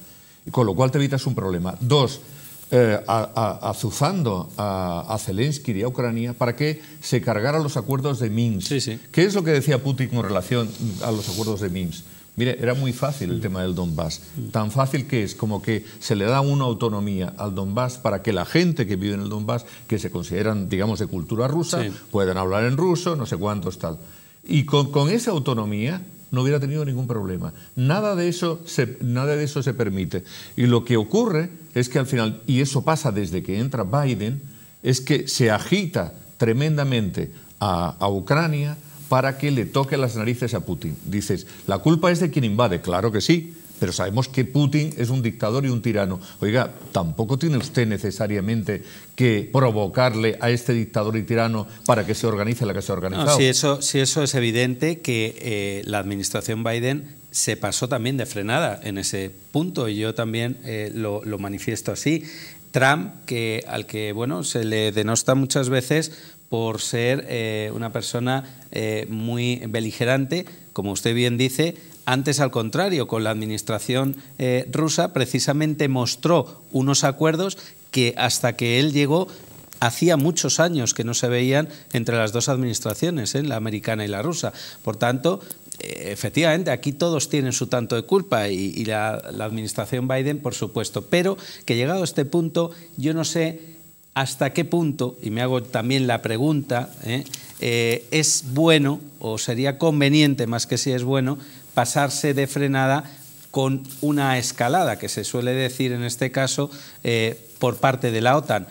con lo cual te evitas un problema. Dos, eh, azuzando a, Zelensky y a Ucrania para que se cargaran los acuerdos de Minsk. ¿Qué es lo que decía Putin con relación a los acuerdos de Minsk? Mire, era muy fácil el mm. tema del Donbass. Mm. Tan fácil que es como que se le da una autonomía al Donbass para que la gente que vive en el Donbass, que se consideran, digamos, de cultura rusa, puedan hablar en ruso, no sé cuántos tal. Y con esa autonomía no hubiera tenido ningún problema. Nada de, eso se, nada de eso se permite. Y lo que ocurre es que al final, y eso pasa desde que entra Biden, es que se agita tremendamente a, a Ucrania para que le toque las narices a Putin. Dices, ¿la culpa es de quien invade? Claro que sí, pero sabemos que Putin es un dictador y un tirano. Oiga, tampoco tiene usted necesariamente que provocarle a este dictador y tirano para que se organice la que se ha organizado. si, eso, si eso es evidente, que eh, la administración Biden se pasó también de frenada en ese punto y yo también eh, lo, manifiesto así. Trump, que, al que bueno, se le denosta muchas veces por ser eh, una persona muy beligerante, como usted bien dice, antes, al contrario, con la administración eh, rusa, precisamente mostró unos acuerdos que hasta que él llegó hacía muchos años que no se veían entre las dos administraciones, eh, la americana y la rusa. Por tanto, eh, efectivamente, aquí todos tienen su tanto de culpa y, la, administración Biden, por supuesto. Pero que llegado a este punto, yo no sé hasta qué punto, y me hago también la pregunta, es bueno o sería conveniente, más que si es bueno, pasarse de frenada con una escalada, que se suele decir en este caso eh, por parte de la OTAN.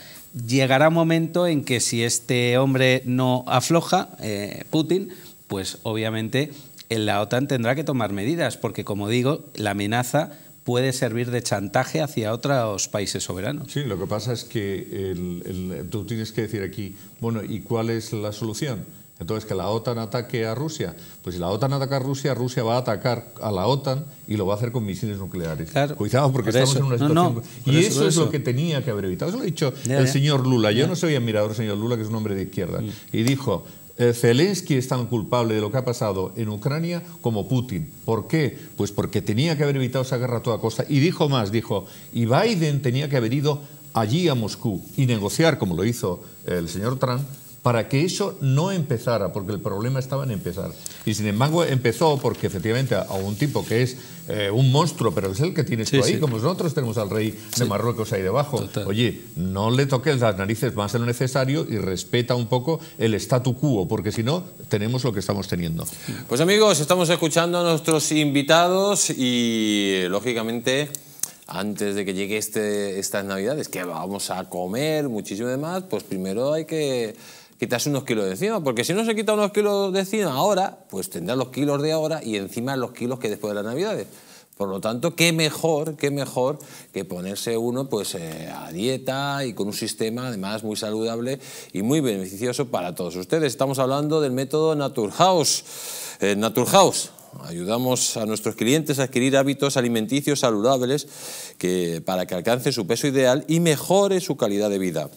Llegará un momento en que si este hombre no afloja, eh, Putin, pues obviamente la OTAN tendrá que tomar medidas, porque como digo, la amenaza puede servir de chantaje hacia otros países soberanos. Sí, lo que pasa es que tú tienes que decir aquí, bueno, ¿y cuál es la solución? Entonces, que la OTAN ataque a Rusia. Pues si la OTAN ataca a Rusia, Rusia va a atacar a la OTAN y lo va a hacer con misiles nucleares. Cuidado, porque estamos en una situación... y eso, es lo que tenía que haber evitado. Eso lo ha dicho el señor Lula. Yo no soy admirador del señor Lula, que es un hombre de izquierda. Mm. Y dijo, eh, Zelensky es tan culpable de lo que ha pasado en Ucrania como Putin. ¿Por qué? Pues porque tenía que haber evitado esa guerra a toda costa. Y dijo más, dijo, y Biden tenía que haber ido allí a Moscú y negociar, como lo hizo el señor Trump, para que eso no empezara, porque el problema estaba en empezar. Y sin embargo empezó porque efectivamente a, un tipo que es eh, un monstruo, pero es el que tienes tú ahí, como nosotros tenemos al rey de Marruecos ahí debajo. Oye, no le toques las narices más de lo necesario y respeta un poco el statu quo, porque si no, tenemos lo que estamos teniendo. Pues amigos, estamos escuchando a nuestros invitados y lógicamente antes de que llegue este, estas navidades, que vamos a comer muchísimo y demás, pues primero hay que quitarse unos kilos de encima, porque si no se quita unos kilos de encima ahora, pues tendrá los kilos de ahora y encima los kilos que después de las Navidades. Por lo tanto, qué mejor, qué mejor que ponerse uno pues eh, a dieta y con un sistema además muy saludable y muy beneficioso para todos ustedes. Estamos hablando del método Naturhaus. Eh, Naturhaus, Ayudamos a nuestros clientes a adquirir hábitos alimenticios saludables que, para que alcance su peso ideal y mejore su calidad de vida.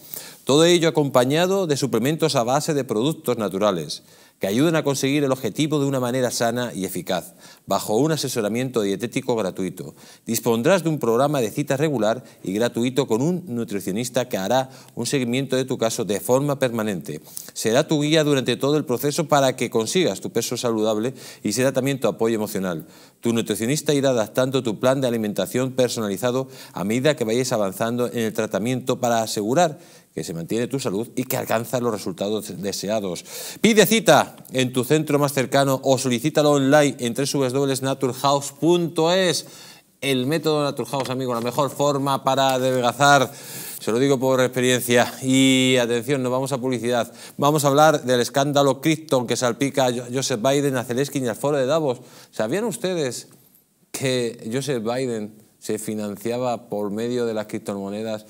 Todo ello acompañado de suplementos a base de productos naturales, que ayudan a conseguir el objetivo de una manera sana y eficaz, bajo un asesoramiento dietético gratuito. Dispondrás de un programa de cita regular y gratuito con un nutricionista que hará un seguimiento de tu caso de forma permanente. Será tu guía durante todo el proceso para que consigas tu peso saludable y será también tu apoyo emocional. Tu nutricionista irá adaptando tu plan de alimentación personalizado a medida que vayas avanzando en el tratamiento para asegurar que se mantiene tu salud y que alcanza los resultados deseados. Pide cita en tu centro más cercano o solicítalo online en www.naturehouse.es. El método Naturhaus amigo, la mejor forma para adelgazar. Se lo digo por experiencia. Y atención, nos vamos a publicidad. Vamos a hablar del escándalo Krypton que salpica a Joseph Biden, a Zelensky y al foro de Davos. ¿Sabían ustedes que Joseph Biden se financiaba por medio de las criptomonedas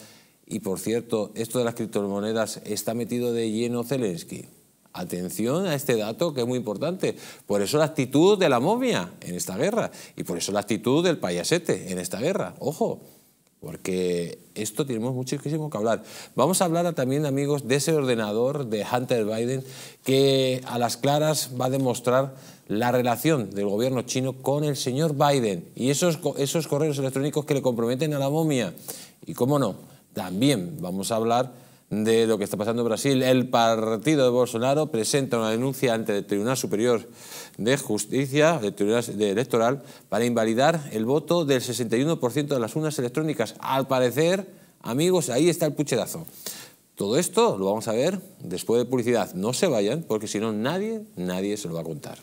y por cierto, esto de las criptomonedas está metido de lleno Zelensky. Atención a este dato que es muy importante. Por eso la actitud de la momia en esta guerra y por eso la actitud del payasete en esta guerra. Ojo, porque esto tenemos muchísimo que hablar. Vamos a hablar también, amigos, de ese ordenador de Hunter Biden que a las claras va a demostrar la relación del gobierno chino con el señor Biden y esos, esos correos electrónicos que le comprometen a la momia. Y cómo no, también vamos a hablar de lo que está pasando en Brasil. El partido de Bolsonaro presenta una denuncia ante el Tribunal Superior de Justicia el Tribunal Electoral para invalidar el voto del 61% de las urnas electrónicas. Al parecer, amigos, ahí está el pucherazo. Todo esto lo vamos a ver después de publicidad. No se vayan, porque si no, nadie, nadie se lo va a contar.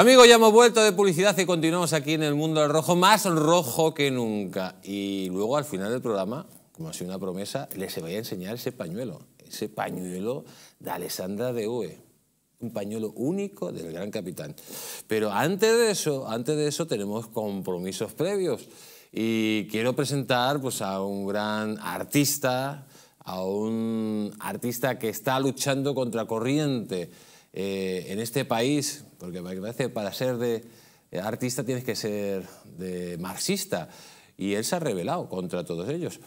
Amigos, ya hemos vuelto de publicidad y continuamos aquí en el mundo del rojo, más rojo que nunca. Y luego al final del programa, como ha sido una promesa, les voy a enseñar ese pañuelo, ese pañuelo de Alessandra de Ue. Un pañuelo único del gran capitán. Pero antes de eso, antes de eso tenemos compromisos previos. Y quiero presentar pues, a un gran artista, a un artista que está luchando contra corriente eh, en este país porque para ser de eh, artista tienes que ser de marxista. Y él se ha rebelado contra todos ellos.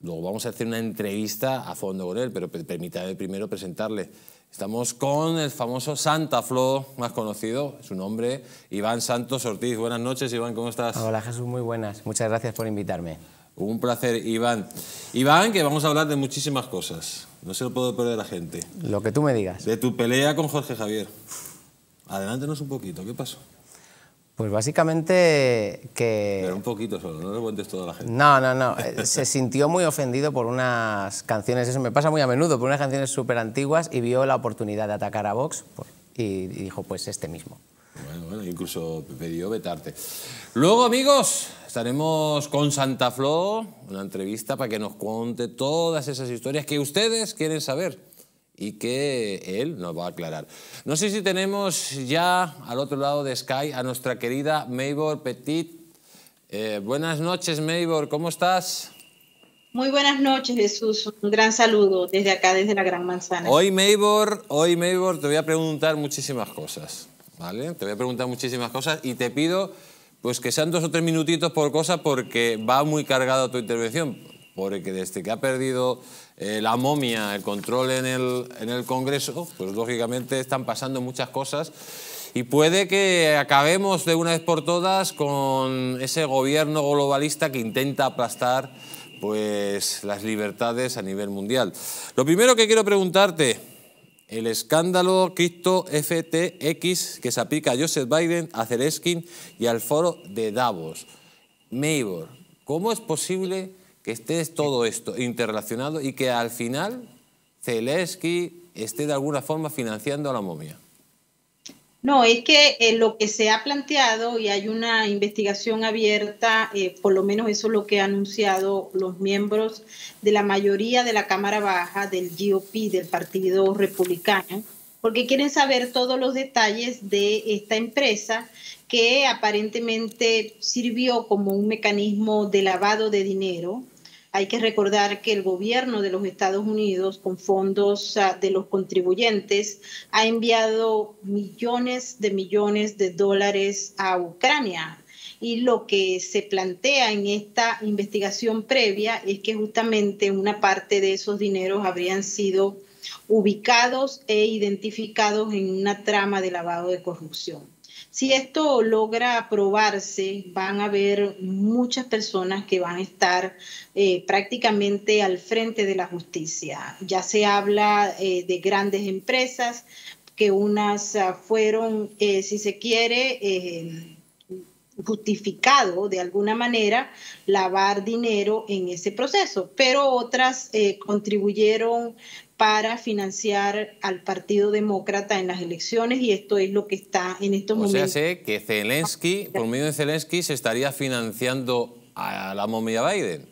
Luego vamos a hacer una entrevista a fondo con él, pero permítame primero presentarle. Estamos con el famoso Santa Flo, más conocido, su nombre, Iván Santos Ortiz. Buenas noches, Iván, ¿cómo estás? Hola, Jesús, muy buenas. Muchas gracias por invitarme. Un placer, Iván. Iván, que vamos a hablar de muchísimas cosas. No se lo puedo perder a la gente. Lo que tú me digas. De tu pelea con Jorge Javier. Adelántenos un poquito, ¿qué pasó? Pues básicamente que... Pero un poquito solo, no lo cuentes toda la gente. No, no, no. Eh, [LAUGHS] se sintió muy ofendido por unas canciones, eso me pasa muy a menudo, por unas canciones súper antiguas y vio la oportunidad de atacar a Vox y dijo, pues este mismo. Bueno, bueno, incluso pidió vetarte. Luego, amigos, estaremos con Santa Flor, una entrevista para que nos cuente todas esas historias que ustedes quieren saber y que él nos va a aclarar. No sé si tenemos ya al otro lado de Sky a nuestra querida Maybor Petit. Eh, buenas noches, Maybor, ¿cómo estás? Muy buenas noches, Jesús. Un gran saludo desde acá, desde la Gran Manzana. Hoy, Maybor, hoy, Maybor, te voy a preguntar muchísimas cosas, ¿vale? Te voy a preguntar muchísimas cosas y te pido pues que sean dos o tres minutitos por cosa porque va muy cargada tu intervención, porque desde que ha perdido eh, la momia, el control en el, en Congreso, pues lógicamente están pasando muchas cosas y puede que acabemos de una vez por todas con ese gobierno globalista que intenta aplastar pues, las libertades a nivel mundial. Lo primero que quiero preguntarte, el escándalo crypto FTX que se aplica a Joseph Biden, a Zelensky y al foro de Davos. Maybor, ¿cómo es posible que esté todo esto interrelacionado y que al final Zelensky esté de alguna forma financiando a la momia. No, es que eh, lo que se ha planteado y hay una investigación abierta, eh, por lo menos eso es lo que han anunciado los miembros de la mayoría de la Cámara Baja del GOP, del Partido Republicano, porque quieren saber todos los detalles de esta empresa que aparentemente sirvió como un mecanismo de lavado de dinero hay que recordar que el gobierno de los Estados Unidos, con fondos de los contribuyentes, ha enviado millones de millones de dólares a Ucrania. Y lo que se plantea en esta investigación previa es que justamente una parte de esos dineros habrían sido ubicados e identificados en una trama de lavado de corrupción. Si esto logra aprobarse, van a haber muchas personas que van a estar eh, prácticamente al frente de la justicia. Ya se habla eh, de grandes empresas, que unas ah, fueron, eh, si se quiere, justificado de alguna manera lavar dinero en ese proceso, pero otras eh, contribuyeron para financiar al Partido Demócrata en las elecciones y esto es lo que está en estos momentos. O sea, que por medio de Zelensky, se estaría financiando a la momia Biden.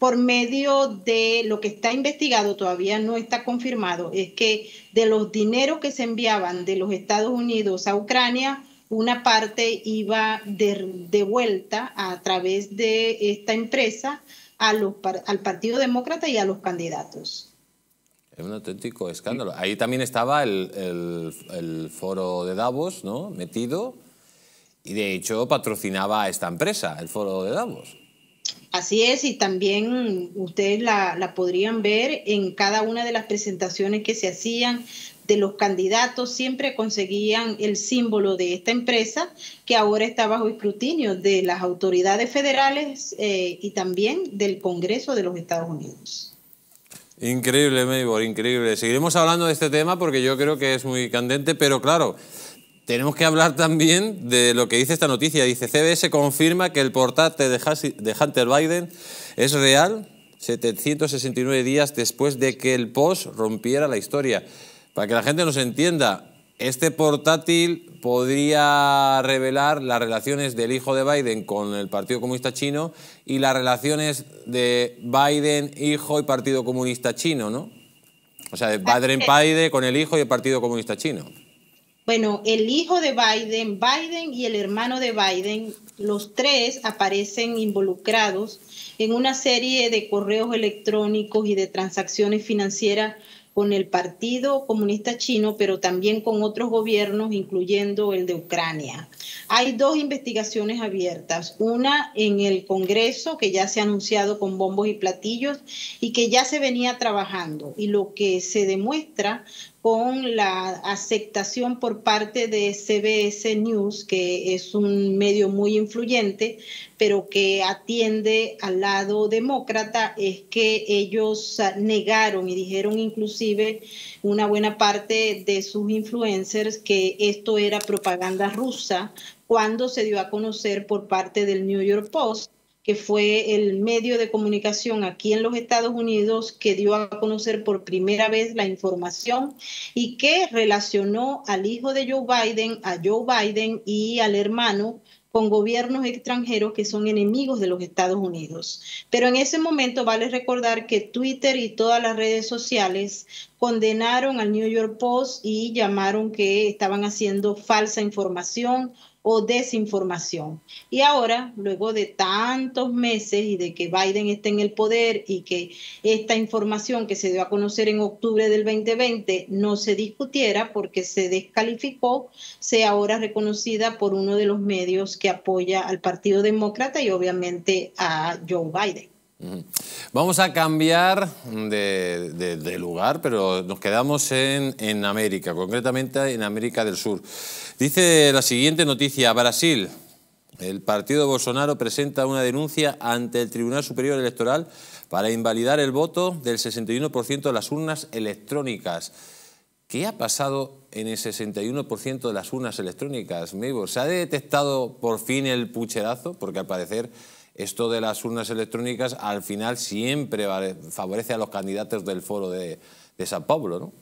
Por medio de lo que está investigado, todavía no está confirmado, es que de los dineros que se enviaban de los Estados Unidos a Ucrania, una parte iba de, vuelta a través de esta empresa a los, al Partido Demócrata y a los candidatos. Es un auténtico escándalo. Ahí también estaba el, foro de Davos, ¿no? Metido. Y de hecho patrocinaba a esta empresa, el foro de Davos. Así es, y también ustedes la, podrían ver en cada una de las presentaciones que se hacían de los candidatos, siempre conseguían el símbolo de esta empresa que ahora está bajo escrutinio de las autoridades federales eh, y también del Congreso de los Estados Unidos. Increíble, Maybor, increíble. Seguiremos hablando de este tema porque yo creo que es muy candente, pero claro, tenemos que hablar también de lo que dice esta noticia. Dice, CBS confirma que el portate de Hunter Biden es real 769 días después de que el post rompiera la historia. Para que la gente nos entienda, este portátil podría revelar las relaciones del hijo de Biden con el Partido Comunista Chino y las relaciones de Biden, hijo y Partido Comunista Chino, ¿no? O sea, de padre con el hijo y el Partido Comunista Chino. Bueno, el hijo de Biden, Biden y el hermano de Biden, los tres aparecen involucrados en una serie de correos electrónicos y de transacciones financieras con el Partido Comunista Chino, pero también con otros gobiernos, incluyendo el de Ucrania. Hay dos investigaciones abiertas, una en el Congreso, que ya se ha anunciado con bombos y platillos y que ya se venía trabajando. Y lo que se demuestra con la aceptación por parte de CBS News, que es un medio muy influyente, pero que atiende al lado demócrata, es que ellos ah, negaron y dijeron inclusive una buena parte de sus influencers que esto era propaganda rusa cuando se dio a conocer por parte del New York Post que fue el medio de comunicación aquí en los Estados Unidos que dio a conocer por primera vez la información y que relacionó al hijo de Joe Biden, a Joe Biden y al hermano con gobiernos extranjeros que son enemigos de los Estados Unidos. Pero en ese momento vale recordar que Twitter y todas las redes sociales condenaron al New York Post y llamaron que estaban haciendo falsa información o desinformación. Y ahora, luego de tantos meses y de que Biden esté en el poder y que esta información que se dio a conocer en octubre del 2020 no se discutiera porque se descalificó, sea ahora reconocida por uno de los medios que apoya al Partido Demócrata y obviamente a Joe Biden. Vamos a cambiar de, lugar, pero nos quedamos en, América, concretamente en América del Sur. Dice la siguiente noticia, Brasil. El partido Bolsonaro presenta una denuncia ante el Tribunal Superior Electoral para invalidar el voto del 61% de las urnas electrónicas. ¿Qué ha pasado en el 61% de las urnas electrónicas, amigos? ¿Se ha detectado por fin el pucherazo? Porque al parecer esto de las urnas electrónicas al final siempre favorece a los candidatos del foro de, San Pablo, ¿no?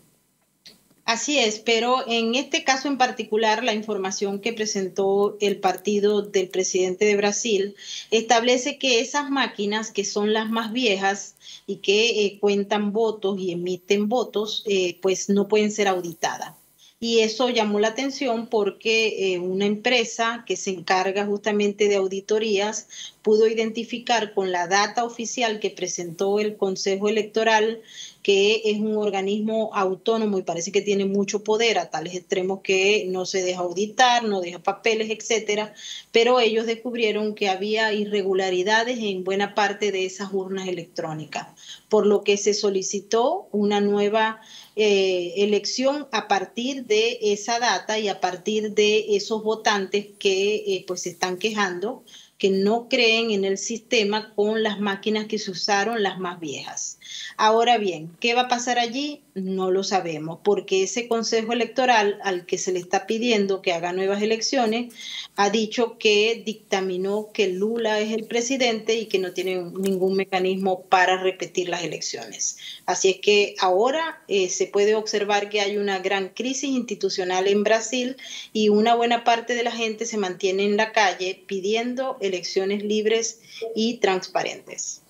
Así es, pero en este caso en particular, la información que presentó el partido del presidente de Brasil establece que esas máquinas, que son las más viejas y que eh, cuentan votos y emiten votos, eh, pues no pueden ser auditadas. Y eso llamó la atención porque eh, una empresa que se encarga justamente de auditorías pudo identificar con la data oficial que presentó el Consejo Electoral que es un organismo autónomo y parece que tiene mucho poder a tales extremos que no se deja auditar, no deja papeles, etcétera, pero ellos descubrieron que había irregularidades en buena parte de esas urnas electrónicas, por lo que se solicitó una nueva eh, elección a partir de esa data y a partir de esos votantes que eh, pues se están quejando que no creen en el sistema con las máquinas que se usaron las más viejas. Ahora bien, ¿qué va a pasar allí? No lo sabemos, porque ese Consejo Electoral al que se le está pidiendo que haga nuevas elecciones ha dicho que dictaminó que Lula es el presidente y que no tiene ningún mecanismo para repetir las elecciones. Así es que ahora eh, se puede observar que hay una gran crisis institucional en Brasil y una buena parte de la gente se mantiene en la calle pidiendo elecciones libres y transparentes.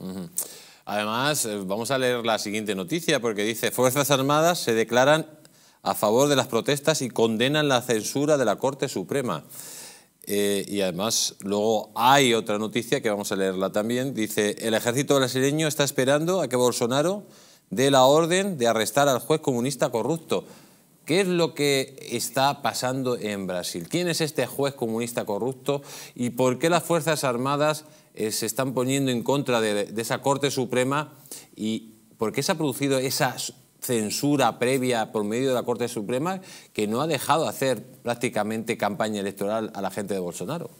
Además, eh, vamos a leer la siguiente noticia porque dice, Fuerzas Armadas se declaran a favor de las protestas y condenan la censura de la Corte Suprema. Eh, y además, luego hay otra noticia que vamos a leerla también. Dice, el ejército brasileño está esperando a que Bolsonaro dé la orden de arrestar al juez comunista corrupto. ¿Qué es lo que está pasando en Brasil? ¿Quién es este juez comunista corrupto y por qué las Fuerzas Armadas eh, se están poniendo en contra de, esa Corte Suprema y por qué se ha producido esa censura previa por medio de la Corte Suprema que no ha dejado hacer prácticamente campaña electoral a la gente de Bolsonaro.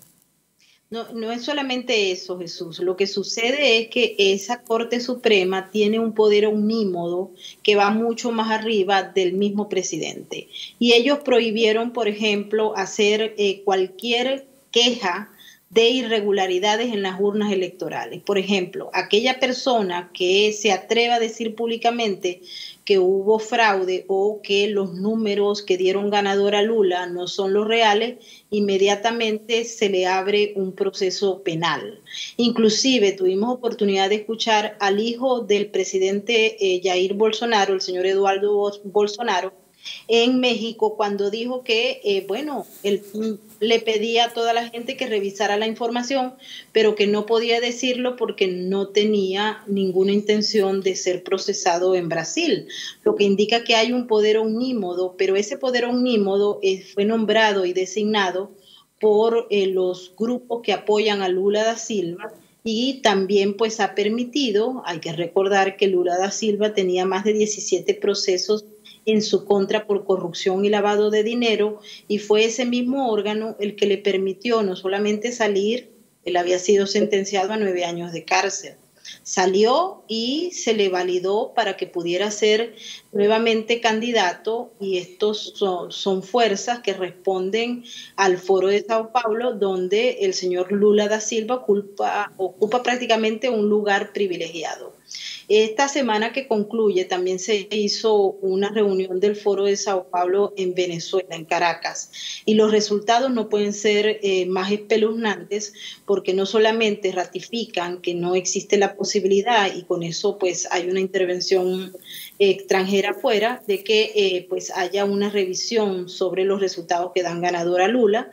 No, es solamente eso, Jesús. Lo que sucede es que esa Corte Suprema tiene un poder omnímodo que va mucho más arriba del mismo presidente. Y ellos prohibieron, por ejemplo, hacer eh, cualquier queja de irregularidades en las urnas electorales. Por ejemplo, aquella persona que se atreva a decir públicamente que hubo fraude o que los números que dieron ganador a Lula no son los reales, inmediatamente se le abre un proceso penal. Inclusive tuvimos oportunidad de escuchar al hijo del presidente eh, Jair Bolsonaro, el señor Eduardo Bolsonaro, en México cuando dijo que, eh, bueno, le pedía a toda la gente que revisara la información, pero que no podía decirlo porque no tenía ninguna intención de ser procesado en Brasil, lo que indica que hay un poder omnímodo, pero ese poder omnímodo eh, fue nombrado y designado por eh, los grupos que apoyan a Lula da Silva y también pues ha permitido, hay que recordar que Lula da Silva tenía más de 17 procesos en su contra por corrupción y lavado de dinero y fue ese mismo órgano el que le permitió no solamente salir, él había sido sentenciado a nueve años de cárcel, salió y se le validó para que pudiera ser nuevamente candidato y estos son, fuerzas que responden al foro de Sao Paulo donde el señor Lula da Silva ocupa prácticamente un lugar privilegiado. Esta semana que concluye también se hizo una reunión del Foro de Sao Paulo en Venezuela, en Caracas, y los resultados no pueden ser eh, más espeluznantes porque no solamente ratifican que no existe la posibilidad y con eso pues hay una intervención extranjera fuera de que eh, pues haya una revisión sobre los resultados que dan ganador a Lula,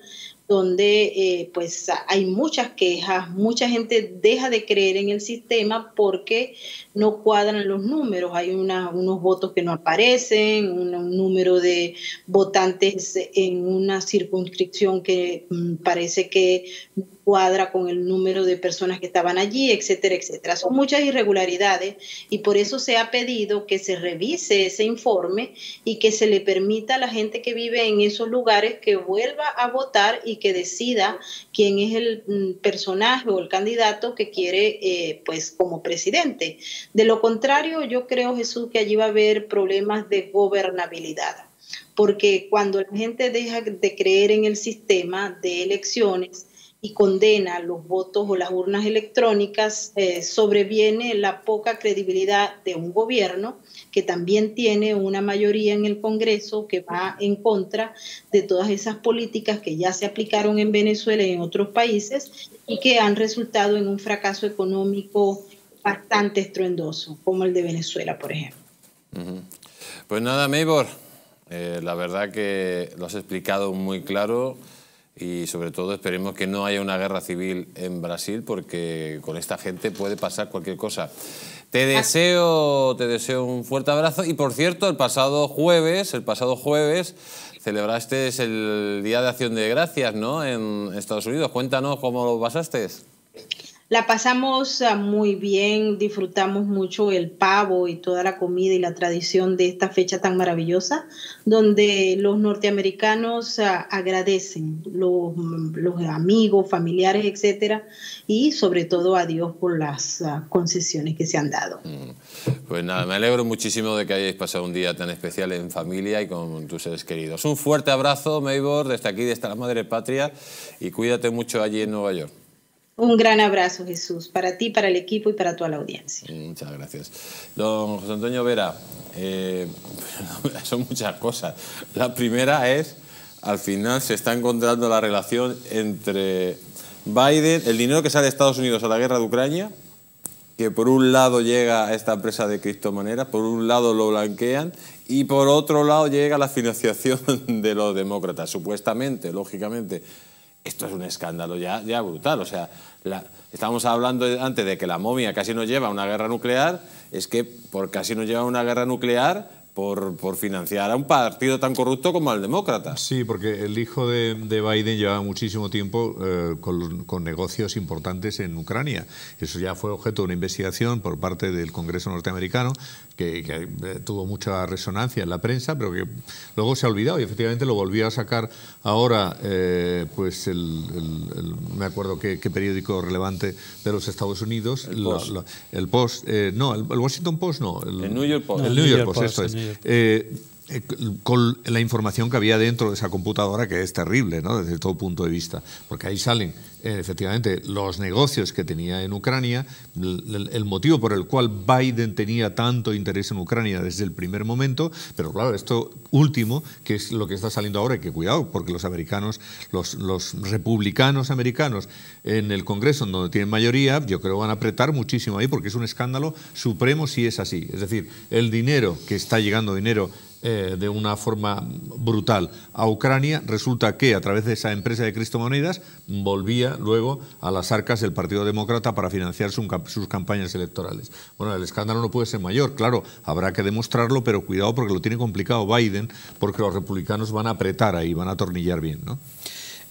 donde eh, pues hay muchas quejas, mucha gente deja de creer en el sistema porque no cuadran los números. Hay unos votos que no aparecen, un, número de votantes en una circunscripción que mm, parece que cuadra con el número de personas que estaban allí, etcétera, etcétera. Son muchas irregularidades y por eso se ha pedido que se revise ese informe y que se le permita a la gente que vive en esos lugares que vuelva a votar y que decida quién es el mm, personaje o el candidato que quiere, eh, pues, como presidente. De lo contrario, yo creo, Jesús, que allí va a haber problemas de gobernabilidad, porque cuando la gente deja de creer en el sistema de elecciones, y condena los votos o las urnas electrónicas, eh, sobreviene la poca credibilidad de un gobierno que también tiene una mayoría en el Congreso que va en contra de todas esas políticas que ya se aplicaron en Venezuela y en otros países y que han resultado en un fracaso económico bastante estruendoso, como el de Venezuela, por ejemplo. Pues nada, Maybor, eh, la verdad que lo has explicado muy claro y sobre todo esperemos que no haya una guerra civil en Brasil porque con esta gente puede pasar cualquier cosa. Te ah. deseo, te deseo un fuerte abrazo y por cierto, el pasado jueves, el pasado jueves celebraste el Día de Acción de Gracias, ¿no? En Estados Unidos. Cuéntanos cómo lo pasaste. La pasamos ah, muy bien, disfrutamos mucho el pavo y toda la comida y la tradición de esta fecha tan maravillosa, donde los norteamericanos ah, agradecen los, amigos, familiares, etcétera, y sobre todo a Dios por las ah, concesiones que se han dado. Mm. Pues nada, me alegro muchísimo de que hayáis pasado un día tan especial en familia y con tus seres queridos. Un fuerte abrazo, Maybor, desde aquí, desde la Madre Patria, y cuídate mucho allí en Nueva York. Un gran abrazo, Jesús, para ti, para el equipo y para toda la audiencia. Muchas gracias. Don José Antonio Vera, eh, [LAUGHS] son muchas cosas. La primera es, al final se está encontrando la relación entre Biden, el dinero que sale de Estados Unidos a la guerra de Ucrania, que por un lado llega a esta empresa de criptomonedas, por un lado lo blanquean y por otro lado llega la financiación [LAUGHS] de los demócratas, supuestamente, lógicamente esto es un escándalo ya, brutal. O sea, estábamos hablando antes de que la momia casi nos lleva a una guerra nuclear, es que por casi nos lleva a una guerra nuclear por, financiar a un partido tan corrupto como el demócrata. Sí, porque el hijo de, Biden llevaba muchísimo tiempo eh, con, negocios importantes en Ucrania. Eso ya fue objeto de una investigación por parte del Congreso norteamericano, que, eh, tuvo mucha resonancia en la prensa, pero que luego se ha olvidado y efectivamente lo volvió a sacar ahora, eh, pues me acuerdo qué, periódico relevante de los Estados Unidos, el Post, eh, no, el, Washington Post no, el, New York Post, New York Post eso es. Eh, con la información que había dentro de esa computadora, que es terrible, ¿no? Desde todo punto de vista. Porque ahí salen, eh, efectivamente, los negocios que tenía en Ucrania, el, motivo por el cual Biden tenía tanto interés en Ucrania desde el primer momento, pero claro, esto último, que es lo que está saliendo ahora, y que cuidado, porque los americanos, los, los republicanos americanos en el Congreso, donde tienen mayoría, yo creo van a apretar muchísimo ahí, porque es un escándalo supremo si es así. Es decir, el dinero que está llegando, dinero eh, de una forma brutal a Ucrania, resulta que a través de esa empresa de criptomonedas volvía luego a las arcas del Partido Demócrata para financiar sus campañas electorales. Bueno, el escándalo no puede ser mayor, claro, habrá que demostrarlo, pero cuidado porque lo tiene complicado Biden, porque los republicanos van a apretar ahí, van a atornillar bien,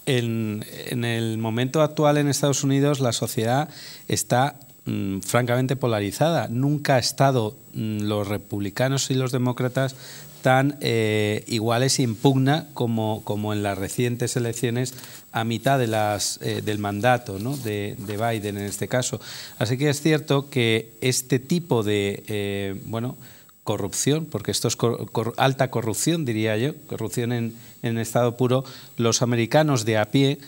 En, el momento actual en Estados Unidos la sociedad está mm, francamente polarizada. Nunca ha estado mm, los republicanos y los demócratas tan eh, iguales e impugna como, como en las recientes elecciones a mitad de las, eh, del mandato de, Biden en este caso. Así que es cierto que este tipo de eh, bueno, corrupción, porque esto es alta corrupción, diría yo, corrupción en, estado puro, los americanos de a pie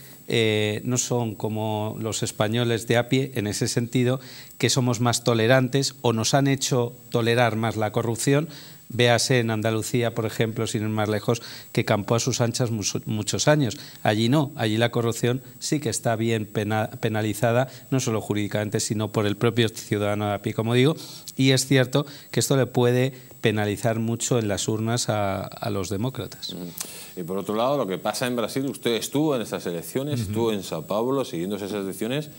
no son como los españoles de a pie en ese sentido, que somos más tolerantes o nos han hecho tolerar más la corrupción Véase en Andalucía, por ejemplo, sin ir más lejos, que campó a sus anchas muchos años. Allí no, allí la corrupción sí que está bien penalizada, no solo jurídicamente, sino por el propio ciudadano de a pie, como digo. Y es cierto que esto le puede penalizar mucho en las urnas a, los demócratas. Y por otro lado, lo que pasa en Brasil, usted estuvo en esas elecciones, estuvo en Sao Paulo siguiendo esas elecciones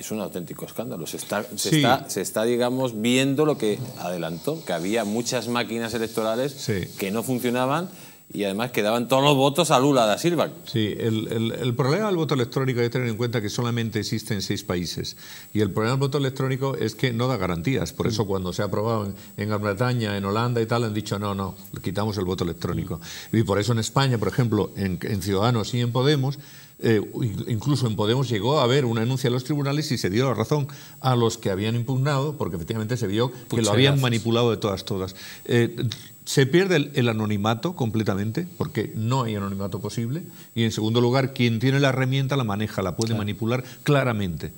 es un auténtico escándalo. Se está, se, está, digamos, viendo lo que adelantó, que había muchas máquinas electorales que no funcionaban y además que daban todos los votos a Lula da Silva. Sí, el, problema del voto electrónico hay que tener en cuenta que solamente existe en seis países. Y el problema del voto electrónico es que no da garantías. Por eso mm. cuando se ha aprobado en, Gran Bretaña, en Holanda y tal, han dicho no, no, quitamos el voto electrónico. Mm. Y por eso en España, por ejemplo, en Ciudadanos y en Podemos, eh, incluso en Podemos llegó a haber una denuncia a los tribunales y se dio la razón a los que habían impugnado, porque efectivamente se vio que lo habían manipulado de todas, todas. Eh, se pierde el, anonimato completamente, porque no hay anonimato posible. Y en segundo lugar, quien tiene la herramienta la maneja, la puede manipular claramente.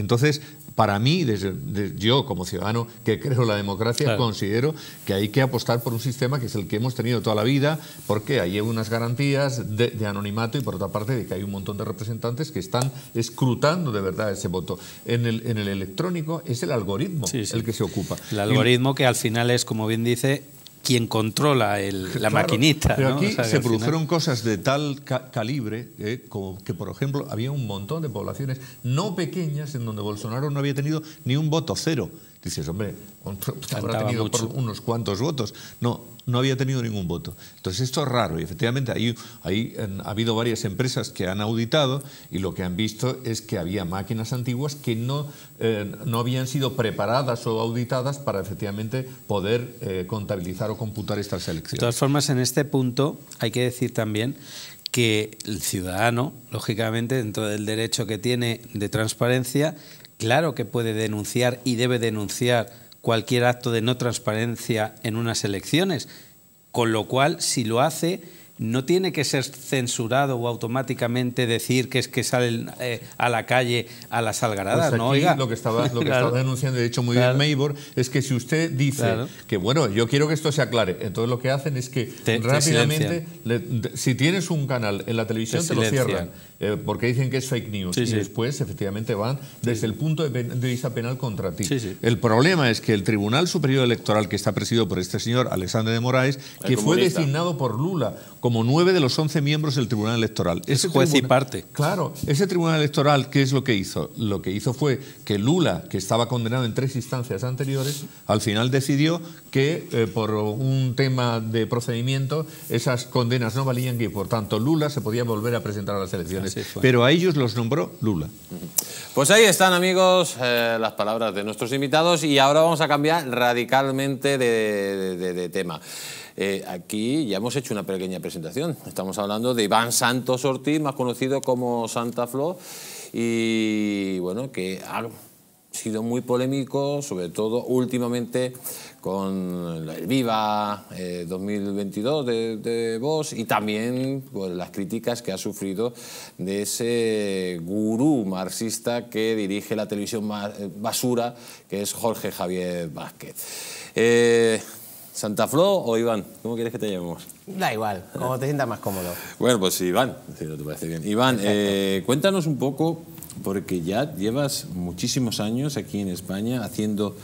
Entonces, para mí, desde, yo como ciudadano que creo la democracia, considero que hay que apostar por un sistema que es el que hemos tenido toda la vida, porque hay unas garantías de, anonimato y por otra parte de que hay un montón de representantes que están escrutando de verdad ese voto. En el, electrónico es el algoritmo el que se ocupa. El algoritmo que al final es, como bien dice, quien controla la maquinita. Pero aquí se produjeron cosas de tal calibre eh, como que, por ejemplo, había un montón de poblaciones no pequeñas en donde Bolsonaro no había tenido ni un voto cero. Dices, hombre, habrá tenido unos cuantos votos. No, no había tenido ningún voto. Entonces esto es raro y efectivamente ahí, ha habido varias empresas que han auditado y lo que han visto es que había máquinas antiguas que no, eh, no habían sido preparadas o auditadas para efectivamente poder eh, contabilizar o computar estas elecciones. De todas formas, en este punto hay que decir también que el ciudadano, lógicamente, dentro del derecho que tiene de transparencia, claro que puede denunciar y debe denunciar cualquier acto de no transparencia en unas elecciones, con lo cual, si lo hace, no tiene que ser censurado o automáticamente decir que es que salen eh, a la calle a las algaradas, pues ¿no? Lo que estaba, [LAUGHS] denunciando, de hecho, muy bien Maybor, es que si usted dice que, bueno, yo quiero que esto se aclare, entonces lo que hacen es que rápidamente, si tienes un canal en la televisión, te lo cierran. Eh, porque dicen que es fake news. y después, efectivamente, van desde el punto de, vista penal contra ti. El problema es que el Tribunal Superior Electoral, que está presidido por este señor, Alexander de Moraes, que fue designado por Lula como nueve de los once miembros del Tribunal Electoral. Es juez y parte. Claro, ese Tribunal Electoral, ¿qué es lo que hizo? Lo que hizo fue que Lula, que estaba condenado en tres instancias anteriores, al final decidió que eh, por un tema de procedimiento esas condenas no valían Y por tanto Lula se podía volver a presentar a las elecciones. Pero a ellos los nombró Lula. Pues ahí están, amigos, eh, las palabras de nuestros invitados y ahora vamos a cambiar radicalmente de, tema. Eh, aquí ya hemos hecho una pequeña presentación. Estamos hablando de Iván Santos Ortiz, más conocido como Santa Flo, y bueno, que ha sido muy polémico, sobre todo últimamente con el Viva 2022 eh, de, de y también con pues, las críticas que ha sufrido de ese gurú marxista que dirige la televisión basura, que es Jorge Javier Vázquez. Eh, ¿Santa Flo o Iván? ¿Cómo quieres que te llamemos? Da igual, como te sientas más cómodo. Bueno, pues Iván, si no te parece bien. Iván, eh, cuéntanos un poco, porque ya llevas muchísimos años aquí en España haciendo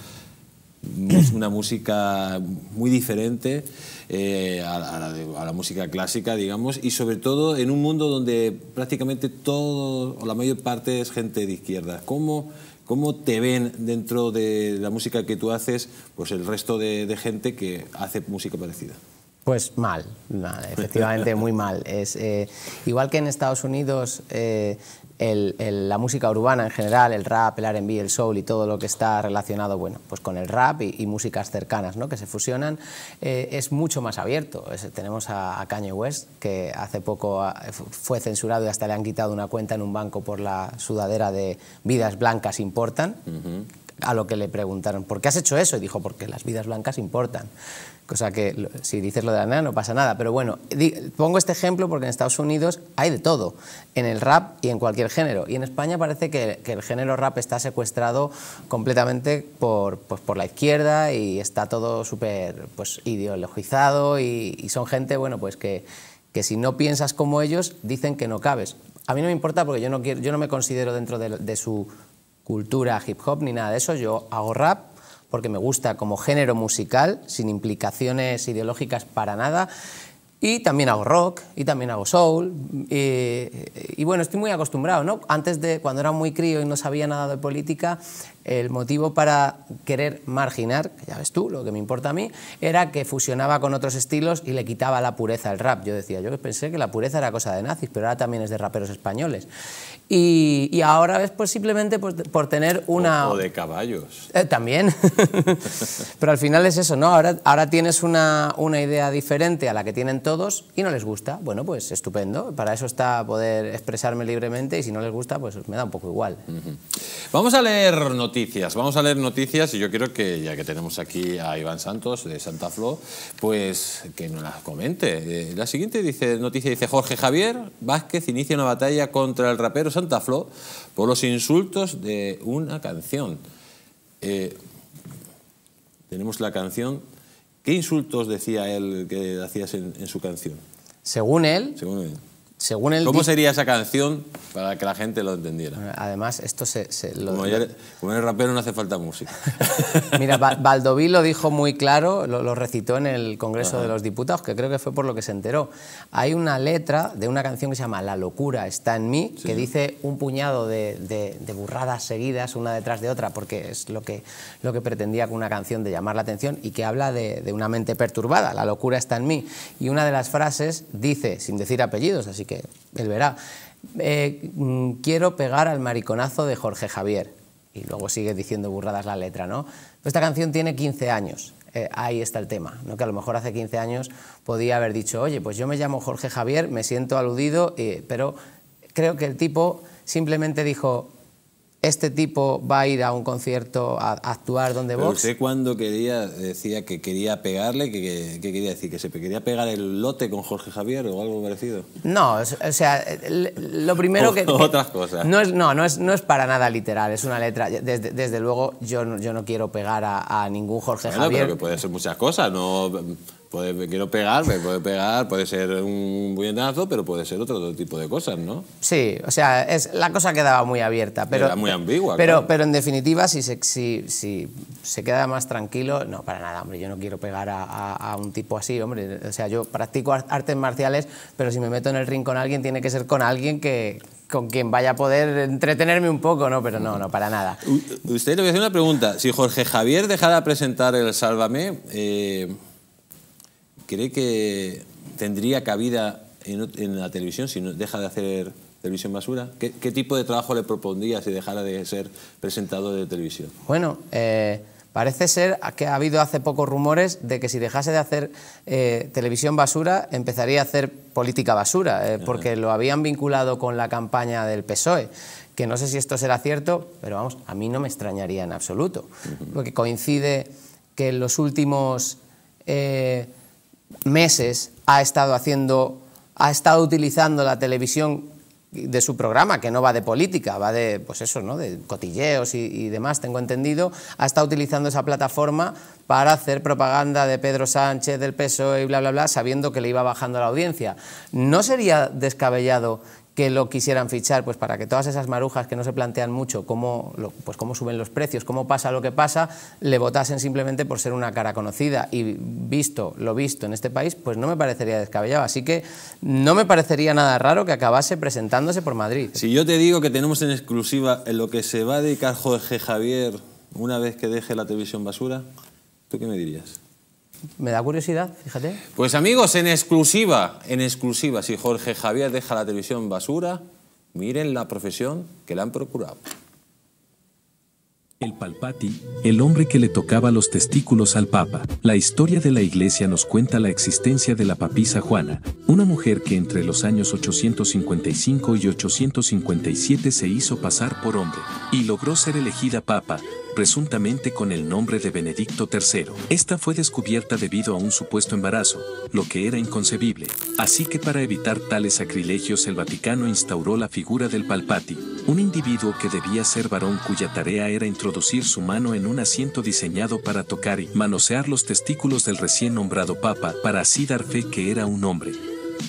Mm, es una música muy diferente eh, a, la música clásica, digamos, y sobre todo en un mundo donde prácticamente todo, o la mayor parte es gente de izquierda. ¿Cómo, cómo te ven dentro de la música que tú haces pues el resto de, gente que hace música parecida? Pues mal, efectivamente muy mal. Es, eh, igual que en Estados Unidos eh, la música urbana en general, el rap, el R&B, el soul y todo lo que está relacionado bueno, pues con el rap y, músicas cercanas ¿no? que se fusionan, eh, es mucho más abierto. tenemos a, Caño West, que hace poco ah, fue censurado y hasta le han quitado una cuenta en un banco por la sudadera de Vidas Blancas Importan, a lo que le preguntaron, ¿por qué has hecho eso? Y dijo, porque las vidas blancas importan. Cosa que si dices lo de la nada no pasa nada. Pero bueno, pongo este ejemplo porque en Estados Unidos hay de todo, en el rap y en cualquier género. Y en España parece que, el género rap está secuestrado completamente por, pues, por la izquierda y está todo súper pues, ideologizado y, son gente bueno, pues que, que si no piensas como ellos dicen que no cabes. A mí no me importa porque yo no, quiero, yo no me considero dentro de su cultura, hip hop ni nada de eso. Yo hago rap porque me gusta como género musical, sin implicaciones ideológicas para nada. Y también hago rock, y también hago soul. Y, bueno, estoy muy acostumbrado, ¿no? Antes de, cuando era muy crío y no sabía nada de política, el motivo para querer marginar, ya ves tú, lo que me importa a mí, era que fusionaba con otros estilos y le quitaba la pureza al rap. Yo decía, yo pensé que la pureza era cosa de nazis, pero ahora también es de raperos españoles. Y, ahora es pues simplemente por, tener una... O, de caballos. Eh, también. [LAUGHS] Pero al final es eso, ¿no? Ahora, ahora tienes una, idea diferente a la que tienen todos y no les gusta. Bueno, pues estupendo. Para eso está poder expresarme libremente y si no les gusta, pues me da un poco igual. Vamos a leer noticias. Vamos a leer noticias y yo quiero que, ya que tenemos aquí a Iván Santos de Santa Flo, pues que nos las comente. Eh, la siguiente dice, noticia dice Jorge Javier Vázquez inicia una batalla contra el rapero por los insultos de una canción. Eh, tenemos la canción. ¿Qué insultos decía él que hacías en, su canción? Según él. Según él ¿Cómo sería esa canción para que la gente lo entendiera? además, esto se... como, eres, rapero no hace falta música. [LAUGHS] Mira, Baldoví lo dijo muy claro, lo, recitó en el Congreso de los Diputados, que creo que fue por lo que se enteró. Hay una letra de una canción que se llama La locura está en mí, que dice un puñado de, de, de, burradas seguidas una detrás de otra, porque es lo que, lo que pretendía con una canción de llamar la atención y que habla de, de una mente perturbada. La locura está en mí. Y una de las frases dice, sin decir apellidos, así que que él verá. Eh, mm, quiero pegar al mariconazo de Jorge Javier. Y luego sigue diciendo burradas la letra, ¿no? Esta canción tiene 15 años. Eh, ahí está el tema, ¿no? que a lo mejor hace 15 años podía haber dicho, oye, pues yo me llamo Jorge Javier, me siento aludido, eh, pero creo que el tipo simplemente dijo, este tipo va a ir a un concierto a, actuar donde vos. ¿Usted cuando quería, decía que quería pegarle, que, quería decir? ¿Que se quería pegar el lote con Jorge Javier o algo parecido? No, o sea, lo primero que... Otras cosas. No, es, no, es, no es para nada literal, es una letra... Desde, luego yo no, yo no quiero pegar a, ningún Jorge Javier. Pero que puede ser muchas cosas, no Puede, quiero pegar, me puede pegar, puede ser un puñetazo, pero puede ser otro tipo de cosas, ¿no? Sí, o sea, es, la cosa quedaba muy abierta. Pero, muy ambigua. Pero, pero en definitiva, si se, si, se queda más tranquilo, no, para nada, hombre, yo no quiero pegar a, un tipo así, hombre. O sea, yo practico artes marciales, pero si me meto en el ring con alguien, tiene que ser con alguien que con quien vaya a poder entretenerme un poco, ¿no? Pero no, no, para nada. usted le voy a hacer una pregunta. Si Jorge Javier dejara presentar el Sálvame... Eh, ¿Cree que tendría cabida en, la televisión si no deja de hacer televisión basura? ¿Qué, tipo de trabajo le propondría si dejara de ser presentador de televisión? Bueno, eh, parece ser que ha habido hace pocos rumores de que si dejase de hacer eh, televisión basura, empezaría a hacer política basura, eh, porque lo habían vinculado con la campaña del PSOE que no sé si esto será cierto, pero vamos, a mí no me extrañaría en absoluto, que coincide que en los últimos meses ha estado haciendo, ha estado utilizando la televisión de su programa, que no va de política, va de, pues eso, ¿no? de cotilleos y, demás, tengo entendido, ha estado utilizando esa plataforma para hacer propaganda de Pedro Sánchez, del PSOE y bla, bla, bla, sabiendo que le iba bajando la audiencia. ¿No sería descabellado que lo quisieran fichar, pues para que todas esas marujas que no se plantean mucho cómo, pues suben los precios, cómo pasa lo que pasa, le votasen simplemente por ser una cara conocida. Y visto lo visto en este país, pues no me parecería descabellado. Así que no me parecería nada raro que acabase presentándose por Madrid. Si yo te digo que tenemos en exclusiva en lo que se va a dedicar Jorge Javier una vez que deje la televisión basura, ¿tú qué me dirías? Me da curiosidad, fíjate. Pues amigos, en exclusiva, en exclusiva, si Jorge Javier deja la televisión basura, miren la profesión que le han procurado. El Palpati, el hombre que le tocaba los testículos al Papa. La historia de la Iglesia nos cuenta la existencia de la papisa Juana, una mujer que entre los años 855 y 857 se hizo pasar por hombre y logró ser elegida Papa, presuntamente con el nombre de Benedicto III. Esta fue descubierta debido a un supuesto embarazo, lo que era inconcebible. Así que para evitar tales sacrilegios el Vaticano instauró la figura del Palpati, un individuo que debía ser varón cuya tarea era introducir su mano en un asiento diseñado para tocar y manosear los testículos del recién nombrado Papa para así dar fe que era un hombre.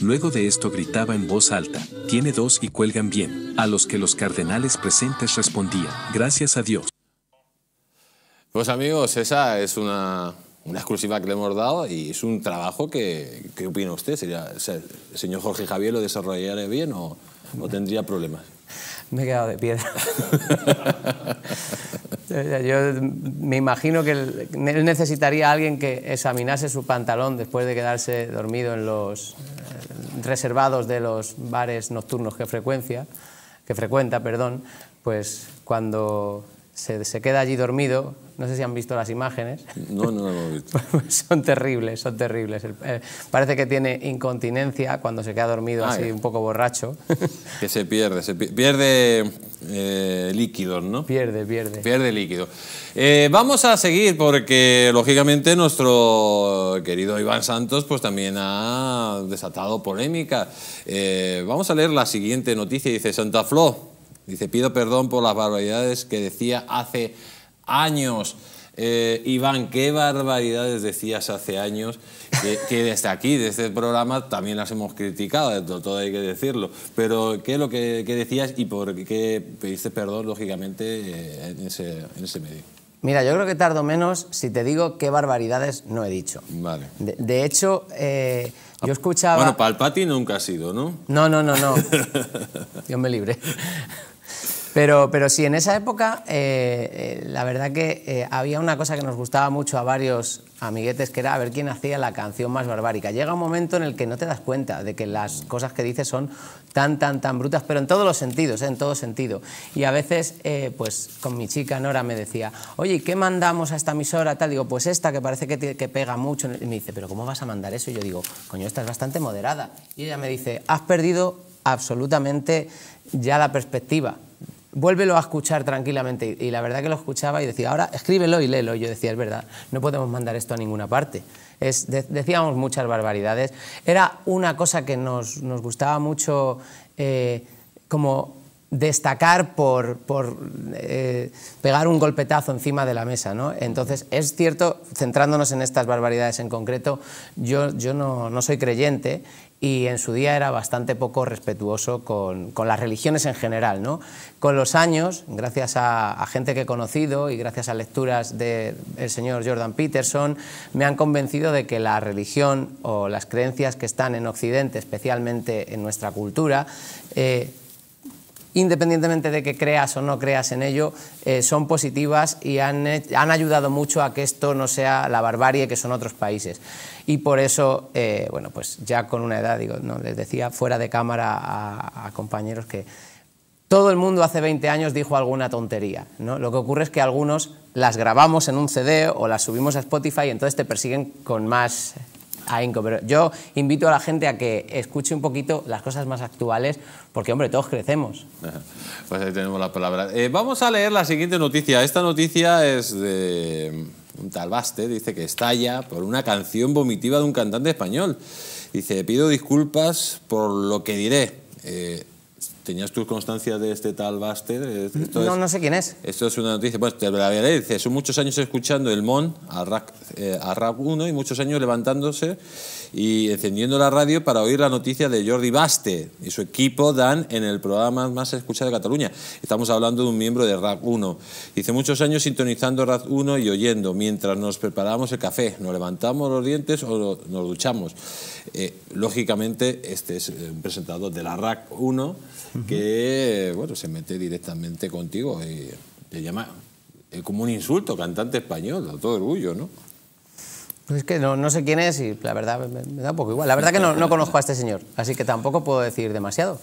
Luego de esto gritaba en voz alta, tiene dos y cuelgan bien, a los que los cardenales presentes respondían, gracias a Dios. Pues amigos, esa es una, exclusiva que le hemos dado y es un trabajo que, ¿qué opina usted? ¿Sería, ¿El señor Jorge Javier lo desarrollaría bien o, o tendría problemas? Me he quedado de piedra. [LAUGHS] Yo me imagino que él necesitaría a alguien que examinase su pantalón después de quedarse dormido en los eh, reservados de los bares nocturnos que frecuencia, que frecuenta, perdón, pues cuando se, queda allí dormido. No sé si han visto las imágenes. No, no lo he visto. [LAUGHS] son terribles, son terribles. Eh, parece que tiene incontinencia cuando se queda dormido ah, así un poco borracho. [LAUGHS] que se pierde, se pierde eh, líquidos, ¿no? Pierde, pierde. Pierde líquido. Eh, vamos a seguir porque, lógicamente, nuestro querido Iván Santos pues también ha desatado polémica. vamos a leer la siguiente noticia. Dice Santa Flo Dice, pido perdón por las barbaridades que decía hace años. Eh, Iván, qué barbaridades decías hace años que, desde aquí, desde el este programa, también las hemos criticado, todo hay que decirlo. Pero qué es lo que, decías y por qué pediste perdón, lógicamente, eh, en, ese, en ese medio. Mira, yo creo que tardo menos si te digo qué barbaridades no he dicho. Vale. De, hecho, eh, yo escuchaba... Bueno, Palpati nunca ha sido, ¿no? No, no, no, no. Dios [LAUGHS] me libre. Pero, pero sí, en esa época, eh, eh, la verdad que eh, había una cosa que nos gustaba mucho a varios amiguetes, que era ver quién hacía la canción más barbárica. Llega un momento en el que no te das cuenta de que las cosas que dices son tan, tan, tan brutas, pero en todos los sentidos, en todo sentido. Y a veces, pues con mi chica Nora me decía, oye, ¿qué mandamos a esta emisora? Tal, digo, pues esta, que parece que, que pega mucho. Y me dice, ¿pero cómo vas a mandar eso? Y yo digo, coño, esta es bastante moderada. Y ella me dice, has perdido absolutamente ya la perspectiva vuélvelo a escuchar tranquilamente. Y la verdad que lo escuchaba y decía, ahora escríbelo y léelo. Y yo decía, es verdad, no podemos mandar esto a ninguna parte. Es, decíamos muchas barbaridades. Era una cosa que nos, nos gustaba mucho eh, como destacar por, por eh, pegar un golpetazo encima de la mesa. ¿no? Entonces, es cierto, centrándonos en estas barbaridades en concreto, yo, yo no, no soy creyente y en su día era bastante poco respetuoso con, las religiones en general. ¿no? Con los años, gracias a, gente que he conocido y gracias a lecturas del señor Jordan Peterson, me han convencido de que la religión o las creencias que están en Occidente, especialmente en nuestra cultura, eh, independientemente de que creas o no creas en ello, eh, son positivas y eh, han, ayudado mucho a que esto no sea la barbarie que son otros países. Y por eso, eh, bueno, pues ya con una edad, digo, no, les decía fuera de cámara a, compañeros que todo el mundo hace 20 años dijo alguna tontería. ¿no? Lo que ocurre es que algunos las grabamos en un CD o las subimos a Spotify y entonces te persiguen con más pero yo invito a la gente a que escuche un poquito las cosas más actuales, porque, hombre, todos crecemos. [LAUGHS] Pues ahí tenemos las palabras. Eh, vamos a leer la siguiente noticia. Esta noticia es de un tal dice que estalla por una canción vomitiva de un cantante español. Dice, pido disculpas por lo que diré. Eh, ¿Tenías tú constancia de este tal Baster? no, no sé quién es. Esto es una noticia. Pues te la voy a leer. son muchos años escuchando el Mon a RAC, eh, a RAC 1 y muchos años levantándose y encendiendo la radio para oír la noticia de Jordi Baste y su equipo dan en el programa más escuchado de Cataluña. Estamos hablando de un miembro de RAC 1. Hice muchos años sintonizando RAC 1 y oyendo mientras nos preparábamos el café, nos levantamos los dientes o nos duchamos. Eh, lógicamente, este es eh, un presentador de la RAC 1 que eh, bueno, se mete directamente contigo y te llama como un insulto, cantante español, a todo orgullo, ¿no? Pues es que no, sé quién es y la verdad me, da poco igual. La verdad que no, conozco a este señor, así que tampoco puedo decir demasiado.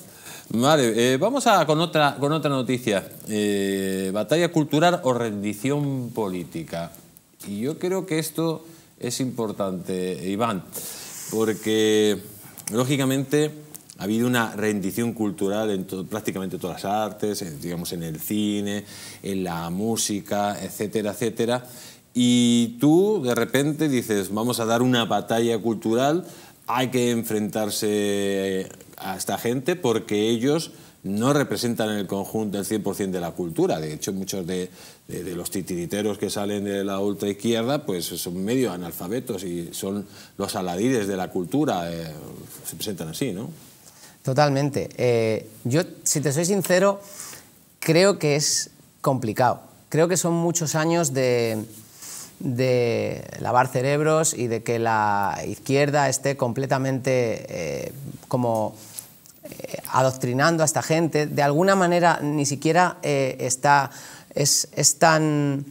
Vale, eh, vamos a, con, otra, con otra noticia. Eh, batalla cultural o rendición política. Y yo creo que esto es importante, Iván, porque lógicamente ha habido una rendición cultural en prácticamente todas las artes, digamos en el cine, en la música, etcétera, etcétera. Y tú de repente dices, vamos a dar una batalla cultural, hay que enfrentarse eh, a esta gente porque ellos no representan el conjunto del 100% de la cultura. De hecho, muchos de, los titiriteros que salen de la ultra izquierda pues son medio analfabetos y son los aladires de la cultura. Eh, se presentan así, ¿no? Totalmente. Eh, yo, si te soy sincero, creo que es complicado. Creo que son muchos años de de lavar cerebros y de que la izquierda esté completamente eh, como eh, adoctrinando a esta gente, de alguna manera ni siquiera eh, está, es tan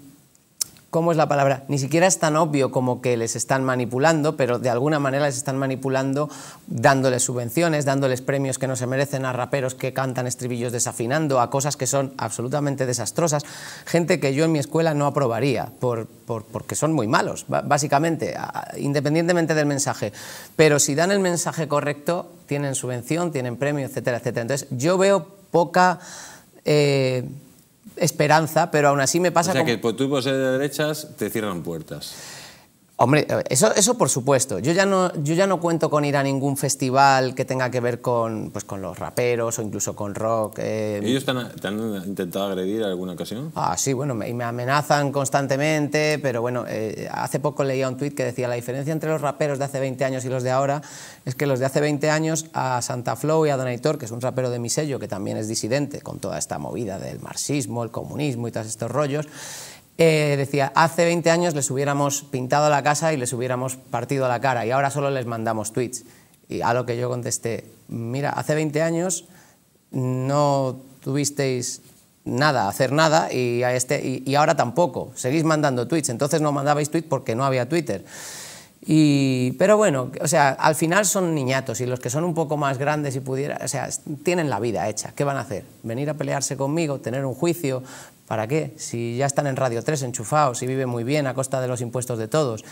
¿Cómo es la palabra? Ni siquiera es tan obvio como que les están manipulando, pero de alguna manera les están manipulando dándoles subvenciones, dándoles premios que no se merecen a raperos que cantan estribillos desafinando, a cosas que son absolutamente desastrosas, gente que yo en mi escuela no aprobaría por, porque son muy malos, básicamente, independientemente del mensaje. Pero si dan el mensaje correcto, tienen subvención, tienen premio, etcétera, etcétera. Entonces yo veo poca... Eh, esperanza, pero aún así me pasa... O sea, que pues, tú por de derechas te cierran puertas. Hombre, eh, eso, eso por supuesto. Yo ya, no, yo ya no cuento con ir a ningún festival que tenga que ver con, pues, con los raperos o incluso con rock. ¿Y eh. ¿Ellos te han, intentado agredir alguna ocasión? Ah, sí, bueno, y me amenazan constantemente, pero bueno, eh, hace poco leía un tuit que decía la diferencia entre los raperos de hace 20 años y los de ahora es que los de hace 20 años a Santa Flow y a Donator, que es un rapero de mi sello que también es disidente con toda esta movida del marxismo, el comunismo y todos estos rollos, eh, decía, hace 20 años les hubiéramos pintado la casa y les hubiéramos partido la cara y ahora solo les mandamos tweets. Y a lo que yo contesté, mira, hace 20 años no tuvisteis nada, hacer nada y, a este, y ahora tampoco, seguís mandando tweets, entonces no mandabais tweets porque no había Twitter pero bueno, o sea, al final son niñatos y los que son un poco más grandes y pudiera, o sea, tienen la vida hecha. ¿Qué van a hacer? ¿Venir a pelearse conmigo? ¿Tener un juicio? ¿Para qué? Si ya están en Radio 3 enchufados y viven muy bien a costa de los impuestos de todos.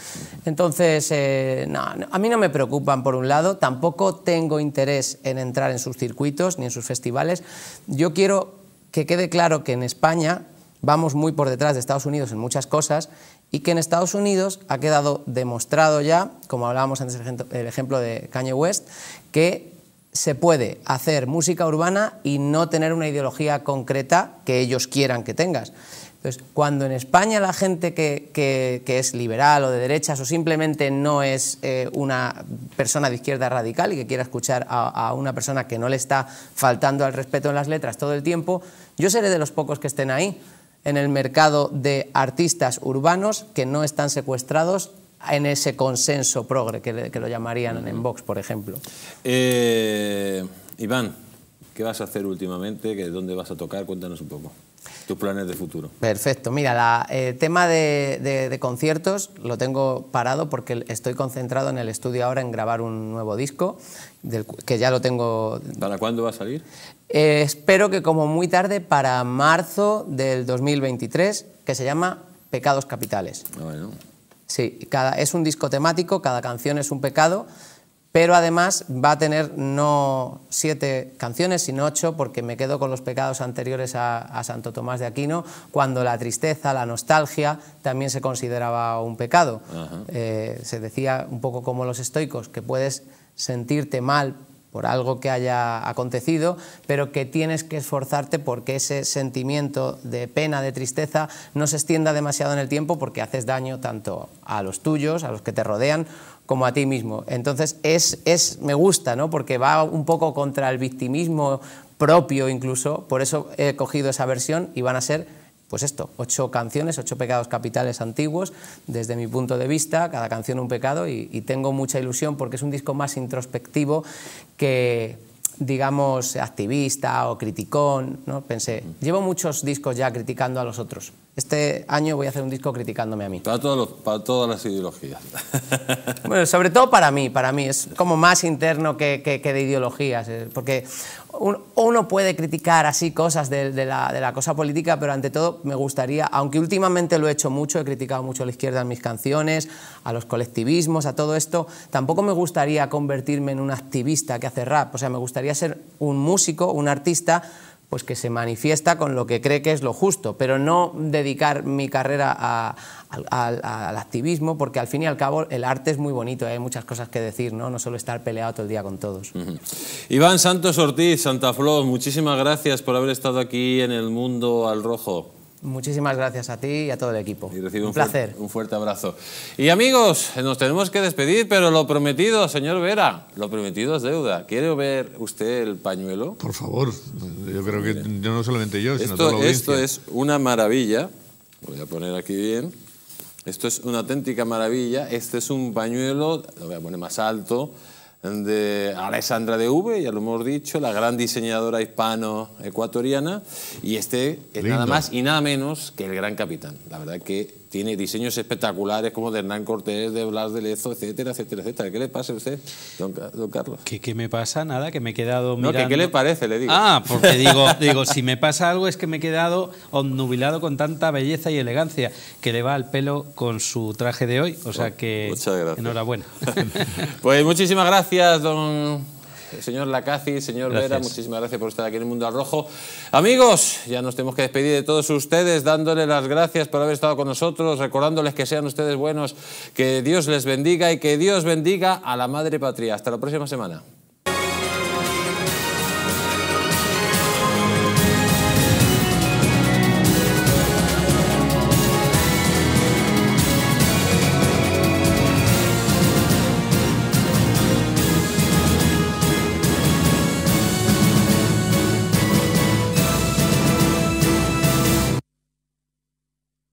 Entonces, eh, a mí no me preocupan por un lado, tampoco tengo interés en entrar en sus circuitos ni en sus festivales. Yo quiero que quede claro que en España vamos muy por detrás de Estados Unidos en muchas cosas y que en Estados Unidos ha quedado demostrado ya, como hablábamos antes el ejemplo de Kanye West, que se puede hacer música urbana y no tener una ideología concreta que ellos quieran que tengas. Entonces, cuando en España la gente que, es liberal o de derechas o simplemente no es eh, una persona de izquierda radical y que quiera escuchar a una persona que no le está faltando al respeto en las letras todo el tiempo, yo seré de los pocos que estén ahí en el mercado de artistas urbanos que no están secuestrados en ese consenso progre, que, lo llamarían en Vox, por ejemplo. Eh, Iván, ¿qué vas a hacer últimamente? ¿Dónde vas a tocar? Cuéntanos un poco. Tus planes de futuro. Perfecto. Mira, el eh, tema de, conciertos lo tengo parado porque estoy concentrado en el estudio ahora en grabar un nuevo disco, que ya lo tengo... ¿Para cuándo va a salir? Eh, espero que como muy tarde para marzo del 2023, que se llama Pecados Capitales. Bueno. Sí, cada, es un disco temático, cada canción es un pecado, pero además va a tener no siete canciones, sino ocho, porque me quedo con los pecados anteriores a, Santo Tomás de Aquino, cuando la tristeza, la nostalgia también se consideraba un pecado. Eh, se decía un poco como los estoicos, que puedes sentirte mal por algo que haya acontecido, pero que tienes que esforzarte porque ese sentimiento de pena, de tristeza, no se extienda demasiado en el tiempo porque haces daño tanto a los tuyos, a los que te rodean, como a ti mismo. Entonces, es, es, me gusta, ¿no? porque va un poco contra el victimismo propio incluso, por eso he cogido esa versión y van a ser pues esto, ocho canciones, ocho pecados capitales antiguos, desde mi punto de vista, cada canción un pecado y, tengo mucha ilusión porque es un disco más introspectivo que digamos, activista o criticón, ¿no? pensé, llevo muchos discos ya criticando a los otros, este año voy a hacer un disco criticándome a mí. Para, todas las ideologías. [LAUGHS] Bueno, sobre todo para mí, para mí. Es como más interno que, que, de ideologías. Eh, porque uno puede criticar así cosas de, de, la, de, la, cosa política, pero ante todo me gustaría, aunque últimamente lo he hecho mucho, he criticado mucho a la izquierda en mis canciones, a los colectivismos, a todo esto, tampoco me gustaría convertirme en un activista que hace rap. O sea, me gustaría ser un músico, un artista pues que se manifiesta con lo que cree que es lo justo, pero no dedicar mi carrera al activismo, porque al fin y al cabo el arte es muy bonito, hay muchas cosas que decir, ¿no? no solo estar peleado todo el día con todos. Iván Santos Ortiz, Santa Flor, muchísimas gracias por haber estado aquí en El Mundo al Rojo. Muchísimas gracias a ti y a todo el equipo. Y un, placer. un fuerte abrazo. Y amigos, nos tenemos que despedir, pero lo prometido, señor Vera, lo prometido es deuda. Quiero ver usted el pañuelo? Por favor, yo creo que no solamente yo, sino todos toda Esto es una maravilla, voy a poner aquí bien. Esto es una auténtica maravilla. Este es un pañuelo, lo voy a poner más alto de Alessandra de V, ya lo hemos dicho, la gran diseñadora hispano-ecuatoriana, y este es nada más y nada menos que el gran capitán. La verdad que tiene diseños espectaculares como de Hernán Cortés, de Blas de Lezo, etcétera, etcétera, etcétera. ¿Qué le pasa a usted, don, Carlos? ¿Qué, me pasa? Nada, que me he quedado No, qué le parece, le digo. Ah, porque [LAUGHS] digo, digo, si me pasa algo es que me he quedado obnubilado con tanta belleza y elegancia que le va al pelo con su traje de hoy, o sea oh, que... Muchas gracias. Enhorabuena. [LAUGHS] [LAUGHS] pues muchísimas gracias, don... Señor Lacazzi, señor Vera, muchísimas gracias por estar aquí en el Mundo al Rojo. Amigos, ya nos tenemos que despedir de todos ustedes, dándoles las gracias por haber estado con nosotros, recordándoles que sean ustedes buenos, que Dios les bendiga y que Dios bendiga a la Madre Patria. Hasta la próxima semana.